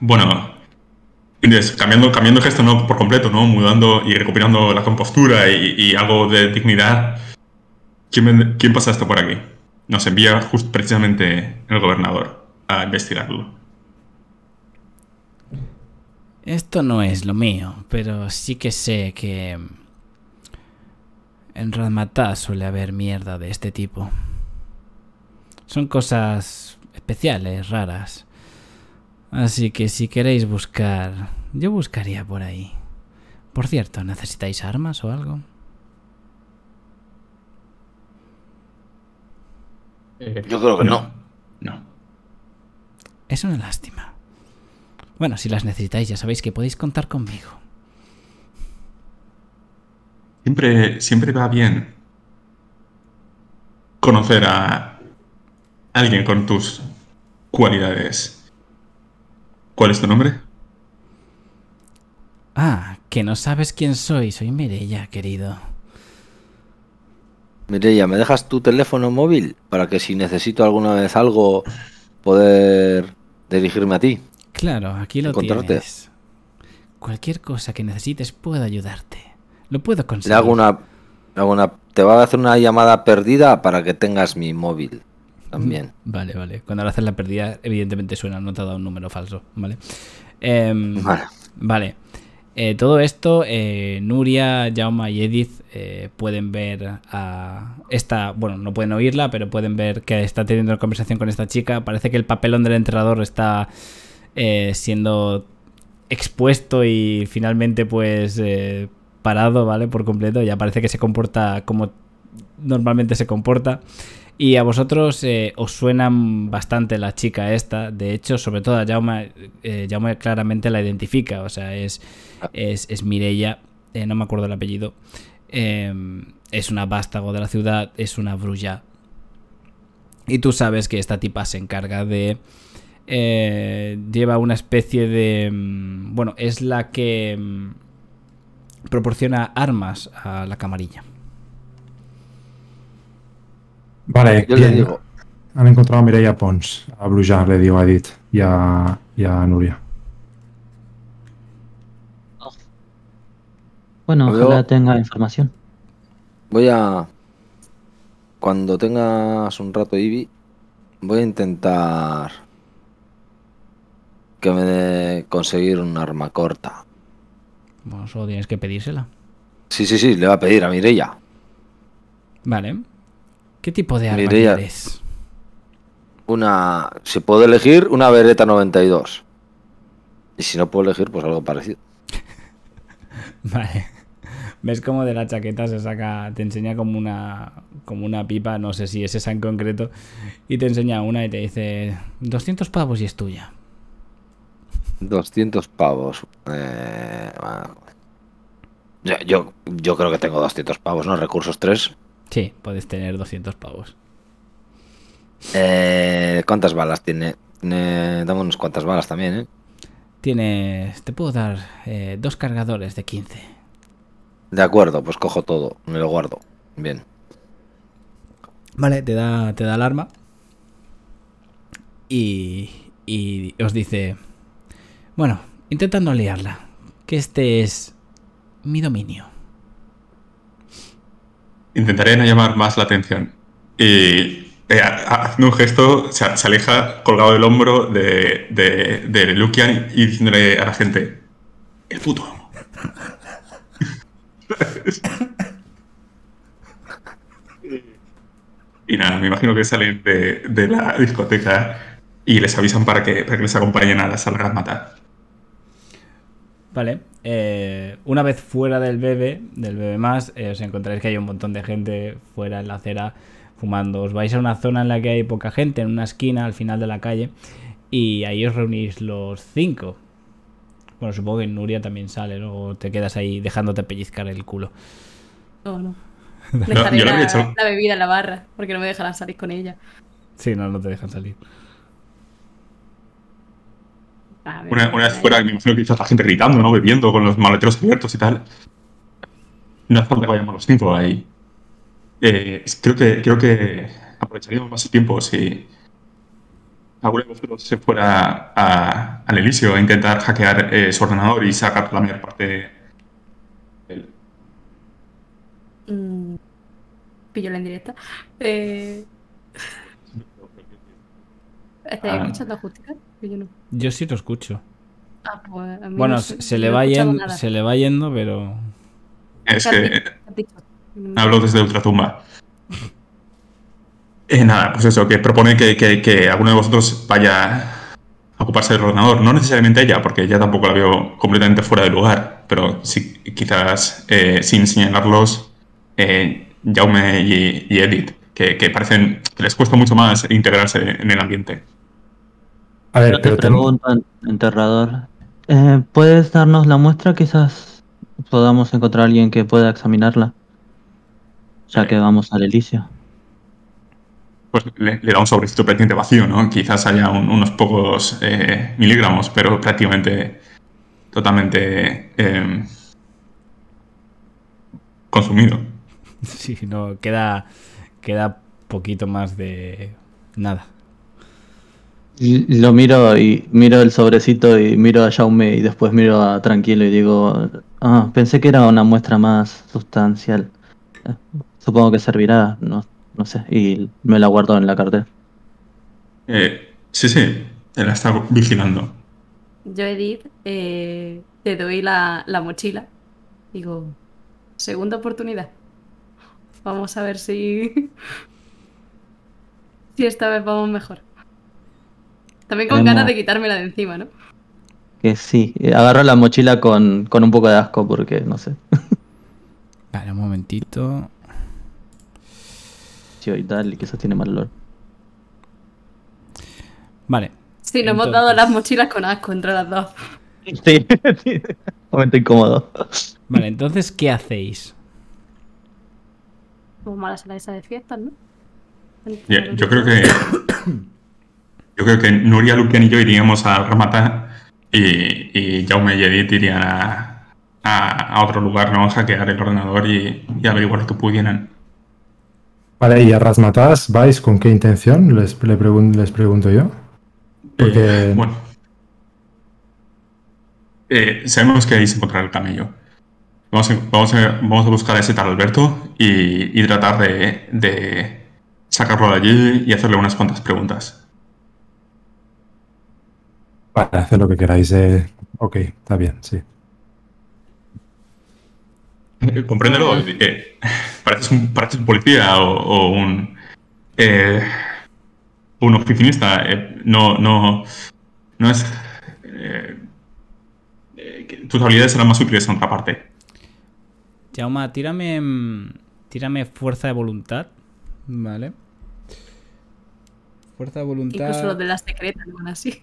bueno, cambiando, cambiando gesto ¿no? por completo, ¿no? Mudando y recuperando la compostura y, algo de dignidad. ¿Quién, pasa esto por aquí? Nos envía justo precisamente el gobernador a investigarlo. Esto no es lo mío, pero sí que sé que en Ramatá suele haber mierda de este tipo. Son cosas especiales, raras. Así que si queréis buscar, yo buscaría por ahí. Por cierto, ¿necesitáis armas o algo? Eh, yo creo que no. no. Es una lástima. Bueno, si las necesitáis, ya sabéis que podéis contar conmigo. Siempre, siempre va bien conocer a alguien con tus cualidades. ¿Cuál es tu nombre? Ah, que no sabes quién soy. Soy Mirella, querido. Mirella, ¿me dejas tu teléfono móvil para que si necesito alguna vez algo poder dirigirme a ti? Claro, aquí lo tienes. Cualquier cosa que necesites puedo ayudarte. Lo puedo conseguir. hago una, te va a hacer una llamada perdida para que tengas mi móvil también. Vale, vale. Cuando lo haces la pérdida, evidentemente suena, no te ha dado un número falso, ¿vale? Em, vale. Eh, todo esto, eh, Nuria, Jauma y Edith eh, pueden ver a esta, bueno, no pueden oírla, pero pueden ver que está teniendo una conversación con esta chica. Parece que el papelón del entrenador está siendo expuesto y finalmente pues parado, ¿vale? Por completo. Ya parece que se comporta como normalmente se comporta. Y a vosotros eh, os suena bastante la chica esta. De hecho, sobre todo a Jauma, eh, Jaume claramente la identifica. O sea, es, es, es eh, no me acuerdo el apellido. es una vástago de la ciudad, es una brulla. Y tú sabes que esta tipa se encarga de... lleva una especie de... Mm, bueno, es la que mm, proporciona armas a la camarilla. Vale, yo Le digo. Han encontrado a Mireia Pons, a Blue le digo a Edith y a, Nuria. Bueno, ojalá tenga información. Voy a. Cuando tengas un rato, Ivy, voy a intentar. que me dé conseguir un arma corta. Bueno, pues solo tienes que pedírsela. Sí, sí, sí, le va a pedir a Mireia. Vale. ¿Qué tipo de arma Una. se puedo elegir, una Beretta 92. Y si no puedo elegir, pues algo parecido. (laughs) vale. ¿Ves cómo de la chaqueta se saca? Te enseña como una. como una pipa, no sé si es esa en concreto. Y te enseña una y te dice. 200 pavos y es tuya. 200 pavos. Eh, yo, yo, yo creo que tengo 200 pavos, ¿no? Recursos 3. Sí, puedes tener 200 pavos. Eh, ¿Cuántas balas tiene? dámonos Dame unas cuantas balas también, ¿eh? Tienes. Te puedo dar eh, dos cargadores de 15. De acuerdo, pues cojo todo, me lo guardo. Bien. Vale, te da, te da alarma. Y, y os dice: Bueno, intentando liarla, que este es mi dominio intentaré no llamar más la atención. Y eh, haciendo un gesto, se, aleja colgado del hombro de, de, Lukian y diciéndole a la gente: El puto amo. y nada, me imagino que salen de, la discoteca y les avisan para que, les acompañen a la sala de matar. Vale eh, una vez fuera del bebé, del bebé más, eh, os encontraréis que hay un montón de gente fuera en la acera fumando. Os vais a una zona en la que hay poca gente, en una esquina al final de la calle, y ahí os reunís los cinco. Bueno, supongo que Nuria también sale, O te quedas ahí dejándote pellizcar el culo. No, no. (laughs) yo la, bebida en la barra, porque no me dejarán salir con ella. Sí, no, no te dejan salir una, una, vez fuera, me imagino que quizás la gente gritando, ¿no? Bebiendo con los maleteros abiertos y tal. No es falta que vayamos los cinco ahí. Eh, creo, que, creo que aprovecharíamos más el tiempo si alguno de vosotros se fuera a, al elicio a intentar hackear eh, su ordenador y sacar la mayor parte de él. Mm, pillo la indirecta. Eh... ¿Estáis ah. escuchando Que yo no. Yo sí lo escucho. Ah, pues, bueno, se, le va yendo, se le va yendo, pero. Es que. Hablo desde Ultratumba. Eh, nada, pues eso, que propone que, alguno de vosotros vaya a ocuparse del ordenador. No necesariamente ella, porque ella tampoco la vio completamente fuera de lugar, pero sí, quizás eh, sin señalarlos, eh, Jaume y, Edith, que, que parecen que les cuesta mucho más integrarse en el ambiente. A ver, te pregunto, enterrador, eh, ¿puedes darnos la muestra? Quizás podamos encontrar a alguien que pueda examinarla, ya que vamos al elicio. Pues le, da un sobrecito prácticamente vacío, ¿no? Quizás haya unos pocos eh, miligramos, pero prácticamente totalmente em, consumido. (laughs) Sí, no, queda, queda poquito más de nada. Lo miro y miro el sobrecito y miro a Jaume y después miro a Tranquilo y digo, ah, pensé que era una muestra más sustancial. Eh, supongo que servirá, no, sé, y me la guardo en la cartera. Eh, sí, sí, la está vigilando. Yo, Edith, eh, te doy la, mochila. Digo, segunda oportunidad. Vamos a ver si... (laughs) si esta vez vamos mejor. También con ganas de quitármela de encima, ¿no? Que sí, eh, agarro la mochila con, un poco de asco porque no sé. Vale, (laughs) un momentito. Sí, y dale, que eso tiene mal olor. Vale. Sí, nos hemos dado las mochilas con asco entre las dos. (laughs) Sí, sí. momento incómodo. Vale, entonces, ¿qué hacéis? como pues mala la esa de fiestas, ¿no? yo creo que (coughs) (coughs) (coughs) Yo creo que Nuria Luquian y yo iríamos a rematar y, Jaume y Edith irían a, otro lugar, ¿no? A hackear el ordenador y, y averiguar lo que pudieran. Vale, ¿y a Rasmatas vais con qué intención? Les, les pregunto yo. Eh, bueno. Eh, sabemos que ahí se encontrará el camello. Vamos a, vamos, buscar a ese tal Alberto y, tratar de, de, sacarlo de allí y hacerle unas cuantas preguntas hacer lo que queráis. Eh. Ok, está bien, sí. Eh, compréndelo, pareces un, policía o, un, eh, un oficinista. no, no, no es. tus habilidades serán más útiles en otra parte. Yauma, tírame, mm, tírame fuerza de voluntad. Vale. Fuerza de voluntad. Incluso lo de las secretas, igual así.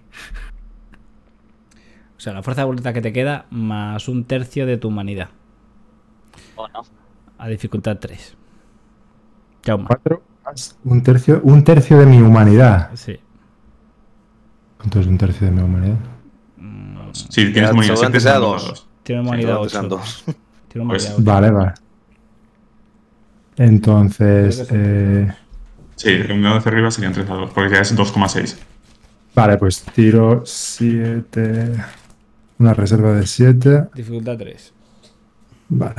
O sea, la fuerza de voluntad que te queda más un tercio de tu humanidad. O no. A dificultad 3. Chao, Cuatro más un tercio, de mi humanidad. Sí. ¿Cuánto es un tercio de mi humanidad? Mm, sí, tienes humanidad. Siempre sean dos. Tienes humanidad 8. Tiene humanidad pues, Vale, vale. Entonces. Eh... Sí, un dado hacia arriba serían 3 2. porque ya es 2,6. Vale, pues tiro 7. Una reserva de 7. Dificultad 3. Vale.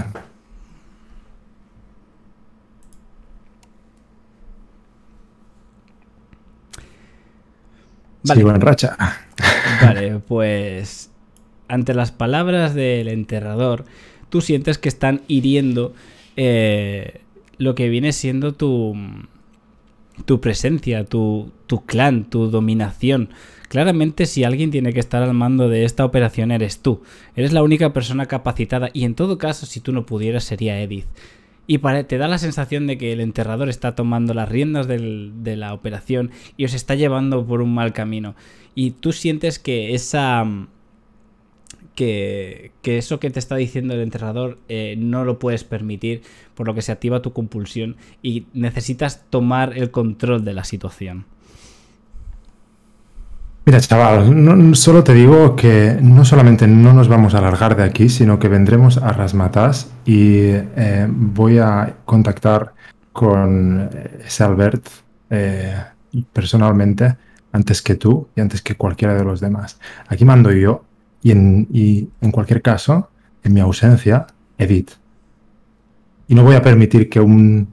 Vale. Sigo racha. Vale, pues ante las palabras del enterrador, tú sientes que están hiriendo eh, lo que viene siendo tu, tu presencia, tu, tu clan, tu dominación. Claramente si alguien tiene que estar al mando de esta operación eres tú. Eres la única persona capacitada y en todo caso si tú no pudieras sería Edith. Y te da la sensación de que el enterrador está tomando las riendas de la operación y os está llevando por un mal camino. Y tú sientes que esa... Mm, eso que te está diciendo el enterrador eh, no lo puedes permitir, por lo que se activa tu compulsión y necesitas tomar el control de la situación. Mira, chaval, solo te digo que no solamente no nos vamos a alargar de aquí, sino que vendremos a Rasmatas y eh, voy a contactar con eh, ese Albert eh, personalmente antes que tú y antes que cualquiera de los demás. Aquí mando yo y en, y en cualquier caso, en mi ausencia, Edith. Y no voy a permitir que un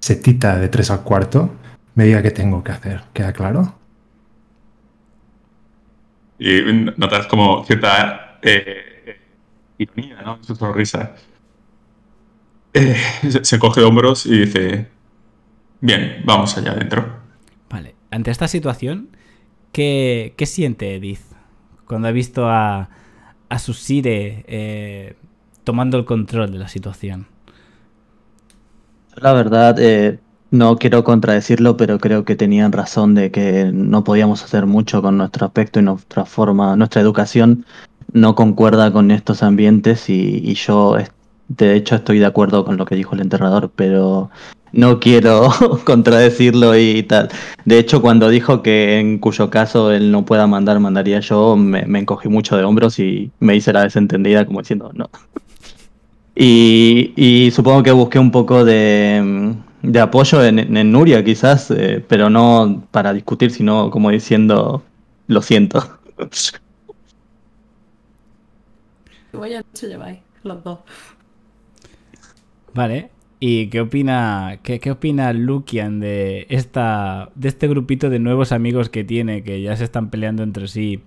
setita de tres al cuarto me diga qué tengo que hacer. ¿Queda claro? Y notas como cierta eh, ironía, ¿no? su sonrisa. Eh, se coge hombros y dice, bien, vamos allá adentro. Vale, ante esta situación, ¿qué, siente Edith cuando ha visto a, a Susire eh, tomando el control de la situación? La verdad, eh, no quiero contradecirlo, pero creo que tenían razón de que no podíamos hacer mucho con nuestro aspecto y nuestra forma, nuestra educación no concuerda con estos ambientes y, yo de hecho estoy de acuerdo con lo que dijo el enterrador, pero no quiero (laughs) contradecirlo y tal. De hecho, cuando dijo que en cuyo caso él no pueda mandar, mandaría yo, me, encogí mucho de hombros y me hice la desentendida como diciendo no. y supongo que busqué un poco de de apoyo en, Nuria quizás, eh, pero no para discutir, sino como diciendo, lo siento. (laughs) Voy a llevar los dos. Vale. ¿Y qué opina, qué, qué, opina Lukian de, esta, de este grupito de nuevos amigos que tiene, que ya se están peleando entre sí?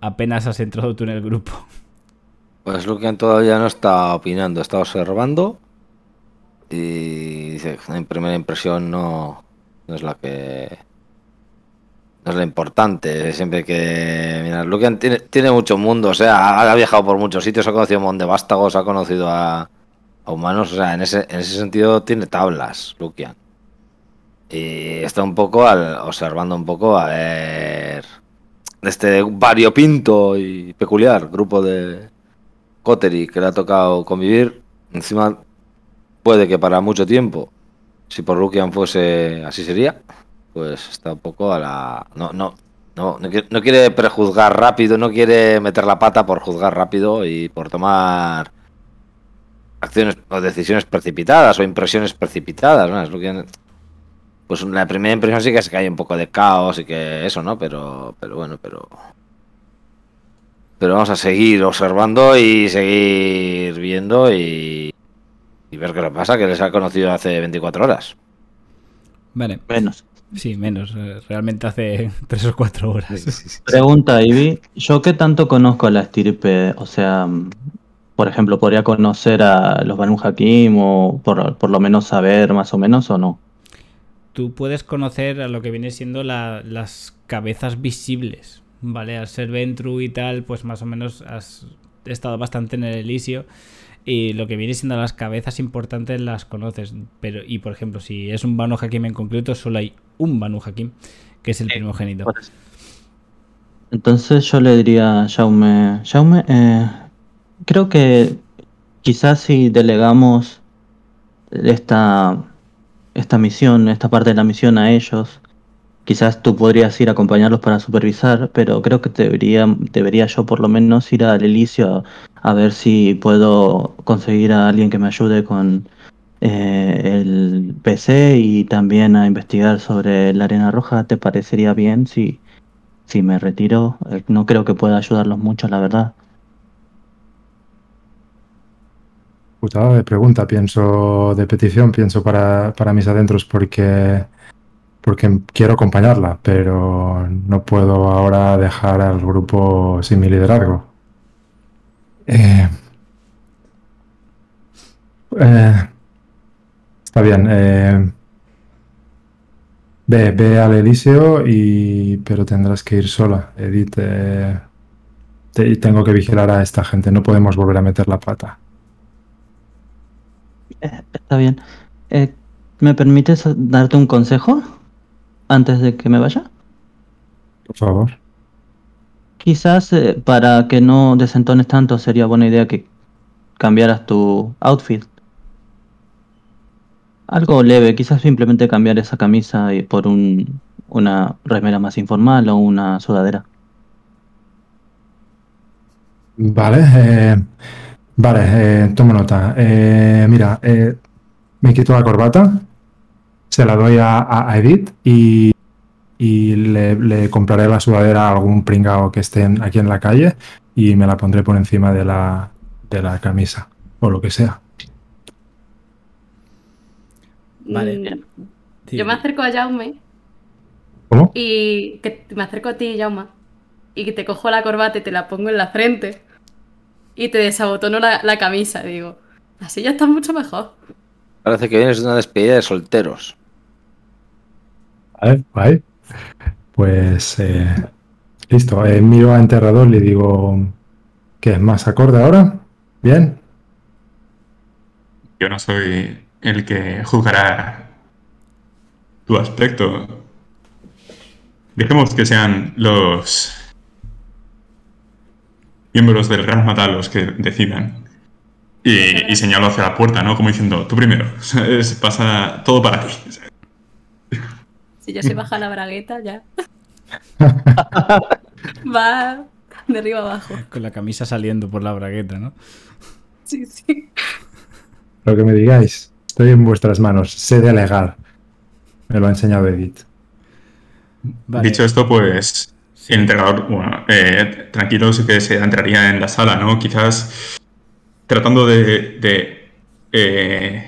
Apenas has entrado tú en el grupo. Pues Lukian todavía no está opinando, está observando y dice, en primera impresión no, es la que... No es la importante, siempre que... Mira, Lucan tiene, mucho mundo, o sea, ha, viajado por muchos sitios, ha conocido a vástagos, ha conocido a, humanos, o sea, en ese, en ese sentido tiene tablas, Lucian. Y está un poco al, observando un poco a ver este variopinto y peculiar grupo de coterie que le ha tocado convivir. Encima Puede que para mucho tiempo, si por Rukian fuese así sería, pues está un poco a la... No, no, no, no quiere prejuzgar rápido, no quiere meter la pata por juzgar rápido y por tomar acciones o decisiones precipitadas o impresiones precipitadas. pues la primera impresión sí que es que hay un poco de caos y que eso, ¿no? Pero, pero bueno, pero... Pero vamos a seguir observando y seguir viendo y y ver qué pasa, que les ha conocido hace 24 horas. Vale. Menos. Sí, menos. Eh, realmente hace 3 (laughs) o 4 horas. Pregunta, Ivy. ¿Yo qué tanto conozco a la estirpe? O sea, por ejemplo, ¿podría conocer a los Banu Hakim o por, lo menos saber más o menos o no? Tú puedes conocer a lo que viene siendo las cabezas visibles, ¿vale? Al ser Ventru y tal, pues más o menos has estado bastante en el Elisio y lo que viene siendo las cabezas importantes las conoces. Pero, y por ejemplo, si es un Banu Hakim en concreto, solo hay un Banu Hakim, que es el primogénito. Entonces yo le diría a Jaume, eh, creo que quizás si delegamos esta, esta misión, esta parte de la misión a ellos, Quizás tú podrías ir a acompañarlos para supervisar, pero creo que debería, yo por lo menos ir al Elicio a, ver si puedo conseguir a alguien que me ayude con eh, el PC y también a investigar sobre la arena roja. ¿Te parecería bien si, si me retiro? Eh, no creo que pueda ayudarlos mucho, la verdad. de pregunta, pienso, de petición, pienso para, para mis adentros, porque porque quiero acompañarla, pero no puedo ahora dejar al grupo sin mi liderazgo. Eh, eh, está bien. Eh, ve, ve al Eliseo y. pero tendrás que ir sola, Edith. tengo que vigilar a esta gente. No podemos volver a meter la pata. Está bien. ¿Me permites darte un consejo? antes de que me vaya? Por favor. Quizás eh, para que no desentones tanto sería buena idea que cambiaras tu outfit. Algo leve, quizás simplemente cambiar esa camisa por un, una remera más informal o una sudadera. Vale, eh, vale, eh, tomo nota. Eh, mira, me quito la corbata, se la doy a, Edith y, le, compraré la sudadera a algún pringao que esté aquí en la calle y me la pondré por encima de la, camisa o lo que sea. Vale. Mm, Yo me acerco a Jaume. ¿Cómo? Y que me acerco a ti, Jaume. Y que te cojo la corbata y te la pongo en la frente. Y te desabotono la, la camisa, digo. Así ya estás mucho mejor. Parece que vienes de una despedida de solteros. Vale, vale. Pues eh, listo. Eh, miro a enterrador y le digo que es más acorde ahora. Bien. Yo no soy el que juzgará tu aspecto. Dejemos que sean los miembros del Gran los que decidan. Y, señalo señaló hacia la puerta, ¿no? Como diciendo, tú primero, (laughs) pasa todo para ti. Si ya se baja la bragueta, ya. (laughs) Va de arriba abajo. Con la camisa saliendo por la bragueta, ¿no? Sí, sí. Lo que me digáis, estoy en vuestras manos, sé legal Me lo ha enseñado Edith. Dicho esto, pues el entregador, bueno, eh, tranquilo, sí que se entraría en la sala, ¿no? Quizás tratando de, eh,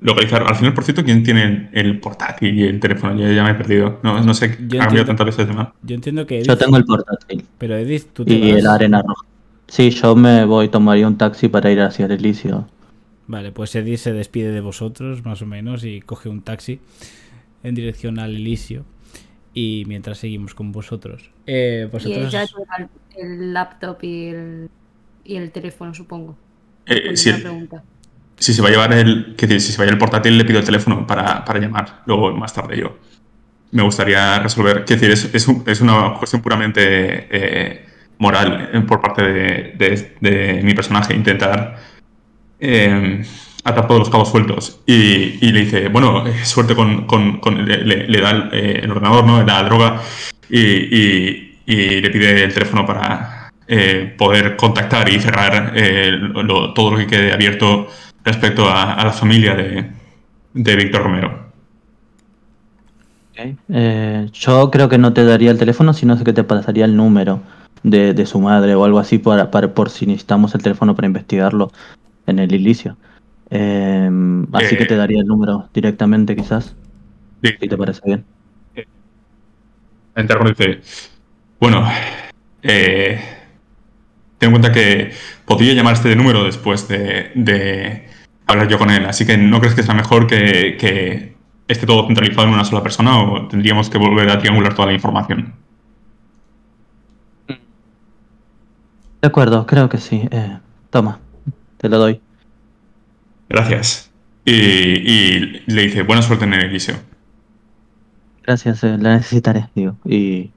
localizar. Al final, por cierto, ¿quién tiene el portátil y el teléfono? ya me he perdido. No, sé, ha cambiado tantas veces de Yo entiendo que Edith, Yo tengo el portátil. Pero Edith, tú tienes... Y el arena roja. Sí, yo me voy, tomaría un taxi para ir hacia el Elicio. Vale, pues Edith se despide de vosotros, más o menos, y coge un taxi en dirección al Elicio. Y mientras seguimos con vosotros. vosotros... Eh, y ella lleva el laptop y el y el teléfono, supongo. Eh, si, se va a llevar el. Que, si se va a el portátil, le pido el teléfono para, llamar. Luego, más tarde, yo. Me gustaría resolver. decir, es, una cuestión puramente eh, moral eh, por parte de, mi personaje. Intentar. Em, atar todos los cabos sueltos y, le dice, bueno, suerte con, le, da el, ordenador, ¿no? La droga y le pide el teléfono para, eh, poder contactar y cerrar eh, todo lo que quede abierto respecto a, la familia de, Víctor Romero. Eh, yo creo que no te daría el teléfono, sino que te pasaría el número de, su madre o algo así para, por si necesitamos el teléfono para investigarlo en el inicio em, así que te daría el número directamente quizás, si te parece bien. Bueno, ten en cuenta que podría llamar este número después de, hablar yo con él. Así que ¿no crees que sea mejor que, esté todo centralizado en una sola persona o tendríamos que volver a triangular toda la información? De acuerdo, creo que sí. Eh, toma, te lo doy. Gracias. Y, le dice, buena suerte en el Eliseo. Gracias, eh, la necesitaré, digo. y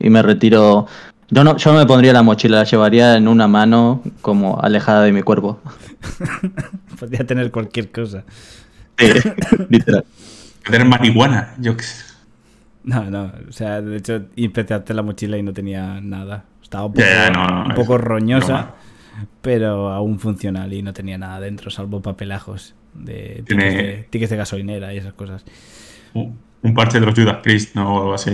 me retiro yo no, yo me pondría la mochila, la llevaría en una mano como alejada de mi cuerpo. (laughs) Podría tener cualquier cosa. Sí, literal. Tener marihuana, yo No, no, o sea, de hecho, hacer la mochila y no tenía nada. Estaba un poco, roñosa, pero aún funcional y no tenía nada dentro, salvo papelajos de tickets, de, gasolinera y esas cosas. un parche de los Judas Christ, ¿no? O así.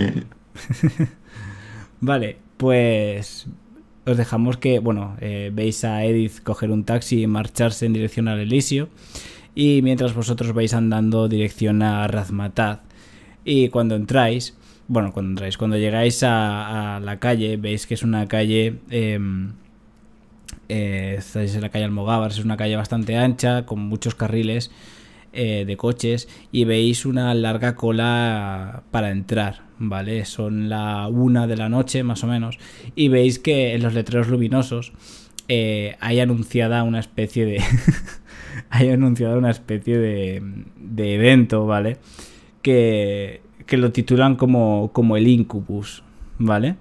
(laughs) vale, pues os dejamos que, bueno, eh, veis a Edith coger un taxi y marcharse en dirección al Elisio. Y mientras vosotros vais andando dirección a Razmataz. Y cuando entráis, bueno, cuando entráis, cuando llegáis a, la calle, veis que es una calle... Em, eh, estáis en la calle Almogávar, es una calle bastante ancha, con muchos carriles eh, de coches y veis una larga cola para entrar, ¿vale? Son la una de la noche más o menos y veis que en los letreros luminosos eh, hay anunciada una especie de... (laughs) hay anunciada una especie de, de evento, ¿vale? Que, lo titulan como, como el Incubus, ¿vale?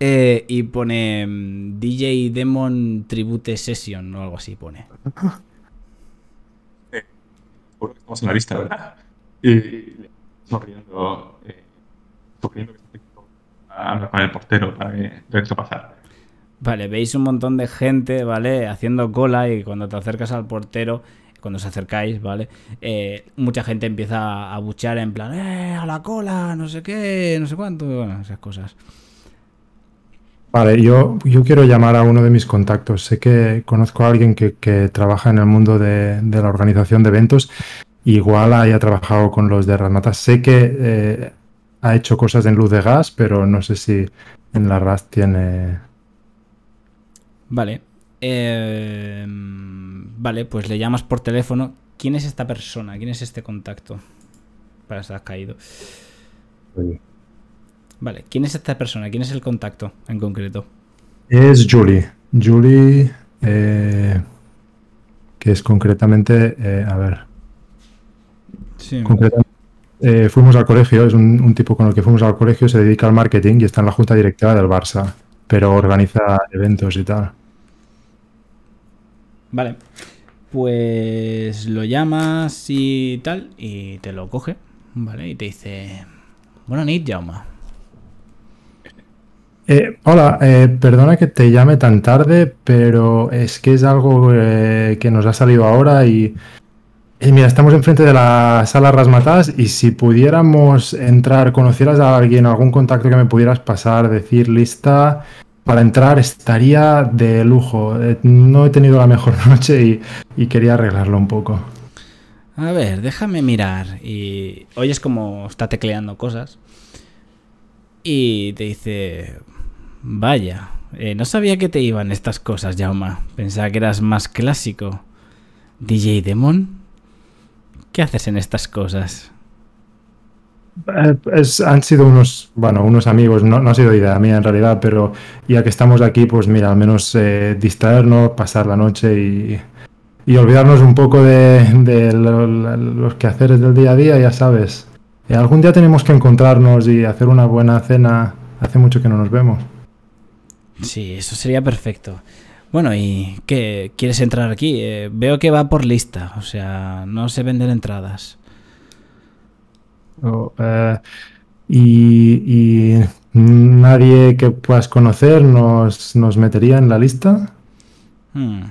Eh, y pone mm, DJ Demon Tribute Session o algo así pone. (laughs) porque estamos en la vista, ¿verdad? Y sonriendo, eh, que se este a con el portero para que esto pasar. Vale, veis un montón de gente, ¿vale? Haciendo cola y cuando te acercas al portero cuando os acercáis, ¿vale? Eh, mucha gente empieza a buchar en plan, ¡eh! ¡A la cola! No sé qué, no sé cuánto, bueno, esas cosas. Vale, yo, yo quiero llamar a uno de mis contactos. Sé que conozco a alguien que, trabaja en el mundo de, la organización de eventos. Igual haya trabajado con los de Ranata. Sé que eh, ha hecho cosas en luz de gas, pero no sé si en la RAS tiene. Vale. Em, vale, pues le llamas por teléfono. ¿Quién es esta persona? ¿Quién es este contacto? Para ha caído. Vale, ¿quién es esta persona? ¿Quién es el contacto en concreto? Es Julie. Julie, eh, que es concretamente, eh, a ver. Sí. Concretamente, eh, fuimos al colegio, es un, tipo con el que fuimos al colegio, se dedica al marketing y está en la junta directiva del Barça, pero organiza eventos y tal. Vale, pues lo llamas y tal, y te lo coge, ¿vale? Y te dice, bueno, Nid Jauma, eh, hola, eh, perdona que te llame tan tarde, pero es que es algo eh, que nos ha salido ahora y, mira, estamos enfrente de la sala Rasmatas y si pudiéramos entrar, conocieras a alguien, algún contacto que me pudieras pasar, decir lista para entrar estaría de lujo. no he tenido la mejor (laughs) noche y, quería arreglarlo un poco. A ver, déjame mirar y es como está tecleando cosas y te dice Vaya, eh, no sabía que te iban estas cosas, Jauma. Pensaba que eras más clásico. DJ Demon, ¿qué haces en estas cosas? Eh, han sido unos, bueno, unos amigos, no, ha sido idea mía en realidad, pero ya que estamos aquí, pues mira, al menos eh, distraernos, pasar la noche y, olvidarnos un poco de, los quehaceres del día a día, ya sabes. algún día tenemos que encontrarnos y hacer una buena cena. Hace mucho que no nos vemos. Sí, eso sería perfecto. Bueno, ¿y qué? ¿Quieres entrar aquí? Eh, veo que va por lista, o sea, no se venden entradas. Oh, eh, y, nadie que puedas conocer nos, metería en la lista? Hmm.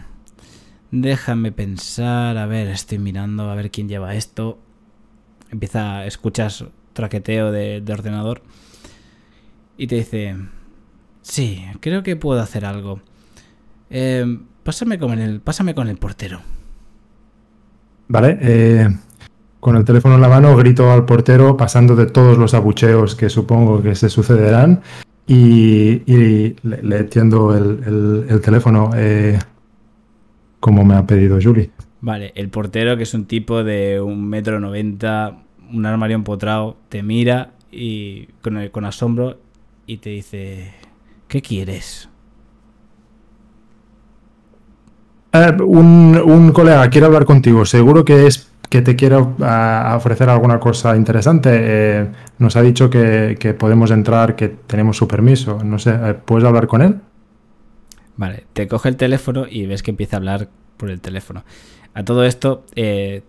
Déjame pensar, a ver, estoy mirando a ver quién lleva esto. Empieza a escuchar traqueteo de ordenador y te dice... Sí, creo que puedo hacer algo. Eh, pásame, con el, pásame con el portero. Vale, eh, con el teléfono en la mano grito al portero pasando de todos los abucheos que supongo que se sucederán y, y le, tiendo el, teléfono eh, como me ha pedido Julie. Vale, el portero que es un tipo de un metro noventa, un armario empotrado, te mira y con asombro y te dice ¿Qué quieres? un, colega quiere hablar contigo. Seguro que es que te quiero ofrecer alguna cosa interesante. Eh, nos ha dicho que, podemos entrar, que tenemos su permiso. No sé, eh, ¿puedes hablar con él? Vale, te coge el teléfono y ves que empieza a hablar por el teléfono. A todo esto, eh,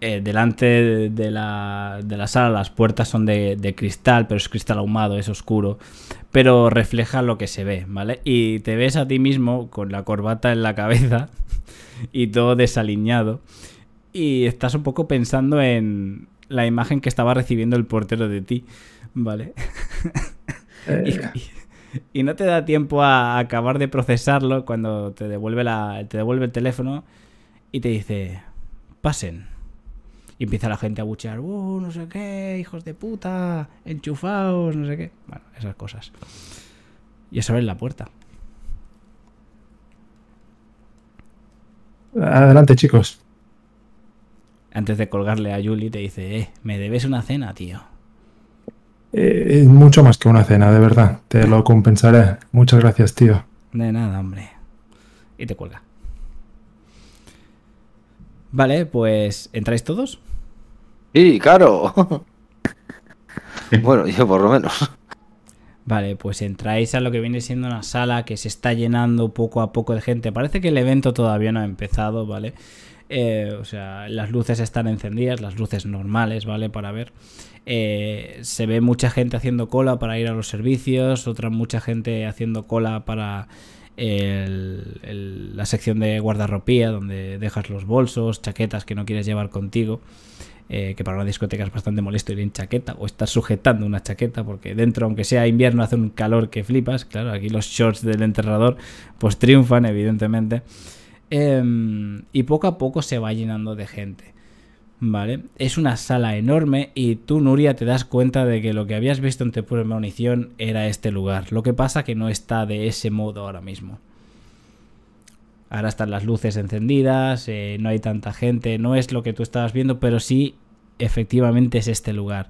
eh, delante de, la, de la, sala las puertas son de, cristal, pero es cristal ahumado, es oscuro, pero refleja lo que se ve, ¿vale? Y te ves a ti mismo con la corbata en la cabeza (laughs) y todo desaliñado y estás un poco pensando en la imagen que estaba recibiendo el portero de ti, ¿vale? (laughs) y, no te da tiempo a acabar de procesarlo cuando te devuelve, la, te devuelve el teléfono y te dice, pasen. Y empieza la gente a buchear, uh, no sé qué, hijos de puta, enchufaos, no sé qué. Bueno, esas cosas. Y eso abre la puerta. Adelante, chicos. Antes de colgarle a Julie, te dice, eh, me debes una cena, tío. Eh, mucho más que una cena, de verdad. Te lo compensaré. Muchas gracias, tío. De nada, hombre. Y te cuelga. Vale, pues entráis todos. Sí, claro. bueno, yo por lo menos. Vale, pues entráis a lo que viene siendo una sala que se está llenando poco a poco de gente. Parece que el evento todavía no ha empezado, ¿vale? Eh, o sea, las luces están encendidas, las luces normales, ¿vale? Para ver. Eh, se ve mucha gente haciendo cola para ir a los servicios, otra mucha gente haciendo cola para la sección de guardarropía, donde dejas los bolsos, chaquetas que no quieres llevar contigo. Eh, que para una discoteca es bastante molesto ir en chaqueta o estar sujetando una chaqueta, porque dentro, aunque sea invierno, hace un calor que flipas. Claro, aquí los shorts del enterrador pues triunfan, evidentemente. Em, y poco a poco se va llenando de gente. ¿Vale? Es una sala enorme y tú, Nuria, te das cuenta de que lo que habías visto en tu munición era este lugar. Lo que pasa que no está de ese modo ahora mismo. Ahora están las luces encendidas, eh, no hay tanta gente, no es lo que tú estabas viendo, pero sí efectivamente es este lugar.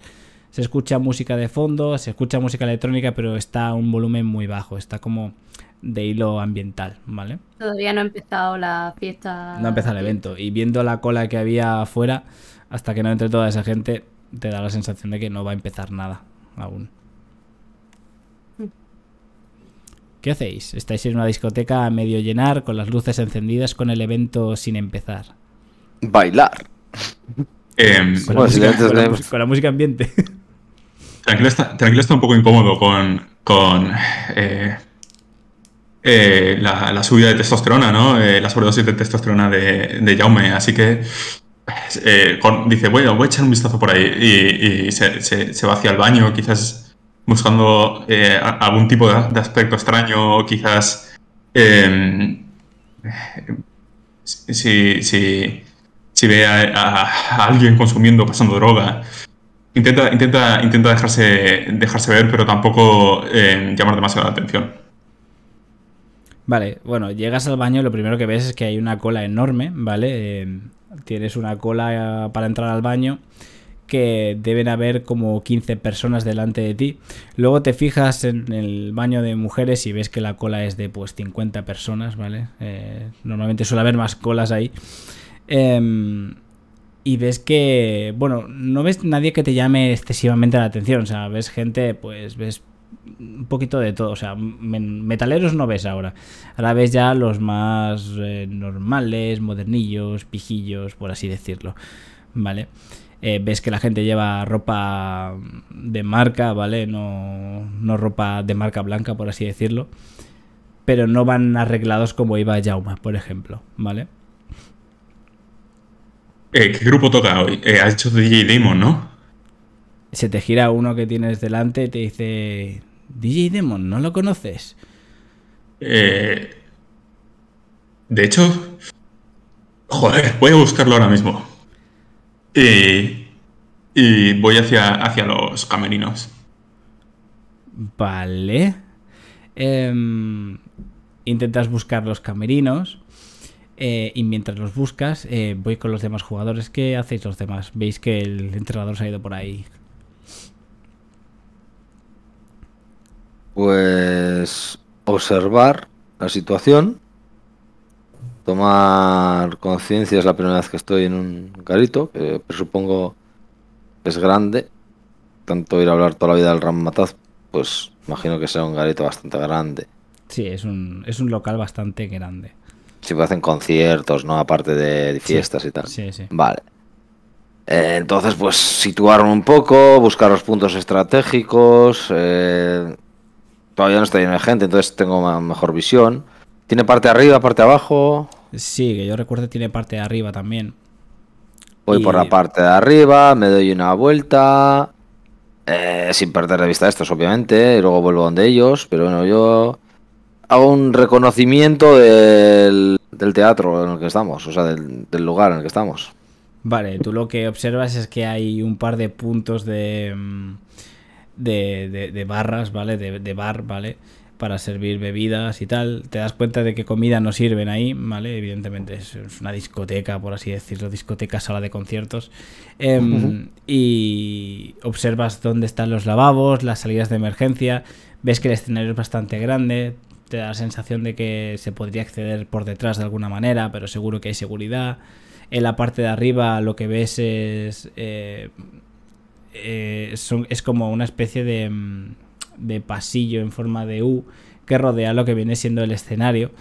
Se escucha música de fondo, se escucha música electrónica, pero está a un volumen muy bajo, está como de hilo ambiental, ¿vale? Todavía no ha empezado la fiesta. No ha empezado el evento. Y viendo la cola que había afuera, hasta que no entre toda esa gente, te da la sensación de que no va a empezar nada aún. ¿Qué hacéis? ¿Estáis en una discoteca a medio llenar, con las luces encendidas, con el evento sin empezar? Bailar. con, la música, ambiente. (laughs) Tranquilo está, un poco incómodo con, con eh, eh, la, subida de testosterona, ¿no? Eh, la sobredosis de testosterona de, Jaume. Así que dice, bueno, voy a echar un vistazo por ahí. Y, se va hacia el baño, quizás buscando eh, algún tipo de, aspecto extraño o quizás em, eh, si, si, ve a, alguien consumiendo, pasando droga. Intenta, intenta, intenta dejarse, dejarse ver, pero tampoco em, llamar demasiado la atención. Vale, bueno, llegas al baño y lo primero que ves es que hay una cola enorme, ¿vale? Em, tienes una cola eh, para entrar al baño que deben haber como 15 personas delante de ti. Luego te fijas en el baño de mujeres y ves que la cola es de pues 50 personas, ¿vale? Eh, normalmente suele haber más colas ahí. Em, y ves que, bueno, no ves nadie que te llame excesivamente la atención, o sea, ves gente, pues ves un poquito de todo, o sea, metaleros no ves ahora, ahora ves ya los más eh, normales, modernillos, pijillos, por así decirlo, ¿vale? vale eh, ves que la gente lleva ropa de marca, ¿vale? No, no ropa de marca blanca, por así decirlo. Pero no van arreglados como iba Jauma, por ejemplo, ¿vale? Eh, ¿Qué grupo toca hoy? Eh, ha hecho DJ Demon, ¿no? Se te gira uno que tienes delante y te dice, DJ Demon, ¿no lo conoces? de hecho, joder, voy a buscarlo ahora mismo. Y, voy hacia, hacia los camerinos. Vale. Em, intentas buscar los camerinos. Eh, y mientras los buscas, eh, voy con los demás jugadores. ¿Qué hacéis los demás? Veis que el entrenador se ha ido por ahí. Pues observar la situación tomar conciencia. Es la primera vez que estoy en un garito, que presupongo es grande. Tanto ir a hablar toda la vida del Ram Mataz, pues imagino que sea un garito bastante grande. Sí, es un, local bastante grande. Sí, pues hacen conciertos, ¿no? Aparte de fiestas y tal. Sí, sí. Vale. Eh, entonces, pues situaron un poco, buscar los puntos estratégicos. Eh, todavía no está lleno de gente, entonces tengo mejor visión. Tiene parte arriba, parte abajo. Sí, que yo recuerdo tiene parte de arriba también. Voy por la parte de arriba, me doy una vuelta, eh, sin perder de vista estos, obviamente, y luego vuelvo donde ellos, pero bueno, yo hago un reconocimiento del, teatro en el que estamos, o sea, del, lugar en el que estamos. Vale, tú lo que observas es que hay un par de puntos de... Mm, de, barras, ¿vale? De, de bar, ¿vale? para servir bebidas y tal. Te das cuenta de que comida no sirven ahí, ¿vale? Evidentemente es una discoteca, por así decirlo, discoteca, sala de conciertos. Em, y observas dónde están los lavabos, las salidas de emergencia, ves que el escenario es bastante grande, te da la sensación de que se podría acceder por detrás de alguna manera, pero seguro que hay seguridad. En la parte de arriba lo que ves es... Eh, eh, es como una especie de mm, de pasillo en forma de U que rodea lo que viene siendo el escenario.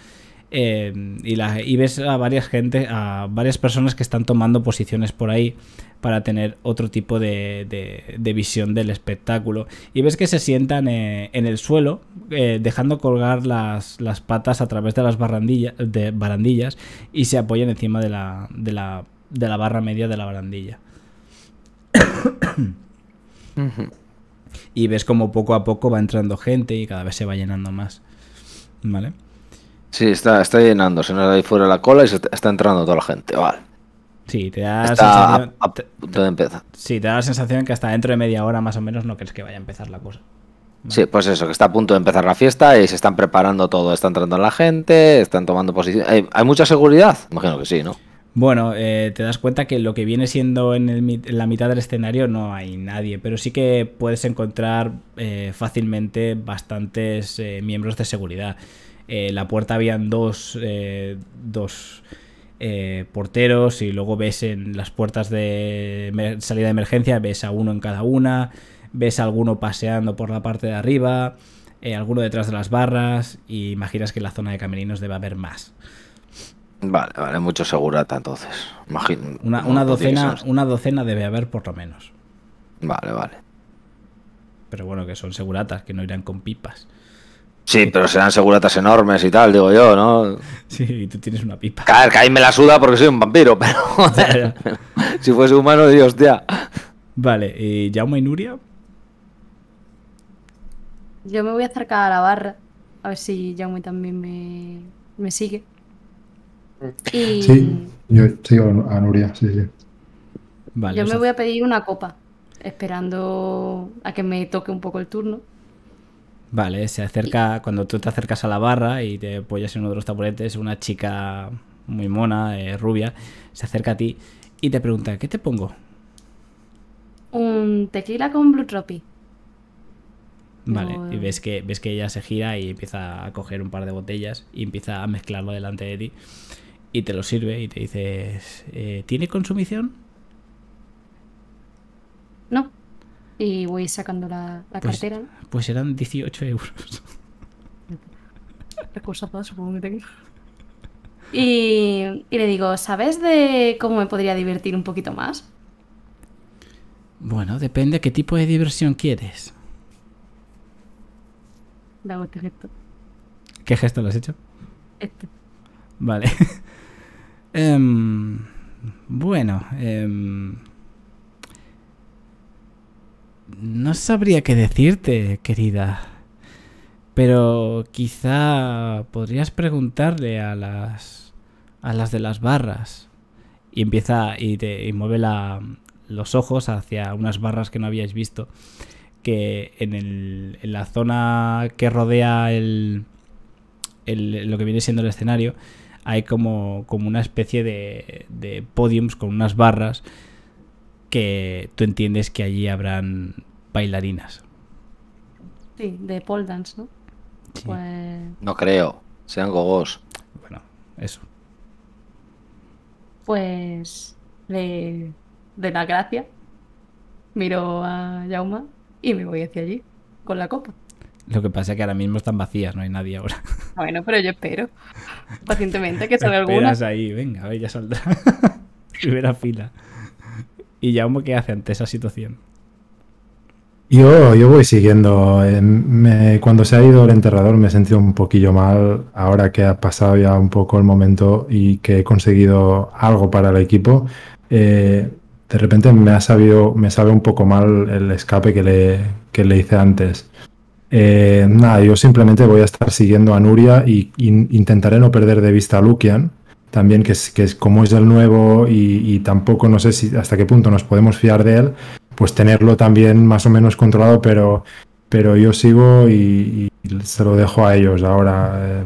Eh, y, ves a varias gente, a varias personas que están tomando posiciones por ahí para tener otro tipo de, visión del espectáculo. Y ves que se sientan eh, en el suelo, eh, dejando colgar las, patas a través de las barandilla, de barandillas y se apoyan encima de la, de la, la barra media de la barandilla. (coughs) y ves como poco a poco va entrando gente y cada vez se va llenando más. ¿Vale? Sí, está, está llenando, se nos da ahí fuera la cola y se está, entrando toda la gente, vale. Sí, te da la sensación. A, sí, te da la sensación que hasta dentro de media hora más o menos no crees que vaya a empezar la cosa. Sí, pues eso, que está a punto de empezar la fiesta y se están preparando todo, está entrando la gente, están tomando posición. ¿Hay mucha seguridad? Imagino que sí, ¿no? Bueno, eh, te das cuenta que lo que viene siendo en, la mitad del escenario no hay nadie, pero sí que puedes encontrar eh, fácilmente bastantes eh, miembros de seguridad. En la puerta habían dos, dos porteros y luego ves en las puertas de salida de emergencia, ves a uno en cada una, ves a alguno paseando por la parte de arriba, alguno detrás de las barras y imaginas que en la zona de camerinos debe haber más. Vale, vale, mucho segurata entonces. una, docena, una docena debe haber por lo menos. Vale, vale. Pero bueno, que son seguratas, que no irán con pipas. Sí, pero serán seguratas enormes y tal, digo yo, ¿no? (laughs) Sí, y tú tienes una pipa. Claro, que me la suda porque soy un vampiro, pero (laughs) (laughs) si fuese humano, Dios, tía. Vale, ¿y eh, y Nuria? Yo me voy a acercar a la barra, a ver si Yaume también me, me sigue. Sí, yo sigo a Nuria, yo me voy a pedir una copa, esperando a que me toque un poco el turno. Vale, se acerca, cuando tú te acercas a la barra y te apoyas en uno de los taburetes, una chica muy mona, eh, rubia, se acerca a ti y te pregunta, ¿qué te pongo? Un tequila con Blue Tropi. Vale, y ves que, ves que ella se gira y empieza a coger un par de botellas y empieza a mezclarlo delante de ti y te lo sirve y te dices, eh, ¿tiene consumición? No. Y voy sacando la, la pues, cartera. Pues eran 18 euros. cosa supongo que tengo. Y, y, le digo, ¿sabes de cómo me podría divertir un poquito más? Bueno, depende qué tipo de diversión quieres. Le hago este gesto. ¿Qué gesto lo has hecho? Este. Vale. (laughs) Em, bueno, em, no sabría qué decirte, querida. Pero quizá podrías preguntarle a las a las de las barras. Y empieza y, te, mueve los ojos hacia unas barras que no habíais visto. Que en, el, en la zona que rodea el, lo que viene siendo el escenario, hay como, como una especie de, podiums con unas barras que tú entiendes que allí habrán bailarinas. Sí, de pole dance, ¿no? Pues no creo, sean gogos. Bueno, eso. Pues de, de la gracia, miro a Yauma y me voy hacia allí con la copa. Lo que pasa es que ahora mismo están vacías, no hay nadie ahora. (laughs) Ah, bueno, pero yo espero pacientemente que salga alguna. ahí, venga, a ver, ya saldrá. (laughs) Primera fila. ¿Y Jaume qué hace ante esa situación? Yo, yo voy siguiendo. Em, cuando se ha ido el enterrador me he sentido un poquillo mal ahora que ha pasado ya un poco el momento y que he conseguido algo para el equipo. Eh, de repente me ha sabido, me sabe un poco mal el escape que le, que le hice antes. Eh, nada, yo simplemente voy a estar siguiendo a Nuria e intentaré no perder de vista a Lukian, también que es, como es el nuevo y, tampoco no sé si hasta qué punto nos podemos fiar de él, pues tenerlo también más o menos controlado, pero, pero yo sigo y, se lo dejo a ellos ahora.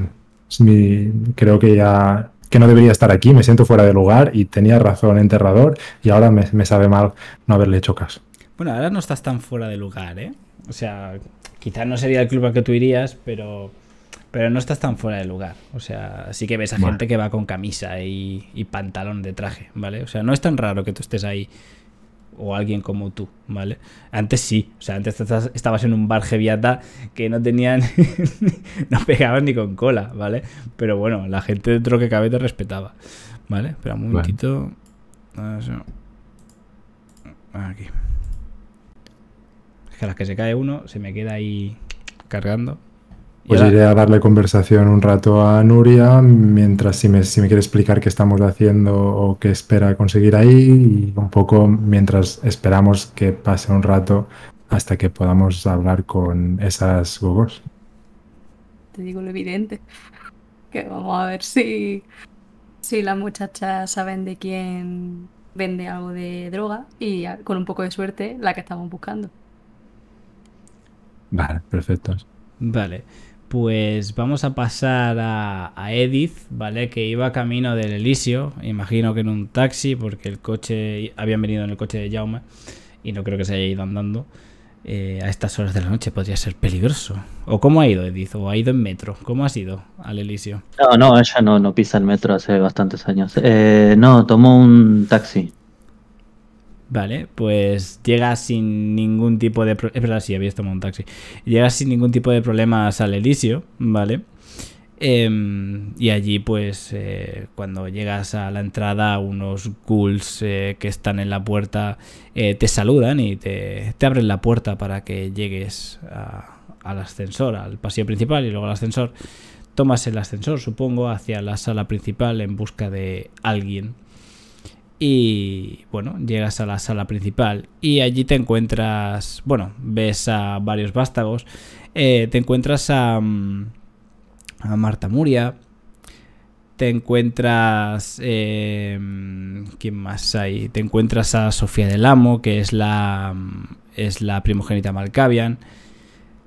Eh, creo que ya que no debería estar aquí, me siento fuera de lugar y tenía razón enterrador y ahora me, me sabe mal no haberle hecho caso. Bueno, ahora no estás tan fuera de lugar, ¿eh? O sea, Quizás no sería el club al que tú irías, pero, pero no estás tan fuera de lugar. O sea, sí que ves a gente que va con camisa y, pantalón de traje, ¿vale? O sea, no es tan raro que tú estés ahí o alguien como tú, ¿vale? Antes sí, o sea, antes estabas en un bar geviata que no tenían, (laughs) no pegaban ni con cola, ¿vale? Pero bueno, la gente dentro que cabe te respetaba, ¿vale? Espera un momentito. Ah, Aquí. Es que a las que se cae uno, se me queda ahí cargando. Pues iré a darle conversación un rato a Nuria, mientras si me, si me quiere explicar qué estamos haciendo o qué espera conseguir ahí, y un poco mientras esperamos que pase un rato hasta que podamos hablar con esas gogos. Te digo lo evidente, que vamos a ver si, si las muchachas saben de quién vende algo de droga y con un poco de suerte la que estamos buscando. Vale, perfecto. Vale, pues vamos a pasar a, Edith, ¿vale? Que iba camino del Elisio, imagino que en un taxi, porque el coche, habían venido en el coche de Jaume y no creo que se haya ido andando. Eh, a estas horas de la noche podría ser peligroso. ¿O cómo ha ido Edith? ¿O ha ido en metro? ¿Cómo ha ido al Elisio? No, no, ella no, no pisa el metro hace bastantes años. Eh, no, tomó un taxi. Vale, pues llegas sin ningún tipo de... Es verdad, sí, había tomado un taxi. Llegas sin ningún tipo de problemas al Elisio, ¿vale? Em, y allí, pues, eh, cuando llegas a la entrada, unos ghouls eh, que están en la puerta eh, te saludan y te, abren la puerta para que llegues a, al ascensor, al pasillo principal y luego al ascensor. Tomas el ascensor, supongo, hacia la sala principal en busca de alguien y bueno, llegas a la sala principal y allí te encuentras, bueno, ves a varios vástagos, eh, te encuentras a, mm, a Marta Muria, te encuentras, eh, mm, ¿quién más hay? Te encuentras a Sofía del Amo, que es la, mm, es la primogénita Malkavian,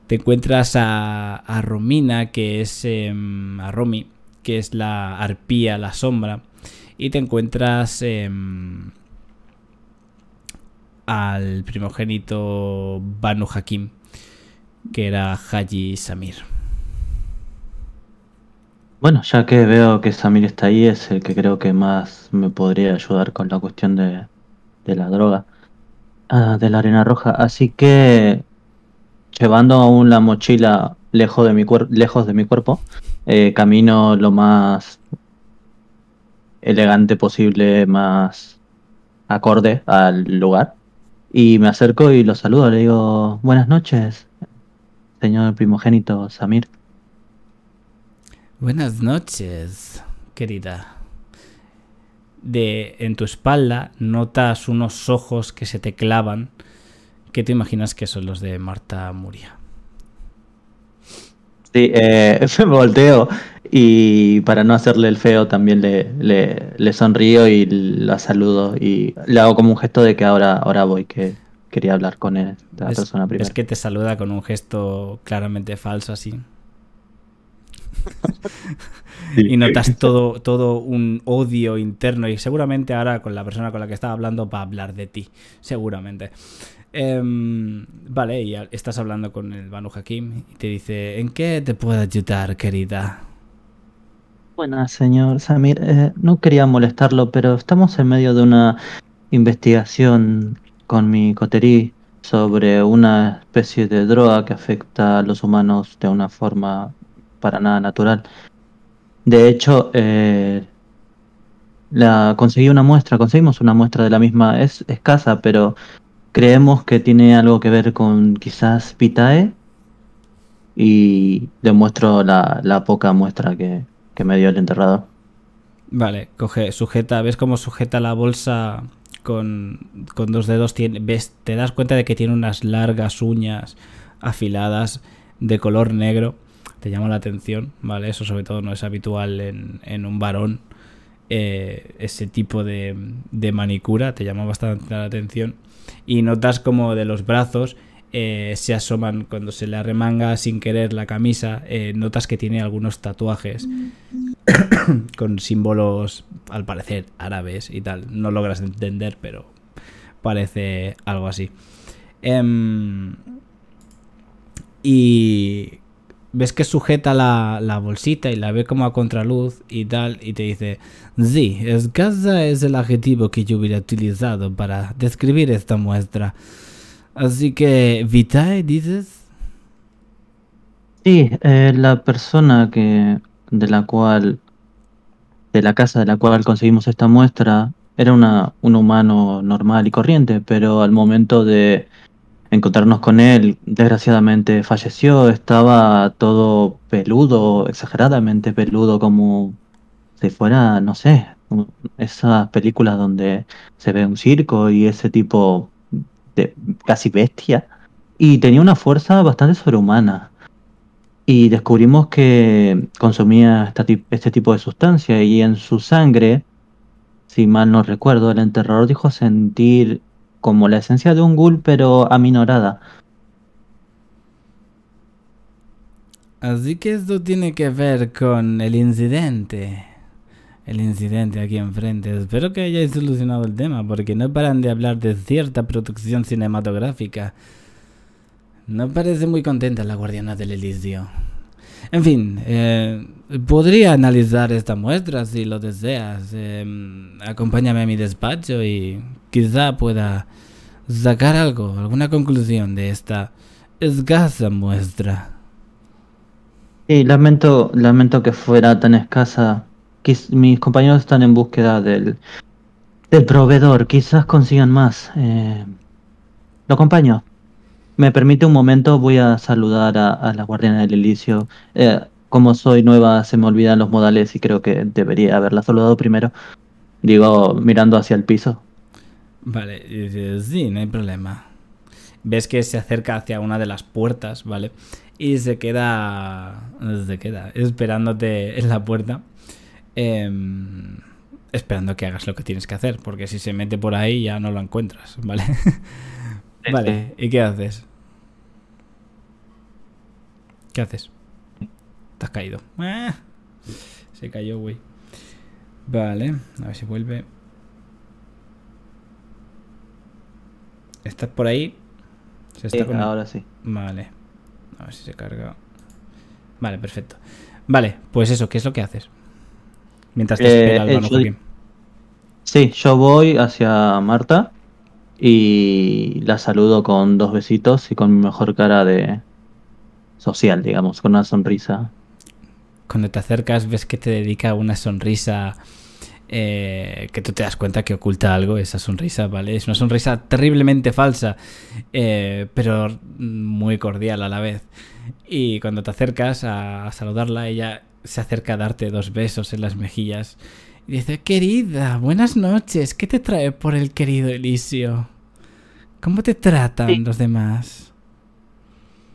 te encuentras a, a Romina, que es, em, a Romi, que es la arpía, la sombra, y te encuentras em, al primogénito Banu Hakim, que era Haji Samir. Bueno, ya que veo que Samir está ahí, es el que creo que más me podría ayudar con la cuestión de, de la droga, ah, de la arena roja. Así que, llevando aún la mochila lejos de mi, lejos de mi cuerpo, eh, camino lo más elegante posible, más acorde al lugar. Y me acerco y lo saludo, le digo, buenas noches, señor primogénito Samir. Buenas noches, querida. De, en tu espalda notas unos ojos que se te clavan, que te imaginas que son los de Marta Muria. Sí, eh, (laughs) me volteo y para no hacerle el feo también le, sonrío y la saludo y le hago como un gesto de que ahora, ahora voy, que quería hablar con él, la es, persona primero. Es que te saluda con un gesto claramente falso así. y notas todo, todo un odio interno y seguramente ahora con la persona con la que estaba hablando va a hablar de ti, seguramente. Em, vale, y estás hablando con el Banu Hakim y te dice, ¿en qué te puedo ayudar, querida? Buenas, señor Samir. Eh, no quería molestarlo, pero estamos en medio de una investigación con mi coterí sobre una especie de droga que afecta a los humanos de una forma para nada natural. De hecho, eh, la, conseguí una muestra, conseguimos una muestra de la misma, es escasa, pero creemos que tiene algo que ver con quizás Pitae y demuestro la poca muestra que, que me dio el enterrado. Vale, coge, sujeta, ves cómo sujeta la bolsa con, dos dedos, ves, te das cuenta de que tiene unas largas uñas afiladas de color negro, te llama la atención, ¿vale? Eso sobre todo no es habitual en, en un varón, eh, ese tipo de, de manicura, te llama bastante la atención, y notas como de los brazos eh, se asoman cuando se le arremanga sin querer la camisa, eh, notas que tiene algunos tatuajes (coughs) con símbolos al parecer árabes y tal. No logras entender, pero parece algo así. Em, y ves que sujeta la, la, bolsita y la ve como a contraluz y tal, y te dice, sí, es Gaza es el adjetivo que yo hubiera utilizado para describir esta muestra. Así que, Vitae, dices. Sí, eh, la persona que de la cual, de la casa de la cual conseguimos esta muestra, era una, un humano normal y corriente, pero al momento de encontrarnos con él, desgraciadamente falleció, estaba todo peludo, exageradamente peludo, como si fuera, no sé, esas películas donde se ve un circo y ese tipo este, casi bestia y tenía una fuerza bastante sobrehumana. Y descubrimos que consumía este, este tipo de sustancia y en su sangre, si mal no recuerdo, el enterrador dijo sentir como la esencia de un ghoul pero aminorada. Así que esto tiene que ver con el incidente el incidente aquí enfrente. Espero que hayáis solucionado el tema, porque no paran de hablar de cierta producción cinematográfica. No parece muy contenta la guardiana del Elisio. En fin, eh, podría analizar esta muestra si lo deseas. Em, acompáñame a mi despacho y quizá pueda sacar algo, alguna conclusión de esta escasa muestra. Sí, lamento, lamento que fuera tan escasa mis compañeros están en búsqueda del, proveedor, quizás consigan más. Eh, lo acompaño. Me permite un momento, voy a saludar a, la guardiana del Elicio. Eh, como soy nueva, se me olvidan los modales y creo que debería haberla saludado primero. Digo, mirando hacia el piso. Vale, sí, no hay problema. Ves que se acerca hacia una de las puertas, ¿vale? Y se queda. Se queda esperándote en la puerta. Em, esperando que hagas lo que tienes que hacer, porque si se mete por ahí ya no lo encuentras, ¿vale? (laughs) vale, ¿y qué haces? ¿Qué haces? Te has caído. Ah, se cayó, güey. Vale, a ver si vuelve. ¿Estás por ahí? ¿Se está Ahora sí. Vale. A ver si se carga. Vale, perfecto. Vale, pues eso, ¿qué es lo que haces? Mientras te eh, eh, Sí, yo voy hacia Marta y la saludo con dos besitos y con mi mejor cara de social, digamos, con una sonrisa. Cuando te acercas ves que te dedica una sonrisa eh, que tú te das cuenta que oculta algo esa sonrisa, ¿vale? Es una sonrisa terriblemente falsa, pero muy cordial a la vez. Y cuando te acercas a saludarla, ella se acerca a darte dos besos en las mejillas y dice, querida, buenas noches, ¿qué te trae por el querido Elisio? ¿Cómo te tratan los demás?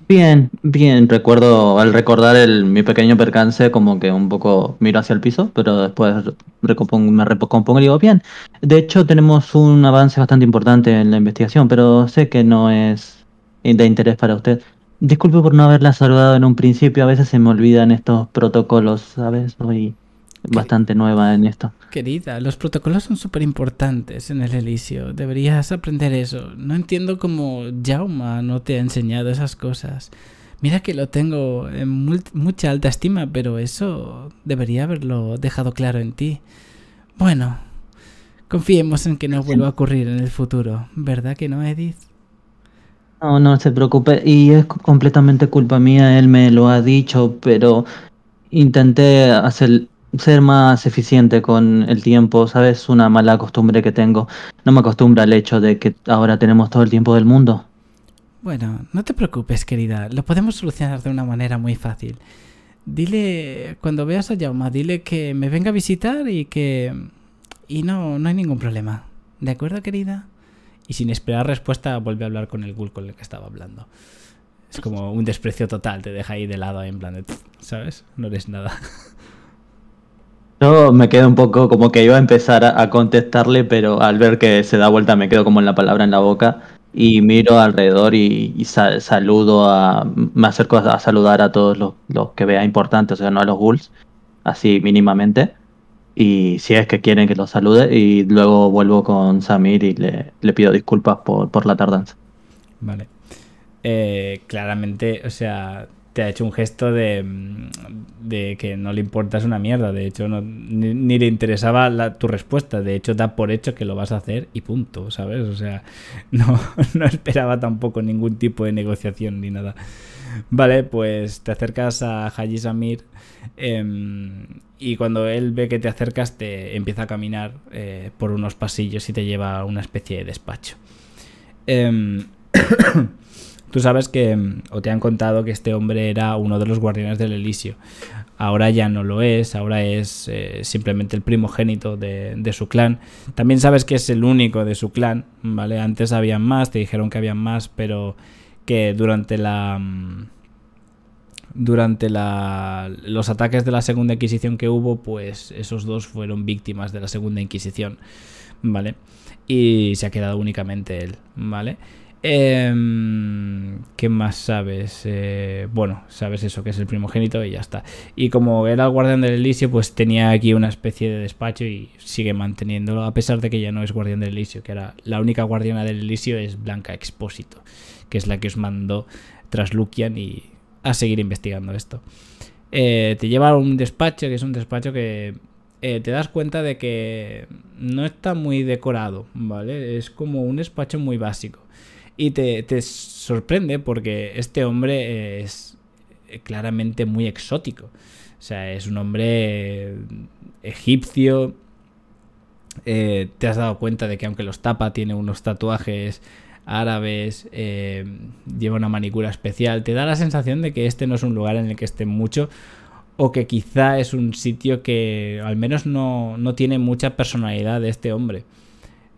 Bien, bien, recuerdo, al recordar el, mi pequeño percance, como que un poco miro hacia el piso, pero después me recompongo y digo, bien, de hecho tenemos un avance bastante importante en la investigación, pero sé que no es de interés para usted. Disculpe por no haberla saludado en un principio, a veces se me olvidan estos protocolos, ¿sabes? Soy bastante nueva en esto. Querida, los protocolos son súper importantes en el elicio, deberías aprender eso. No entiendo cómo Jauma no te ha enseñado esas cosas. Mira que lo tengo en mucha alta estima, pero eso debería haberlo dejado claro en ti. Bueno, confiemos en que no vuelva a ocurrir en el futuro, ¿verdad que no, Edith? No, no se preocupe. Y es completamente culpa mía, él me lo ha dicho, pero intenté hacer, ser más eficiente con el tiempo, ¿sabes? Una mala costumbre que tengo. No me acostumbra al hecho de que ahora tenemos todo el tiempo del mundo. Bueno, no te preocupes, querida. Lo podemos solucionar de una manera muy fácil. Dile, cuando veas a Yauma, dile que me venga a visitar y que... Y no, no hay ningún problema. ¿De acuerdo, querida? y sin esperar respuesta vuelve a hablar con el ghoul con el que estaba hablando. Es como un desprecio total, te deja ahí de lado en plan ¿sabes? No eres nada. Yo me quedo un poco como que iba a empezar a contestarle, pero al ver que se da vuelta me quedo como en la palabra en la boca y miro alrededor y, saludo a. Me acerco a saludar a todos los, los que vea importantes, o sea, no a los ghouls, así mínimamente. Y si es que quieren que los salude, y luego vuelvo con Samir y le, pido disculpas por, la tardanza. Vale. Eh, claramente, o sea, te ha hecho un gesto mm, de, que no le importas una mierda. De hecho, no, ni, le interesaba la, tu respuesta. De hecho, da por hecho que lo vas a hacer y punto, ¿sabes? O sea, (laughs) no, no esperaba tampoco ningún tipo de negociación ni nada. Vale, pues te acercas a Haji Samir em, y cuando él ve que te acercas te empieza a caminar eh, por unos pasillos y te lleva a una especie de despacho. Em, (coughs) tú sabes que, em, o te han contado que este hombre era uno de los guardianes del Elisio. Ahora ya no lo es, ahora es eh, simplemente el primogénito de, de, su clan. También sabes que es el único de su clan, ¿vale? Antes habían más, te dijeron que habían más, pero durante la mm, durante la, los ataques de la segunda Inquisición que hubo, pues esos dos fueron víctimas de la segunda Inquisición, ¿vale? Y se ha quedado únicamente él, ¿vale? Em, ¿Qué más sabes? Eh, bueno, sabes eso, que es el primogénito y ya está. Y como era el guardián del Elisio, pues tenía aquí una especie de despacho y sigue manteniéndolo, a pesar de que ya no es guardián del Elisio, que era la única guardiana del Elisio es Blanca Expósito que es la que os mandó Traslukian y a seguir investigando esto. Eh, te lleva a un despacho, que es un despacho que eh, te das cuenta de que no está muy decorado, ¿vale? Es como un despacho muy básico. Y te, sorprende porque este hombre es eh, claramente muy exótico. O sea, es un hombre egipcio. te has dado cuenta de que aunque los tapa, tiene unos tatuajes árabes, eh, lleva una manicura especial, te da la sensación de que este no es un lugar en el que esté mucho o que quizá es un sitio que al menos no, tiene mucha personalidad de este hombre.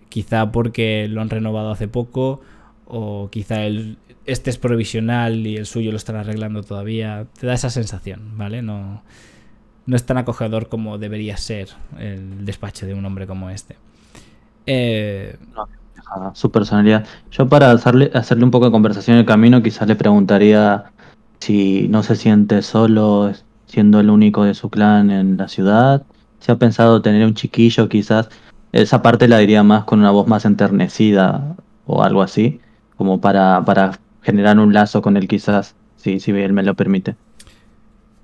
Quizá porque lo han renovado hace poco o quizá el, este es provisional y el suyo lo están arreglando todavía. Te da esa sensación, ¿vale? No, no es tan acogedor como debería ser el despacho de un hombre como este. Eh, su personalidad. Yo para hacerle, hacerle un poco de conversación en el camino, quizás le preguntaría si no se siente solo siendo el único de su clan en la ciudad, si ha pensado tener un chiquillo quizás, esa parte la diría más con una voz más enternecida o algo así, como para, generar un lazo con él quizás, si, si él me lo permite.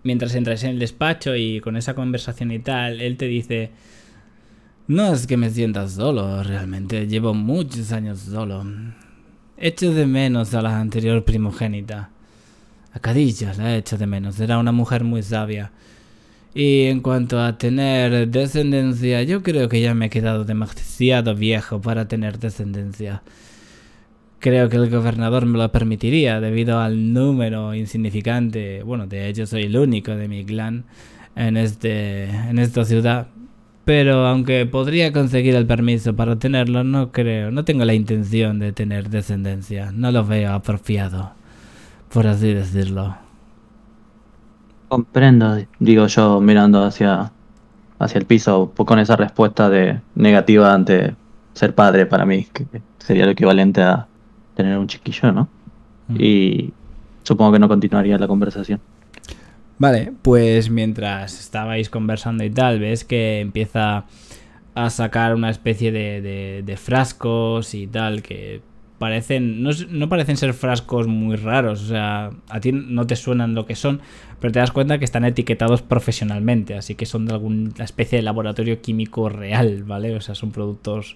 Mientras entras en el despacho y con esa conversación y tal, él te dice... No es que me sientas solo, realmente llevo muchos años solo. hecho de menos a la anterior primogénita. A Cadilla la hecho de menos, era una mujer muy sabia. Y en cuanto a tener descendencia, yo creo que ya me he quedado demasiado viejo para tener descendencia. Creo que el gobernador me lo permitiría debido al número insignificante. Bueno, de hecho soy el único de mi clan en este en esta ciudad pero aunque podría conseguir el permiso para tenerlo, no creo, no tengo la intención de tener descendencia, no lo veo apropiado, por así decirlo. Comprendo, digo yo mirando hacia, hacia el piso con esa respuesta de negativa ante ser padre para mí, que sería lo equivalente a tener un chiquillo, ¿no? Mm. Y supongo que no continuaría la conversación. Vale, pues mientras estabais conversando y tal, ves que empieza a sacar una especie de, de, de frascos y tal, que parecen, no, no, parecen ser frascos muy raros, o sea, a ti no te suenan lo que son, pero te das cuenta que están etiquetados profesionalmente, así que son de alguna especie de laboratorio químico real, ¿vale? O sea, son productos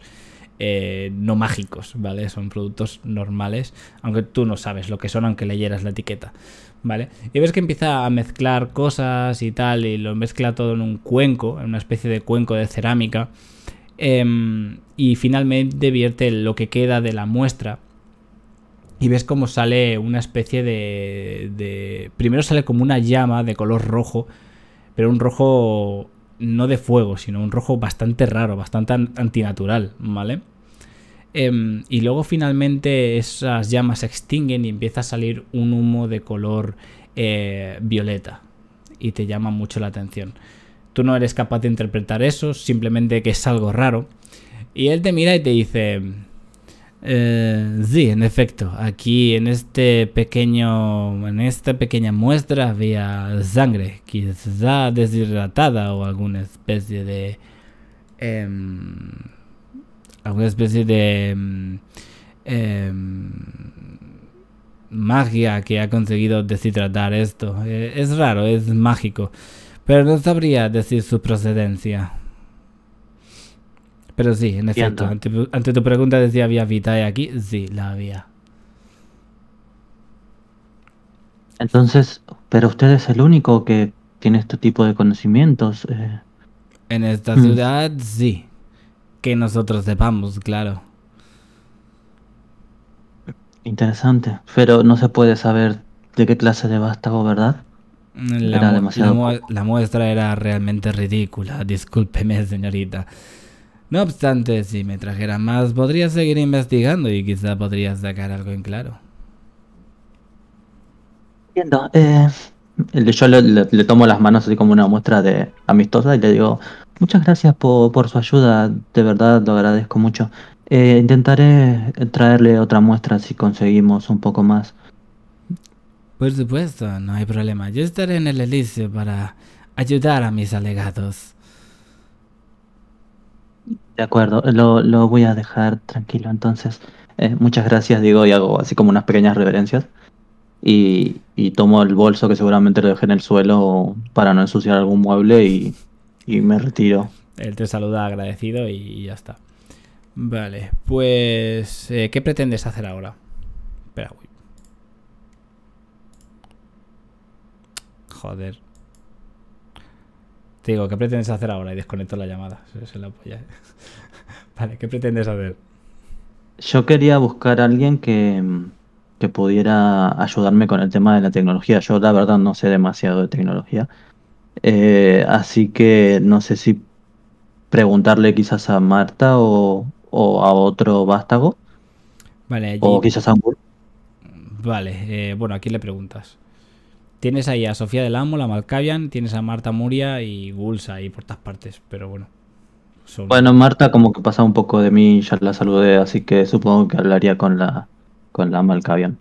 eh, no mágicos, ¿vale? Son productos normales, aunque tú no sabes lo que son, aunque leyeras la etiqueta. ¿vale? Y ves que empieza a mezclar cosas y tal, y lo mezcla todo en un cuenco, en una especie de cuenco de cerámica, em, y finalmente vierte lo que queda de la muestra. Y ves cómo sale una especie de, de... Primero sale como una llama de color rojo, pero un rojo no de fuego, sino un rojo bastante raro, bastante antinatural, ¿vale? Em, y luego finalmente esas llamas se extinguen y empieza a salir un humo de color eh, violeta. Y te llama mucho la atención. Tú no eres capaz de interpretar eso, simplemente que es algo raro. Y él te mira y te dice... Eh, sí, en efecto, aquí en este pequeño, en esta pequeña muestra había sangre, quizá deshidratada o alguna especie de em, alguna especie de mm, em, magia que ha conseguido deshidratar esto. Eh, es raro, es mágico, pero no sabría decir su procedencia. Pero sí, en efecto, ante, tu pregunta de si había Vitae aquí, sí, la había. Entonces, pero usted es el único que tiene este tipo de conocimientos. Eh, en esta mm. ciudad, sí que nosotros sepamos, claro. Interesante, pero no se puede saber de qué clase de vástago, ¿verdad? La, la, muestra era realmente ridícula, (laughs) discúlpeme señorita. No obstante, si me trajera más, podría seguir investigando y quizá podría sacar algo en claro. Entiendo. Eh, yo le, le, tomo las manos así como una muestra de amistosa y le digo, Muchas gracias por, su ayuda, de verdad lo agradezco mucho. Eh, intentaré traerle otra muestra si conseguimos un poco más. Por supuesto, no hay problema. Yo estaré en el helicóptero para ayudar a mis alegados. De acuerdo, lo, lo voy a dejar tranquilo entonces. Eh, muchas gracias, digo, y hago así como unas pequeñas reverencias. Y, y tomo el bolso que seguramente lo dejé en el suelo para no ensuciar algún mueble y y me retiro. Él te saluda agradecido y ya está. Vale, pues eh, ¿qué pretendes hacer ahora? Espera, uy. Joder. Te digo, ¿qué pretendes hacer ahora? Y desconecto la llamada. Se la apoya. (laughs) vale, ¿qué pretendes hacer? Yo quería buscar a alguien que, que pudiera ayudarme con el tema de la tecnología. Yo la verdad no sé demasiado de tecnología. Eh, así que no sé si preguntarle quizás a Marta o, a otro vástago. Vale, O quizás a un... Vale, eh, bueno, aquí le preguntas. Tienes ahí a Sofía del Amo, la Malcavian, tienes a Marta Muria y Gulsa ahí por todas partes, pero bueno. Bueno, Marta como que pasa un poco de mí, ya la saludé, así que supongo que hablaría con la, con la Malcavian.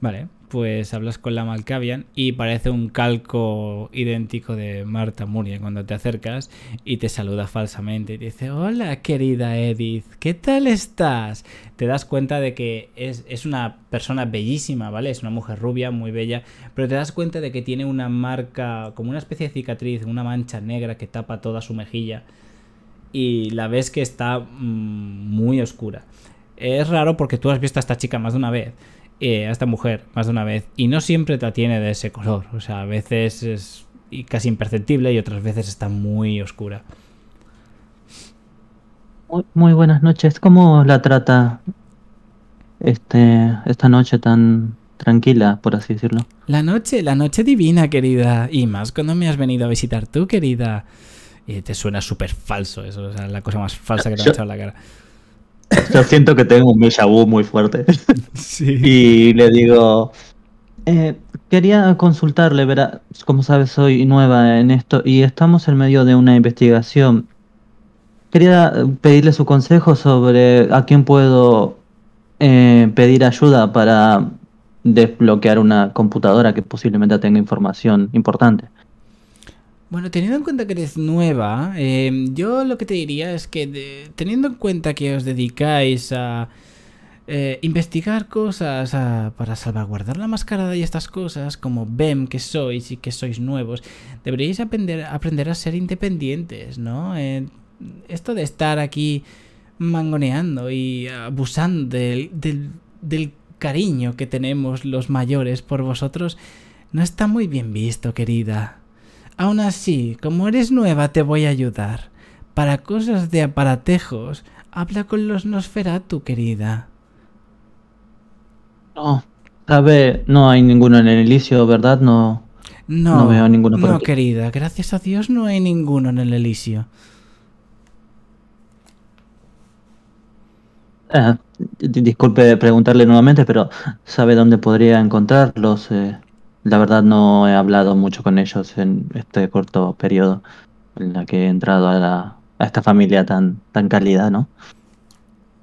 Vale pues hablas con la Malkavian y parece un calco idéntico de Marta Muriel cuando te acercas y te saluda falsamente y te dice, hola querida Edith, ¿qué tal estás? Te das cuenta de que es, una persona bellísima, ¿vale? Es una mujer rubia, muy bella, pero te das cuenta de que tiene una marca, como una especie de cicatriz, una mancha negra que tapa toda su mejilla y la ves que está mm, muy oscura. Es raro porque tú has visto a esta chica más de una vez eh, a esta mujer más de una vez y no siempre la tiene de ese color. O sea, a veces es casi imperceptible y otras veces está muy oscura. Muy, buenas noches. ¿Cómo la trata este, esta noche tan tranquila, por así decirlo? La noche, la noche divina, querida. Y más cuando me has venido a visitar tú, querida. Y eh, te suena súper falso eso, o sea, la cosa más falsa que te ha echado la cara. Yo siento que tengo un déjà muy fuerte. (laughs) Y le digo, eh, quería consultarle, verá, como sabes soy nueva en esto y estamos en medio de una investigación. Quería eh, pedirle su consejo sobre a quién puedo eh, pedir ayuda para desbloquear una computadora que posiblemente tenga información importante. Bueno, teniendo en cuenta que eres nueva, eh, yo lo que te diría es que teniendo en cuenta que os dedicáis a eh, investigar cosas a, para salvaguardar la mascarada y estas cosas, como ven que sois y que sois nuevos, deberíais aprender, a ser independientes, ¿no? Eh, esto de estar aquí mangoneando y abusando del cariño que tenemos los mayores por vosotros no está muy bien visto, querida. Aún así, como eres nueva te voy a ayudar. Para cosas de aparatejos, habla con los Nosferatu, querida. No, sabe, no hay ninguno en el Elysio, ¿verdad? No, no, veo ninguno por No, querida, gracias a Dios no hay ninguno en el Elysio. Ah, disculpe preguntarle nuevamente, pero ¿sabe dónde podría encontrarlos? Eh, la verdad no he hablado mucho con ellos en este corto periodo en la que he entrado a, esta familia tan, tan cálida, ¿no?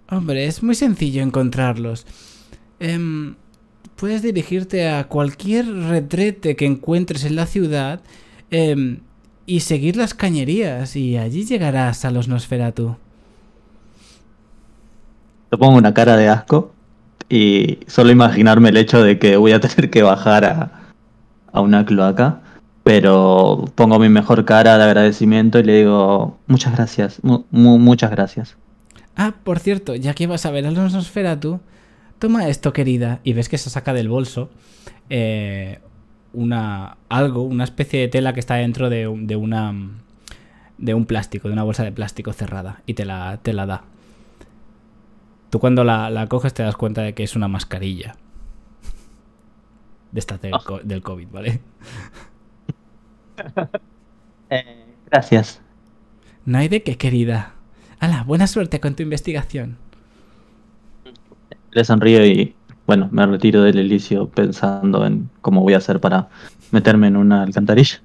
Hombre, es muy sencillo encontrarlos. Em, puedes dirigirte a cualquier retrete que encuentres en la ciudad em, y seguir las cañerías y allí llegarás a los Nosferatu. Te pongo una cara de asco y solo imaginarme el hecho de que voy a tener que bajar a, a una cloaca, pero pongo mi mejor cara de agradecimiento y le digo muchas gracias, muchas gracias. Ah, por cierto, ya que vas a ver a la atmosfera tú, toma esto querida y ves que se saca del bolso eh, una algo, una especie de tela que está dentro de, un, una de un plástico, de una bolsa de plástico cerrada y te la, la da. Tú cuando la, la coges te das cuenta de que es una mascarilla de esta ah. del, COVID, ¿vale? (laughs) Eh, gracias. No hay de qué, querida. hola, buena suerte con tu investigación. Le sonrío y, bueno, me retiro del elicio pensando en cómo voy a hacer para meterme en una alcantarilla.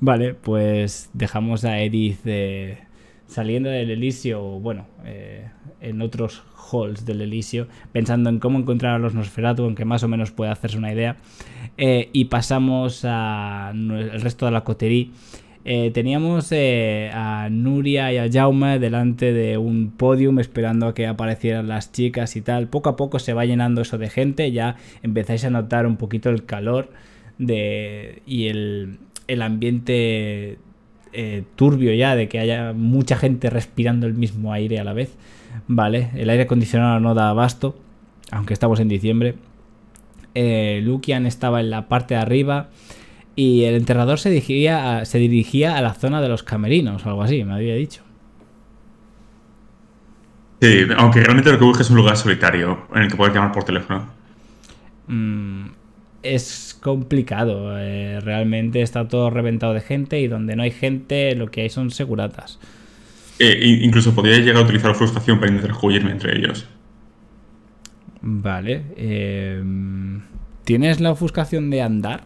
Vale, pues dejamos a Edith eh, saliendo del elicio, bueno, eh, en otros halls del Elisio, pensando en cómo encontrar a los Nosferatu, aunque más o menos puede hacerse una idea. Eh, y pasamos al resto de la cotería. Eh, teníamos eh, a Nuria y a Jaume delante de un podium esperando a que aparecieran las chicas y tal. Poco a poco se va llenando eso de gente, ya empezáis a notar un poquito el calor de, y el, el ambiente turbio ya de que haya mucha gente respirando el mismo aire a la vez. ¿vale? El aire acondicionado no da abasto, aunque estamos en diciembre. Eh, Lukian estaba en la parte de arriba y el enterrador se dirigía, a, se dirigía a la zona de los camerinos o algo así, me había dicho. Sí, aunque realmente lo que busca es un lugar solitario en el que poder llamar por teléfono. Mm, es complicado, eh, realmente está todo reventado de gente y donde no hay gente lo que hay son seguratas. Eh, incluso podría llegar a utilizar frustración para interjuirme entre ellos. Vale. Eh, ¿Tienes la ofuscación de andar?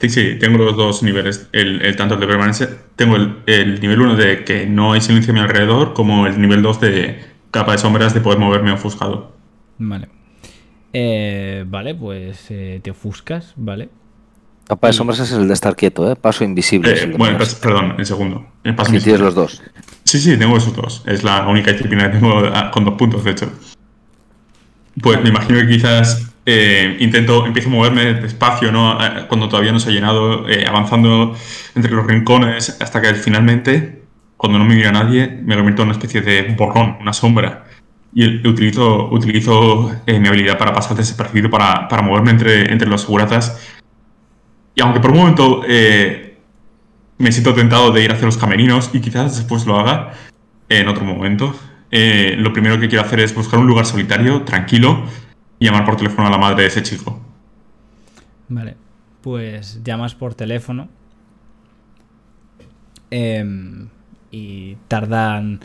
Sí, sí, tengo los dos niveles, el, tanto de permanencia, tengo el, nivel 1 de que no hay silencio a mi alrededor, como el nivel 2 de capa de sombras de poder moverme ofuscado. Vale. Eh, vale, pues te ofuscas, ¿vale? Capa de sombras mm. es el de estar quieto, ¿eh? Paso invisible. Eh, bueno, pues, perdón, el segundo. El paso tienes los dos. Sí, sí, tengo esos dos. Es la única disciplina que tengo ah, con dos puntos, de hecho. Pues me imagino que quizás eh, intento, empiezo a moverme despacio, ¿no? Eh, cuando todavía no se ha llenado, avanzando entre los rincones hasta que finalmente, cuando no me mira nadie, me convierto en una especie de borrón, una sombra y utilizo, utilizo mi habilidad para pasar desapercibido, para, para moverme entre, entre los seguratas y aunque por un momento eh, me siento tentado de ir hacia los camerinos y quizás después lo haga en otro momento, eh, lo primero que quiero hacer es buscar un lugar solitario, tranquilo, y llamar por teléfono a la madre de ese chico. Vale, pues llamas por teléfono. Em, y tardan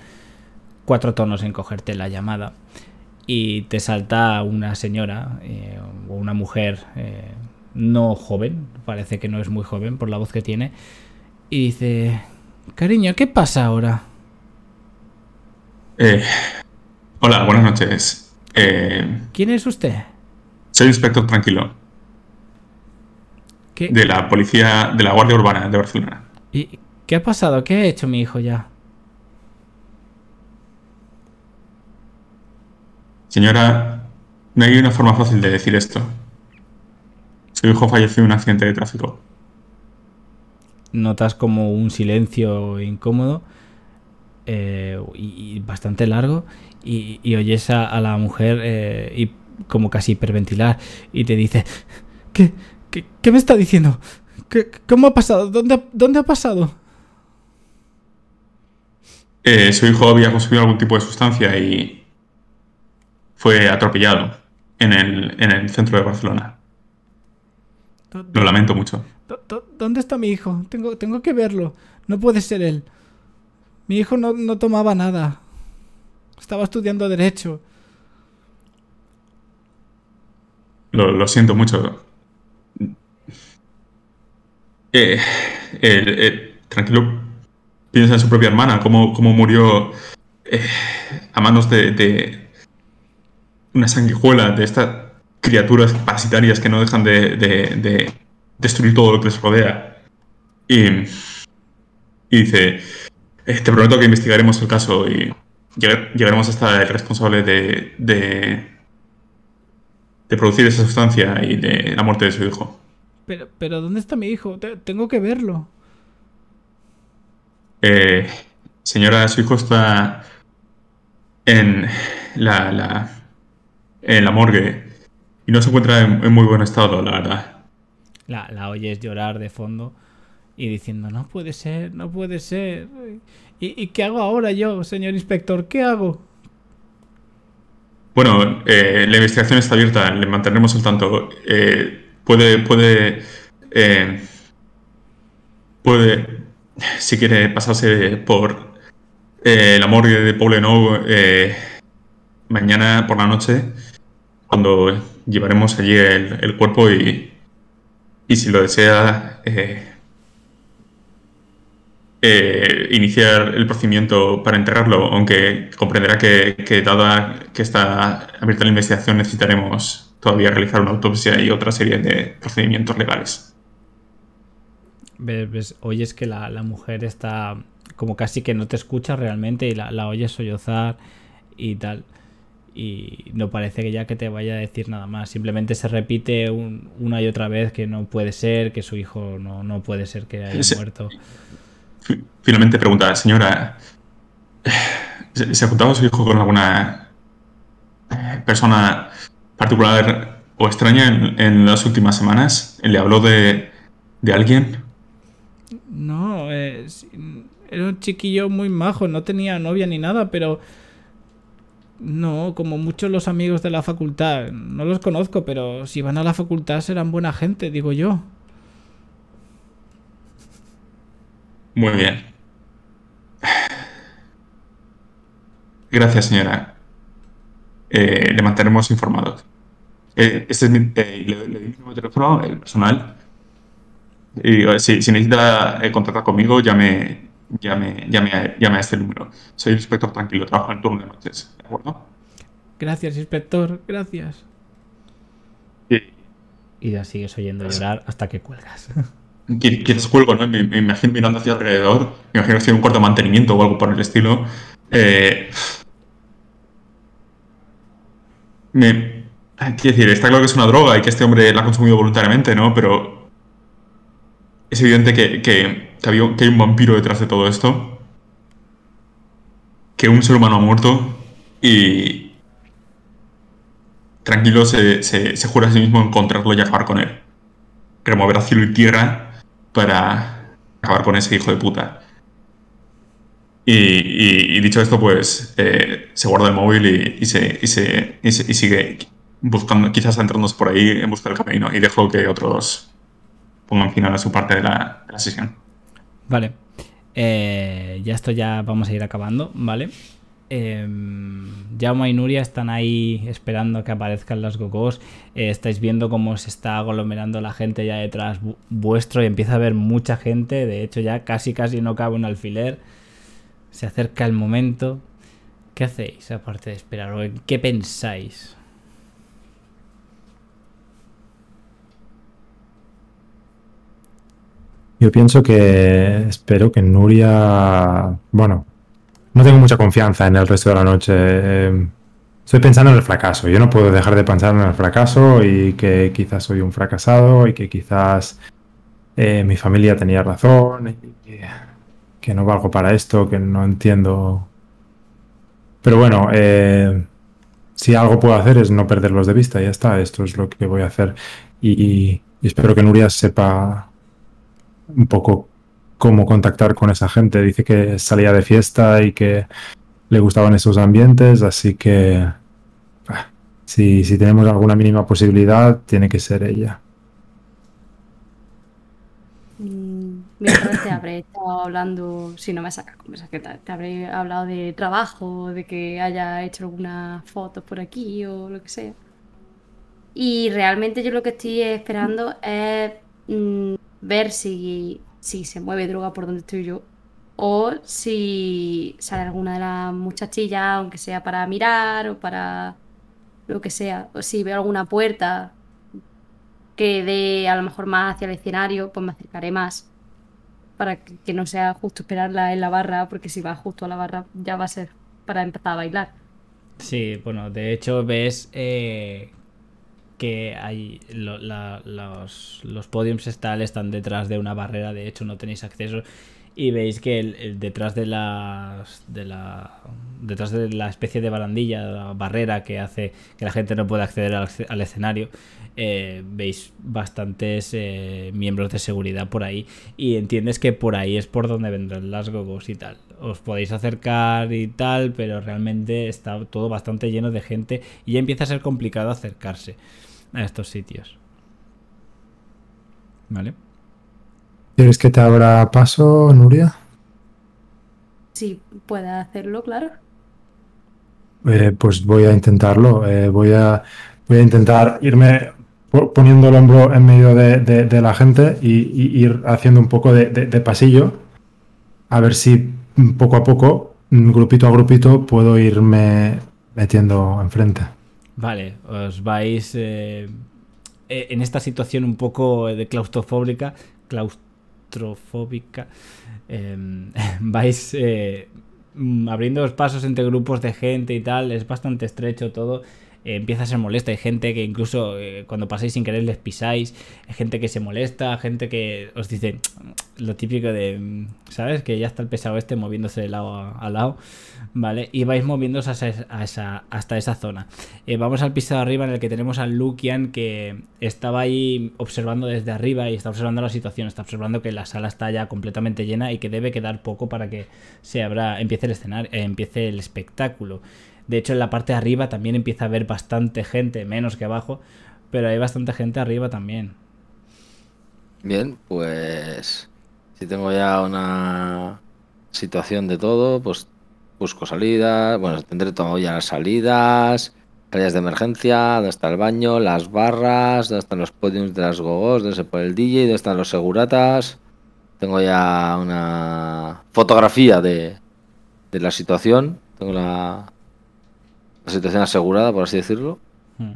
cuatro tonos en cogerte la llamada y te salta una señora eh, o una mujer no joven, parece que no es muy joven por la voz que tiene, y dice, cariño, ¿qué pasa ahora? Eh, hola, buenas noches. Eh, ¿Quién es usted? Soy inspector tranquilo. De la policía, de la Guardia Urbana de Barcelona. ¿Y qué ha pasado? ¿Qué ha hecho mi hijo ya? Señora, no hay una forma fácil de decir esto. Su hijo falleció en un accidente de tráfico. Notas como un silencio incómodo eh, y, bastante largo y, oyes a, la mujer eh, y como casi hiperventilar y te dice, ¿qué, qué, me está diciendo? ¿Cómo ha pasado? ¿Dónde, dónde ha pasado? Eh, su hijo había consumido algún tipo de sustancia y fue atropellado en el centro de Barcelona. Lo lamento mucho. ¿Dónde está mi hijo? Tengo, tengo que verlo. No puede ser él. Mi hijo no, tomaba nada. Estaba estudiando derecho. Lo, siento mucho. Eh, tranquilo, piensa en su propia hermana, cómo, cómo murió eh, a manos de una sanguijuela de esta criaturas parasitarias que no dejan de, destruir todo lo que les rodea. Y, dice, te prometo que investigaremos el caso y llegaremos hasta el responsable de, de, de, producir esa sustancia y de la muerte de su hijo. Pero, pero ¿dónde está mi hijo? tengo que verlo. Eh, señora, su hijo está en la, la, en la morgue y no se encuentra en, muy buen estado, la verdad. La, oyes llorar de fondo y diciendo, no puede ser, no puede ser. ¿Y, qué hago ahora yo, señor inspector? ¿Qué hago? Bueno, eh, la investigación está abierta, le mantenemos al tanto. Eh, puede, puede, eh, puede, si quiere pasarse por la morgue de Poblenou mañana por la noche, cuando llevaremos allí el, cuerpo y, y si lo desea eh, eh, iniciar el procedimiento para enterrarlo, aunque comprenderá que, que dada que está abierta la investigación necesitaremos todavía realizar una autopsia y otra serie de procedimientos legales. Ves, oyes que la, mujer está como casi que no te escucha realmente y la, la oyes sollozar y tal y no parece que ya que te vaya a decir nada más. Simplemente se repite una y otra vez que no puede ser, que su hijo no, puede ser que haya muerto. Finalmente pregunta, señora, ¿se, ha juntado su hijo con alguna eh, persona particular o extraña en, las últimas semanas? ¿Le habló de, de alguien? No, eh, era un chiquillo muy majo, no tenía novia ni nada, pero no, como muchos los amigos de la facultad. No los conozco, pero si van a la facultad serán buena gente, digo yo. Muy bien. Gracias, señora. Eh, le mantenemos informados. Eh, este es mi, eh, le, teléfono, el personal. Y si, si necesita contactar conmigo, llame, llame, llame, a, este número. Soy el inspector tranquilo, trabajo en turno de noches, ¿de acuerdo? Gracias, inspector, gracias. Y ya sigues oyendo llorar hasta que cuelgas. (laughs) ¿Quieres cuelgo, ¿no? Me, imagino mirando hacia alrededor, me imagino que hay un cuarto de mantenimiento o algo por el estilo. Eh, me, ah, quiero decir, está claro que es una droga y que este hombre la ha consumido voluntariamente, ¿no? Pero es evidente que que, hay un vampiro detrás de todo esto, que un ser humano ha muerto y tranquilo se, jura a sí mismo encontrarlo y acabar con él. Remover a cielo y tierra para acabar con ese hijo de puta. Y, dicho esto, pues eh, se guarda el móvil y, se, sigue buscando, quizás entrándonos por ahí en buscar el camino y dejo que otros pongan final a su parte de la sesión. Vale. Eh, ya esto ya vamos a ir acabando, ¿vale? ya em, Jaume y Nuria están ahí esperando que aparezcan las gogos. Eh, estáis viendo cómo se está aglomerando la gente ya detrás vuestro y empieza a haber mucha gente. De hecho, ya casi casi no cabe un alfiler. Se acerca el momento. ¿Qué hacéis aparte de esperar? ¿Qué pensáis? Yo pienso que espero que Nuria, bueno, no tengo mucha confianza en el resto de la noche. Em, estoy pensando en el fracaso. Yo no puedo dejar de pensar en el fracaso y que quizás soy un fracasado y que quizás eh, mi familia tenía razón, y que, no valgo para esto, que no entiendo. Pero bueno, eh, si algo puedo hacer es no perderlos de vista, ya está, esto es lo que voy a hacer. y espero que Nuria sepa un poco cómo contactar con esa gente. Dice que salía de fiesta y que le gustaban esos ambientes, así que ah, si, tenemos alguna mínima posibilidad, tiene que ser ella. Mm, Mientras te habré estado hablando, si no me sacas conversación, te habré hablado de trabajo, de que haya hecho alguna foto por aquí o lo que sea. Y realmente yo lo que estoy esperando es Mm, ver si, si se mueve droga por donde estoy yo o si sale alguna de las muchachillas, aunque sea para mirar o para lo que sea, o si veo alguna puerta que dé a lo mejor más hacia el escenario, pues me acercaré más para que, no sea justo esperarla en la barra, porque si va justo a la barra ya va a ser para empezar a bailar. Sí, bueno, de hecho ves eh, que hay los, los, podiums están, están detrás de una barrera, de hecho no tenéis acceso y veis que detrás de la detrás de la especie de barandilla la barrera que hace que la gente no pueda acceder al, escenario eh, veis bastantes eh, miembros de seguridad por ahí y entiendes que por ahí es por donde vendrán las gogos y tal os podéis acercar y tal pero realmente está todo bastante lleno de gente y ya empieza a ser complicado acercarse a estos sitios. ¿Vale? ¿Quieres que te abra paso, Nuria? Sí, pueda hacerlo, claro. Eh, pues voy a intentarlo. Eh, voy, a, voy a intentar irme poniendo el hombro en medio de, la gente y, ir haciendo un poco de, de, pasillo. A ver si poco a poco, mm, grupito a grupito, puedo irme metiendo enfrente. Vale, os vais eh, eh, en esta situación un poco de claustrofóbica, claustrofóbica, em, (laughs) vais eh, mm, abriendo los pasos entre grupos de gente y tal, es bastante estrecho todo eh, empieza a ser molesta. Hay gente que incluso eh, cuando pasáis sin querer les pisáis, hay gente que se molesta, gente que os dice lo típico de, mm, ¿sabes? Que ya está el pesado este moviéndose de lado a, lado, ¿vale? Y vais moviéndose hasta esa, zona. Eh, vamos al piso de arriba en el que tenemos a Lukian que estaba ahí observando desde arriba y está observando la situación, está observando que la sala está ya completamente llena y que debe quedar poco para que se abra, empiece el escenario, empiece el espectáculo. De hecho, en la parte de arriba también empieza a haber bastante gente, menos que abajo, pero hay bastante gente arriba también. Bien, pues si tengo ya una situación de todo, pues busco salidas, bueno, tendré todo ya las salidas, áreas de emergencia, dónde está el baño, las barras, dónde están los podiums de las gogos, dónde se pone el DJ, dónde están los seguratas. Tengo ya una fotografía de, de la situación, tengo la, la situación asegurada, por así decirlo, mm.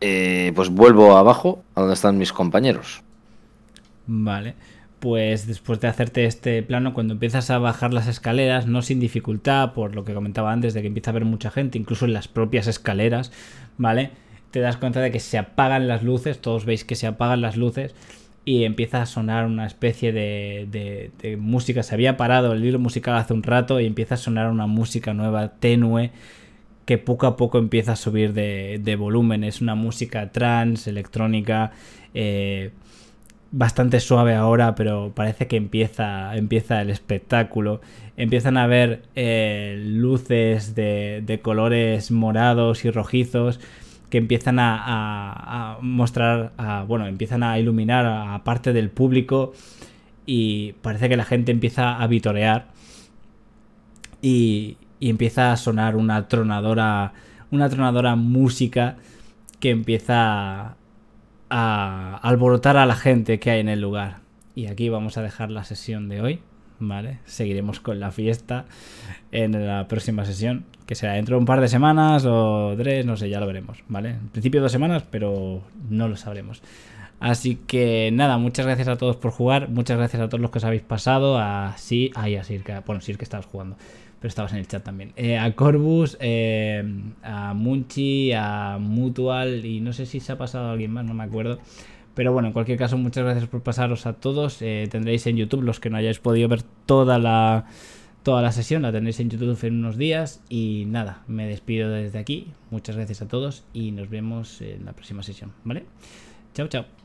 eh, pues vuelvo abajo a donde están mis compañeros. Vale. Pues después de hacerte este plano, cuando empiezas a bajar las escaleras, no sin dificultad, por lo que comentaba antes, de que empieza a haber mucha gente, incluso en las propias escaleras, ¿vale? Te das cuenta de que se apagan las luces, todos veis que se apagan las luces y empieza a sonar una especie de, de, de música. Se había parado el libro musical hace un rato y empieza a sonar una música nueva, tenue que poco a poco empieza a subir de, de volumen. Es una música trans, electrónica, eh, bastante suave ahora, pero parece que empieza, empieza el espectáculo. Empiezan a ver eh, luces de, colores morados y rojizos que empiezan a, mostrar, bueno, empiezan a iluminar a parte del público y parece que la gente empieza a vitorear. Y, y empieza a sonar una tronadora, una tronadora música que empieza a alborotar a la gente que hay en el lugar. Y aquí vamos a dejar la sesión de hoy, ¿vale? Seguiremos con la fiesta en la próxima sesión, que será dentro de un par de semanas o tres, no sé, ya lo veremos, ¿vale? En principio dos semanas, pero no lo sabremos. Así que nada, muchas gracias a todos por jugar, muchas gracias a todos los que os habéis pasado, a Sí, ahí Sirka, bueno, Sirka estabas jugando pero estabas en el chat también. Eh, a Corbus, eh, a Munchi, a Mutual y no sé si se ha pasado alguien más, no me acuerdo. Pero bueno, en cualquier caso, muchas gracias por pasaros a todos. Eh, tendréis en YouTube, los que no hayáis podido ver toda la, toda la sesión, la tendréis en YouTube en unos días. Y nada, me despido desde aquí. Muchas gracias a todos y nos vemos en la próxima sesión, ¿vale? Chao, chao.